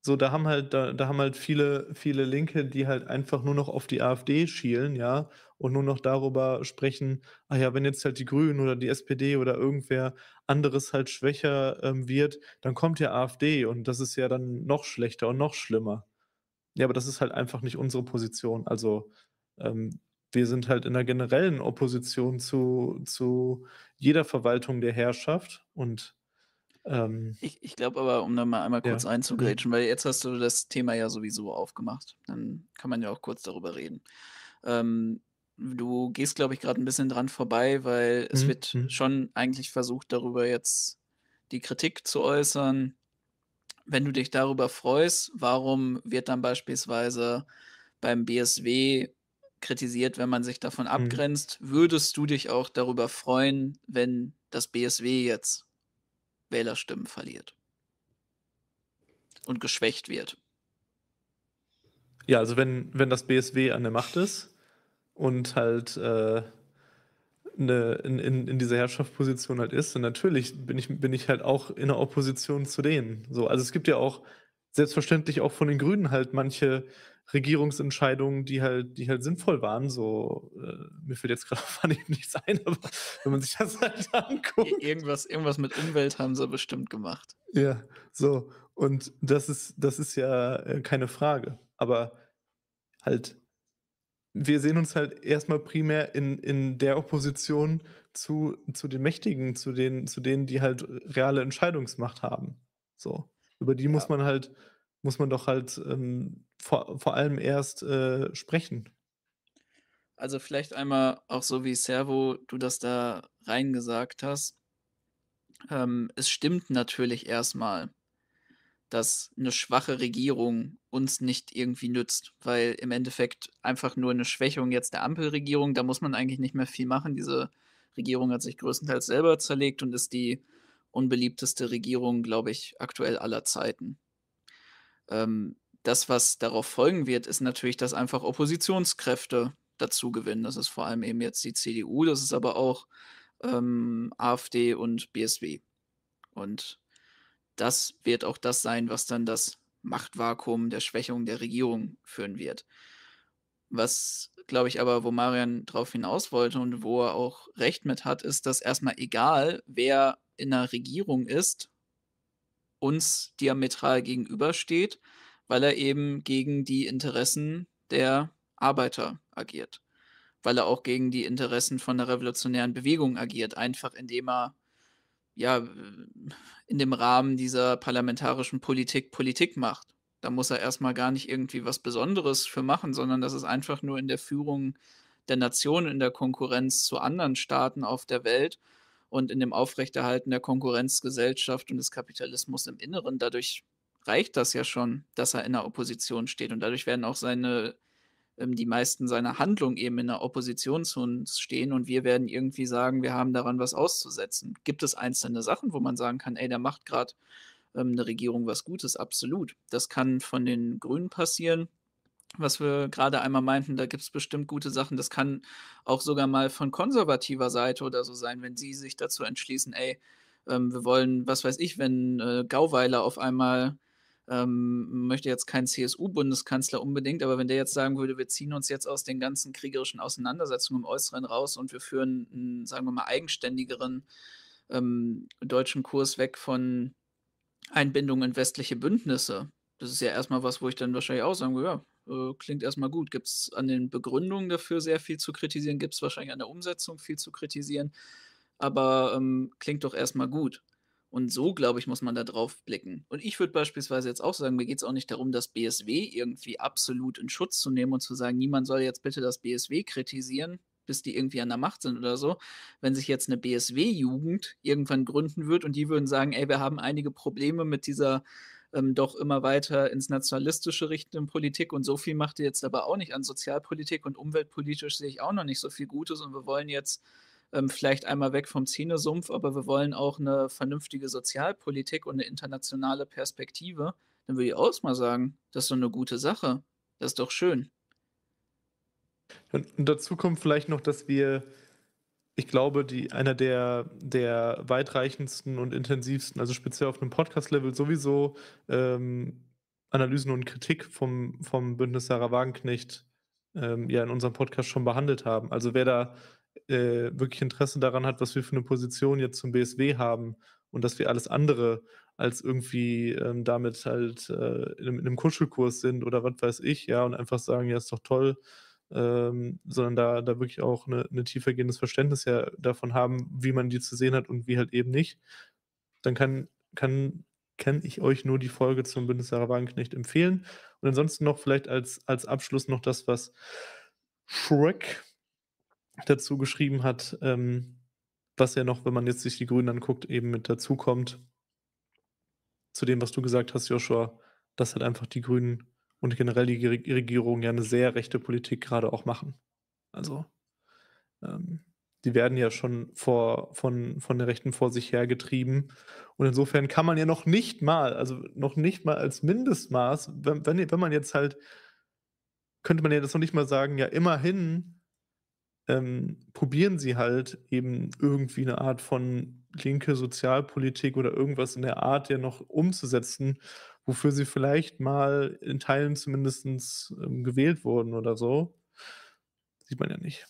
so, da haben halt, da, da haben halt viele, viele Linke, die halt einfach nur noch auf die AfD schielen, ja, und nur noch darüber sprechen, ah ja, wenn jetzt halt die Grünen oder die SPD oder irgendwer anderes halt schwächer ähm, wird, dann kommt ja AfD und das ist ja dann noch schlechter und noch schlimmer. Ja, aber das ist halt einfach nicht unsere Position. Also ähm, wir sind halt in der generellen Opposition zu, zu jeder Verwaltung der Herrschaft und ähm, ich, ich glaube aber, um da mal einmal kurz ja. Mhm. einzugrätschen, weil jetzt hast du das Thema ja sowieso aufgemacht. Dann kann man ja auch kurz darüber reden. Ähm, du gehst, glaube ich, gerade ein bisschen dran vorbei, weil es mhm. wird mhm. schon eigentlich versucht, darüber jetzt die Kritik zu äußern. Wenn du dich darüber freust, warum wird dann beispielsweise beim BSW kritisiert, wenn man sich davon mhm. abgrenzt, mhm. würdest du dich auch darüber freuen, wenn das BSW jetzt Wählerstimmen verliert und geschwächt wird. Ja, also wenn, wenn das BSW an der Macht ist und halt äh, ne, in, in, in dieser Herrschaftsposition halt ist, dann natürlich bin ich, bin ich halt auch in der Opposition zu denen. So, also es gibt ja auch selbstverständlich auch von den Grünen halt manche Regierungsentscheidungen, die halt, die halt sinnvoll waren. So, äh, mir fällt jetzt gerade auf Anhieb nichts ein, aber wenn man sich das halt anguckt. Irgendwas, irgendwas mit Umwelt haben sie bestimmt gemacht. Ja, so. Und das ist, das ist ja äh, keine Frage. Aber halt, wir sehen uns halt erstmal primär in, in der Opposition zu, zu den Mächtigen, zu, den, zu denen, die halt reale Entscheidungsmacht haben. So. Über die ja. muss man halt muss man doch halt ähm, vor, vor allem erst äh, sprechen. Also vielleicht einmal auch so wie Servo, du das da reingesagt hast. Ähm, es stimmt natürlich erstmal, dass eine schwache Regierung uns nicht irgendwie nützt, weil im Endeffekt einfach nur eine Schwächung jetzt der Ampelregierung, da muss man eigentlich nicht mehr viel machen. Diese Regierung hat sich größtenteils selber zerlegt und ist die unbeliebteste Regierung, glaube ich, aktuell aller Zeiten. Ähm, das, was darauf folgen wird, ist natürlich, dass einfach Oppositionskräfte dazu gewinnen. Das ist vor allem eben jetzt die CDU, das ist aber auch ähm, AfD und BSW. Und das wird auch das sein, was dann das Machtvakuum der Schwächung der Regierung führen wird. Was, glaube ich, aber, wo Marian darauf hinaus wollte und wo er auch recht mit hat, ist, dass erstmal egal, wer in der Regierung ist, uns diametral gegenübersteht, weil er eben gegen die Interessen der Arbeiter agiert, weil er auch gegen die Interessen von der revolutionären Bewegung agiert, einfach indem er ja in dem Rahmen dieser parlamentarischen Politik Politik macht. Da muss er erstmal gar nicht irgendwie was Besonderes für machen, sondern das ist einfach nur in der Führung der Nation, in der Konkurrenz zu anderen Staaten auf der Welt und in dem Aufrechterhalten der Konkurrenzgesellschaft und des Kapitalismus im Inneren. Dadurch reicht das ja schon, dass er in der Opposition steht und dadurch werden auch seine ähm, die meisten seiner Handlungen eben in der Opposition zu uns stehen und wir werden irgendwie sagen, wir haben daran was auszusetzen. Gibt es einzelne Sachen, wo man sagen kann, ey, da macht gerade ähm, eine Regierung was Gutes? Absolut. Das kann von den Grünen passieren was wir gerade einmal meinten, da gibt es bestimmt gute Sachen. Das kann auch sogar mal von konservativer Seite oder so sein, wenn sie sich dazu entschließen, ey, ähm, wir wollen, was weiß ich, wenn äh, Gauweiler auf einmal ähm, möchte jetzt kein CSU-Bundeskanzler unbedingt, aber wenn der jetzt sagen würde, wir ziehen uns jetzt aus den ganzen kriegerischen Auseinandersetzungen im Äußeren raus und wir führen einen, sagen wir mal, eigenständigeren ähm, deutschen Kurs weg von Einbindung in westliche Bündnisse. Das ist ja erstmal was, wo ich dann wahrscheinlich auch sagen würde, ja, äh, klingt erstmal gut. Gibt es an den Begründungen dafür sehr viel zu kritisieren? Gibt es wahrscheinlich an der Umsetzung viel zu kritisieren? Aber ähm, klingt doch erstmal gut. Und so, glaube ich, muss man da drauf blicken. Und ich würde beispielsweise jetzt auch sagen, mir geht es auch nicht darum, das BSW irgendwie absolut in Schutz zu nehmen und zu sagen, niemand soll jetzt bitte das BSW kritisieren, bis die irgendwie an der Macht sind oder so. Wenn sich jetzt eine BSW-Jugend irgendwann gründen wird und die würden sagen, ey, wir haben einige Probleme mit dieser ähm, doch immer weiter ins Nationalistische richten in Politik. Und so viel macht ihr jetzt aber auch nicht an Sozialpolitik und umweltpolitisch sehe ich auch noch nicht so viel Gutes. Und wir wollen jetzt ähm, vielleicht einmal weg vom Zähnesumpf, aber wir wollen auch eine vernünftige Sozialpolitik und eine internationale Perspektive. Dann würde ich auch mal sagen, das ist doch eine gute Sache. Das ist doch schön. Und dazu kommt vielleicht noch, dass wir ich glaube, die, einer der, der weitreichendsten und intensivsten, also speziell auf einem Podcast-Level sowieso, ähm, Analysen und Kritik vom, vom Bündnis Sarah Wagenknecht ähm, ja in unserem Podcast schon behandelt haben. Also wer da äh, wirklich Interesse daran hat, was wir für eine Position jetzt zum BSW haben und dass wir alles andere als irgendwie ähm, damit halt äh, in, einem, in einem Kuschelkurs sind oder was weiß ich, ja, und einfach sagen, ja, ist doch toll, ähm, sondern da, da wirklich auch ein ne, tiefergehendes Verständnis ja davon haben, wie man die zu sehen hat und wie halt eben nicht, dann kann, kann, kann ich euch nur die Folge zum Bundesjahrer Wagenknecht empfehlen. Und ansonsten noch vielleicht als, als Abschluss noch das, was Shrek dazu geschrieben hat, ähm, was ja noch, wenn man jetzt sich die Grünen anguckt, eben mit dazukommt. Zu dem, was du gesagt hast, Joshua, dass halt einfach die Grünen und generell die Regierung ja eine sehr rechte Politik gerade auch machen. Also ähm, die werden ja schon vor, von, von der Rechten vor sich hergetrieben. Und insofern kann man ja noch nicht mal, also noch nicht mal als Mindestmaß, wenn, wenn, wenn man jetzt halt, könnte man ja das noch nicht mal sagen, ja, immerhin ähm, probieren sie halt eben irgendwie eine Art von linke Sozialpolitik oder irgendwas in der Art ja noch umzusetzen, wofür sie vielleicht mal in Teilen zumindest ähm, gewählt wurden oder so. Sieht man ja nicht.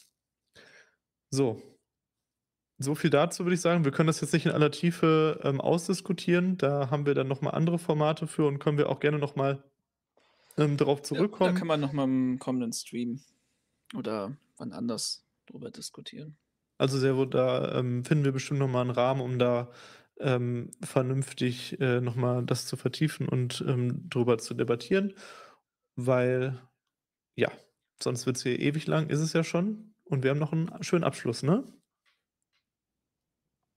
So. So viel dazu würde ich sagen. Wir können das jetzt nicht in aller Tiefe ähm, ausdiskutieren. Da haben wir dann nochmal andere Formate für und können wir auch gerne nochmal ähm, darauf zurückkommen. Ja, da kann man nochmal im kommenden Stream oder wann anders drüber diskutieren. Also sehr wohl, da ähm, finden wir bestimmt nochmal einen Rahmen, um da ähm, vernünftig äh, nochmal das zu vertiefen und ähm, drüber zu debattieren, weil ja, sonst wird es hier ewig lang, ist es ja schon. Und wir haben noch einen schönen Abschluss, ne?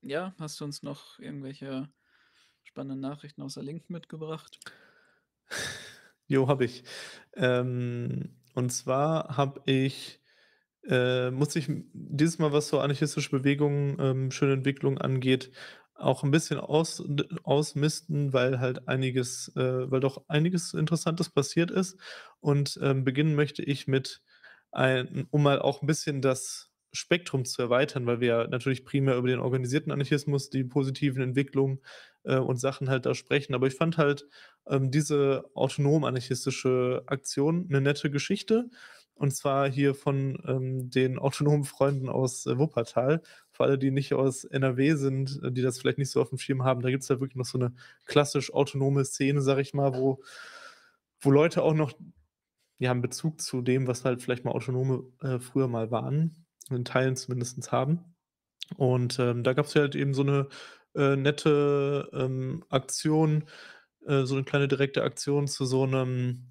Ja, hast du uns noch irgendwelche spannenden Nachrichten aus der Linken mitgebracht? jo, habe ich. Ähm, und zwar habe ich, äh, muss ich dieses Mal, was so anarchistische Bewegungen, ähm, schöne Entwicklungen angeht, auch ein bisschen aus, ausmisten, weil halt einiges, äh, weil doch einiges Interessantes passiert ist. Und ähm, beginnen möchte ich mit, ein, um mal auch ein bisschen das Spektrum zu erweitern, weil wir natürlich primär über den organisierten Anarchismus, die positiven Entwicklungen äh, und Sachen halt da sprechen. Aber ich fand halt ähm, diese autonom-anarchistische Aktion eine nette Geschichte und zwar hier von ähm, den autonomen Freunden aus äh, Wuppertal. Für alle, die nicht aus NRW sind, äh, die das vielleicht nicht so auf dem Schirm haben, da gibt es ja wirklich noch so eine klassisch autonome Szene, sag ich mal, wo, wo Leute auch noch ja, einen Bezug zu dem, was halt vielleicht mal Autonome äh, früher mal waren, in Teilen zumindest haben. Und ähm, da gab es halt eben so eine äh, nette ähm, Aktion, äh, so eine kleine direkte Aktion zu so einem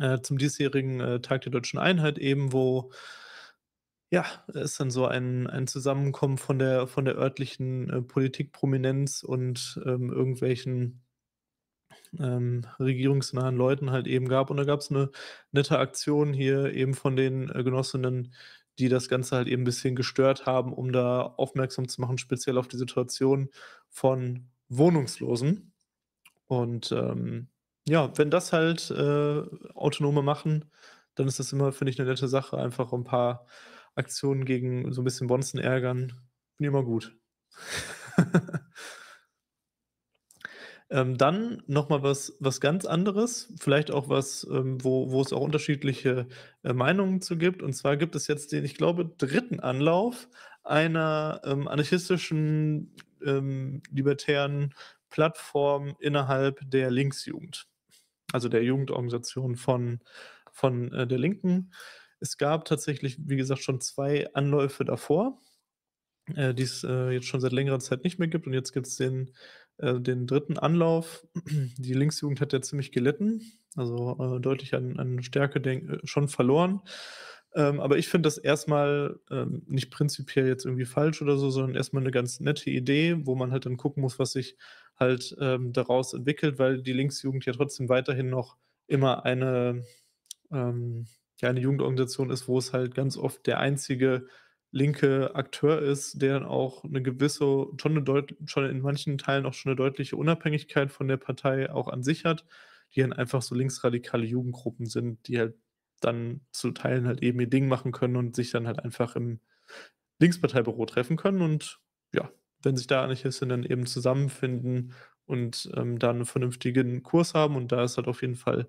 äh, zum diesjährigen äh, Tag der deutschen Einheit eben, wo ja, ist dann so ein, ein Zusammenkommen von der, von der örtlichen äh, Politikprominenz und ähm, irgendwelchen ähm, regierungsnahen Leuten halt eben gab. Und da gab es eine nette Aktion hier eben von den äh, Genossinnen, die das Ganze halt eben ein bisschen gestört haben, um da aufmerksam zu machen, speziell auf die Situation von Wohnungslosen. Und ähm, ja, wenn das halt äh, Autonome machen, dann ist das immer, finde ich, eine nette Sache. Einfach ein paar Aktionen gegen so ein bisschen Bonzen ärgern. Finde immer gut. ähm, dann nochmal was, was ganz anderes, vielleicht auch was, ähm, wo, wo es auch unterschiedliche äh, Meinungen zu gibt. Und zwar gibt es jetzt den, ich glaube, dritten Anlauf einer ähm, anarchistischen, ähm, libertären Plattform innerhalb der Linksjugend also der Jugendorganisation von, von äh, der Linken. Es gab tatsächlich, wie gesagt, schon zwei Anläufe davor, äh, die es äh, jetzt schon seit längerer Zeit nicht mehr gibt. Und jetzt gibt es den, äh, den dritten Anlauf. Die Linksjugend hat ja ziemlich gelitten, also äh, deutlich an, an Stärke äh, schon verloren. Ähm, aber ich finde das erstmal ähm, nicht prinzipiell jetzt irgendwie falsch oder so, sondern erstmal eine ganz nette Idee, wo man halt dann gucken muss, was sich halt ähm, daraus entwickelt, weil die Linksjugend ja trotzdem weiterhin noch immer eine, ähm, ja, eine Jugendorganisation ist, wo es halt ganz oft der einzige linke Akteur ist, der dann auch eine gewisse, schon, eine schon in manchen Teilen auch schon eine deutliche Unabhängigkeit von der Partei auch an sich hat, die dann einfach so linksradikale Jugendgruppen sind, die halt dann zu Teilen halt eben ihr Ding machen können und sich dann halt einfach im Linksparteibüro treffen können und ja, wenn sich da Anarchisten dann eben zusammenfinden und ähm, da einen vernünftigen Kurs haben und da ist halt auf jeden Fall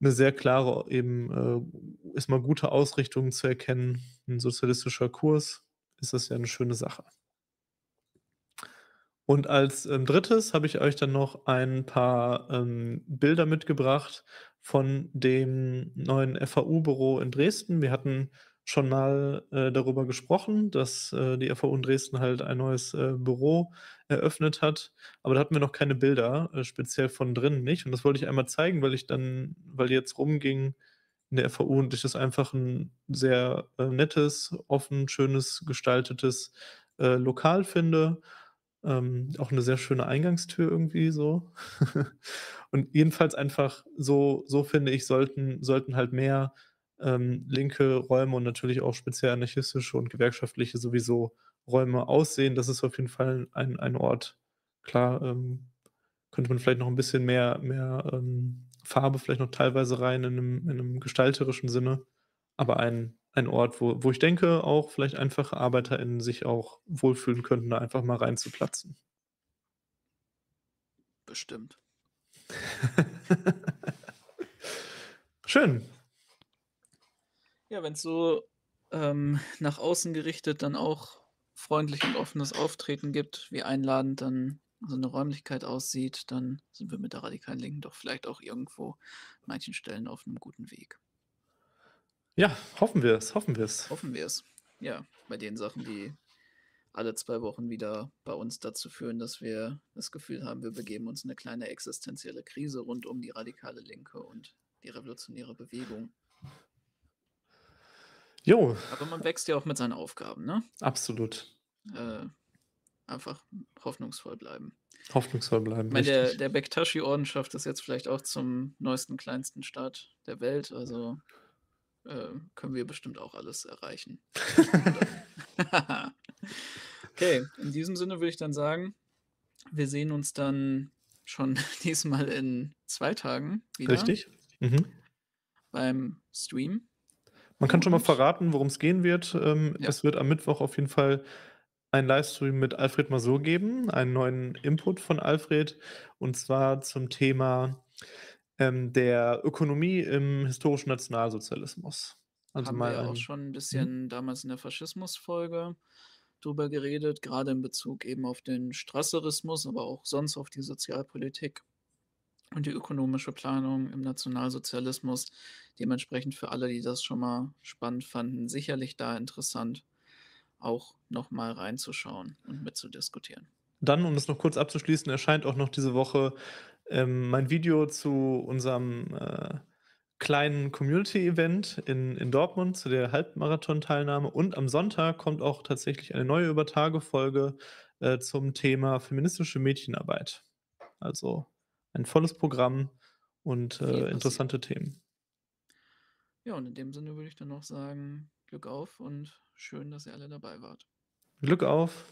eine sehr klare eben äh, ist mal gute Ausrichtung zu erkennen. Ein sozialistischer Kurs ist das ja eine schöne Sache. Und als ähm, drittes habe ich euch dann noch ein paar ähm, Bilder mitgebracht von dem neuen FAU-Büro in Dresden. Wir hatten schon mal äh, darüber gesprochen, dass äh, die FAU in Dresden halt ein neues äh, Büro eröffnet hat, aber da hatten wir noch keine Bilder, äh, speziell von drinnen nicht. Und das wollte ich einmal zeigen, weil ich dann, weil jetzt rumging in der FAU und ich das einfach ein sehr äh, nettes, offen, schönes, gestaltetes äh, Lokal finde ähm, auch eine sehr schöne Eingangstür irgendwie so. und jedenfalls einfach so, so finde ich, sollten, sollten halt mehr ähm, linke Räume und natürlich auch speziell anarchistische und gewerkschaftliche sowieso Räume aussehen. Das ist auf jeden Fall ein, ein Ort. Klar, ähm, könnte man vielleicht noch ein bisschen mehr, mehr ähm, Farbe vielleicht noch teilweise rein in einem, in einem gestalterischen Sinne, aber ein, ein Ort, wo, wo ich denke, auch vielleicht einfache ArbeiterInnen sich auch wohlfühlen könnten, da einfach mal reinzuplatzen. Bestimmt. Schön. Ja, wenn es so ähm, nach außen gerichtet dann auch freundlich und offenes Auftreten gibt, wie einladend dann so eine Räumlichkeit aussieht, dann sind wir mit der radikalen Linken doch vielleicht auch irgendwo an manchen Stellen auf einem guten Weg. Ja, hoffen wir es, hoffen wir es. Hoffen wir es. Ja, bei den Sachen, die alle zwei Wochen wieder bei uns dazu führen, dass wir das Gefühl haben, wir begeben uns in eine kleine existenzielle Krise rund um die radikale Linke und die revolutionäre Bewegung. Jo. Aber man wächst ja auch mit seinen Aufgaben, ne? Absolut. Äh, einfach hoffnungsvoll bleiben. Hoffnungsvoll bleiben. Ich meine, der, der Bektashi-Orden schafft es jetzt vielleicht auch zum neuesten, kleinsten Staat der Welt. Also äh, können wir bestimmt auch alles erreichen. okay, in diesem Sinne würde ich dann sagen, wir sehen uns dann schon diesmal in zwei Tagen wieder. Richtig. Mhm. Beim Stream. Man kann schon mal verraten, worum es gehen wird. Ähm, ja. Es wird am Mittwoch auf jeden Fall einen Livestream mit Alfred Masur geben, einen neuen Input von Alfred, und zwar zum Thema ähm, der Ökonomie im historischen Nationalsozialismus. Also Haben mal wir auch schon ein mhm. bisschen damals in der Faschismusfolge drüber geredet, gerade in Bezug eben auf den Strasserismus, aber auch sonst auf die Sozialpolitik und die ökonomische Planung im Nationalsozialismus. Dementsprechend für alle, die das schon mal spannend fanden, sicherlich da interessant, auch nochmal reinzuschauen und mitzudiskutieren. Dann, um das noch kurz abzuschließen, erscheint auch noch diese Woche ähm, mein Video zu unserem äh, kleinen Community-Event in, in Dortmund, zu der Halbmarathon-Teilnahme. Und am Sonntag kommt auch tatsächlich eine neue Über-Tage-Folge äh, zum Thema feministische Mädchenarbeit. Also ein volles Programm und äh, interessante Themen. Ja, und in dem Sinne würde ich dann noch sagen, Glück auf und schön, dass ihr alle dabei wart. Glück auf!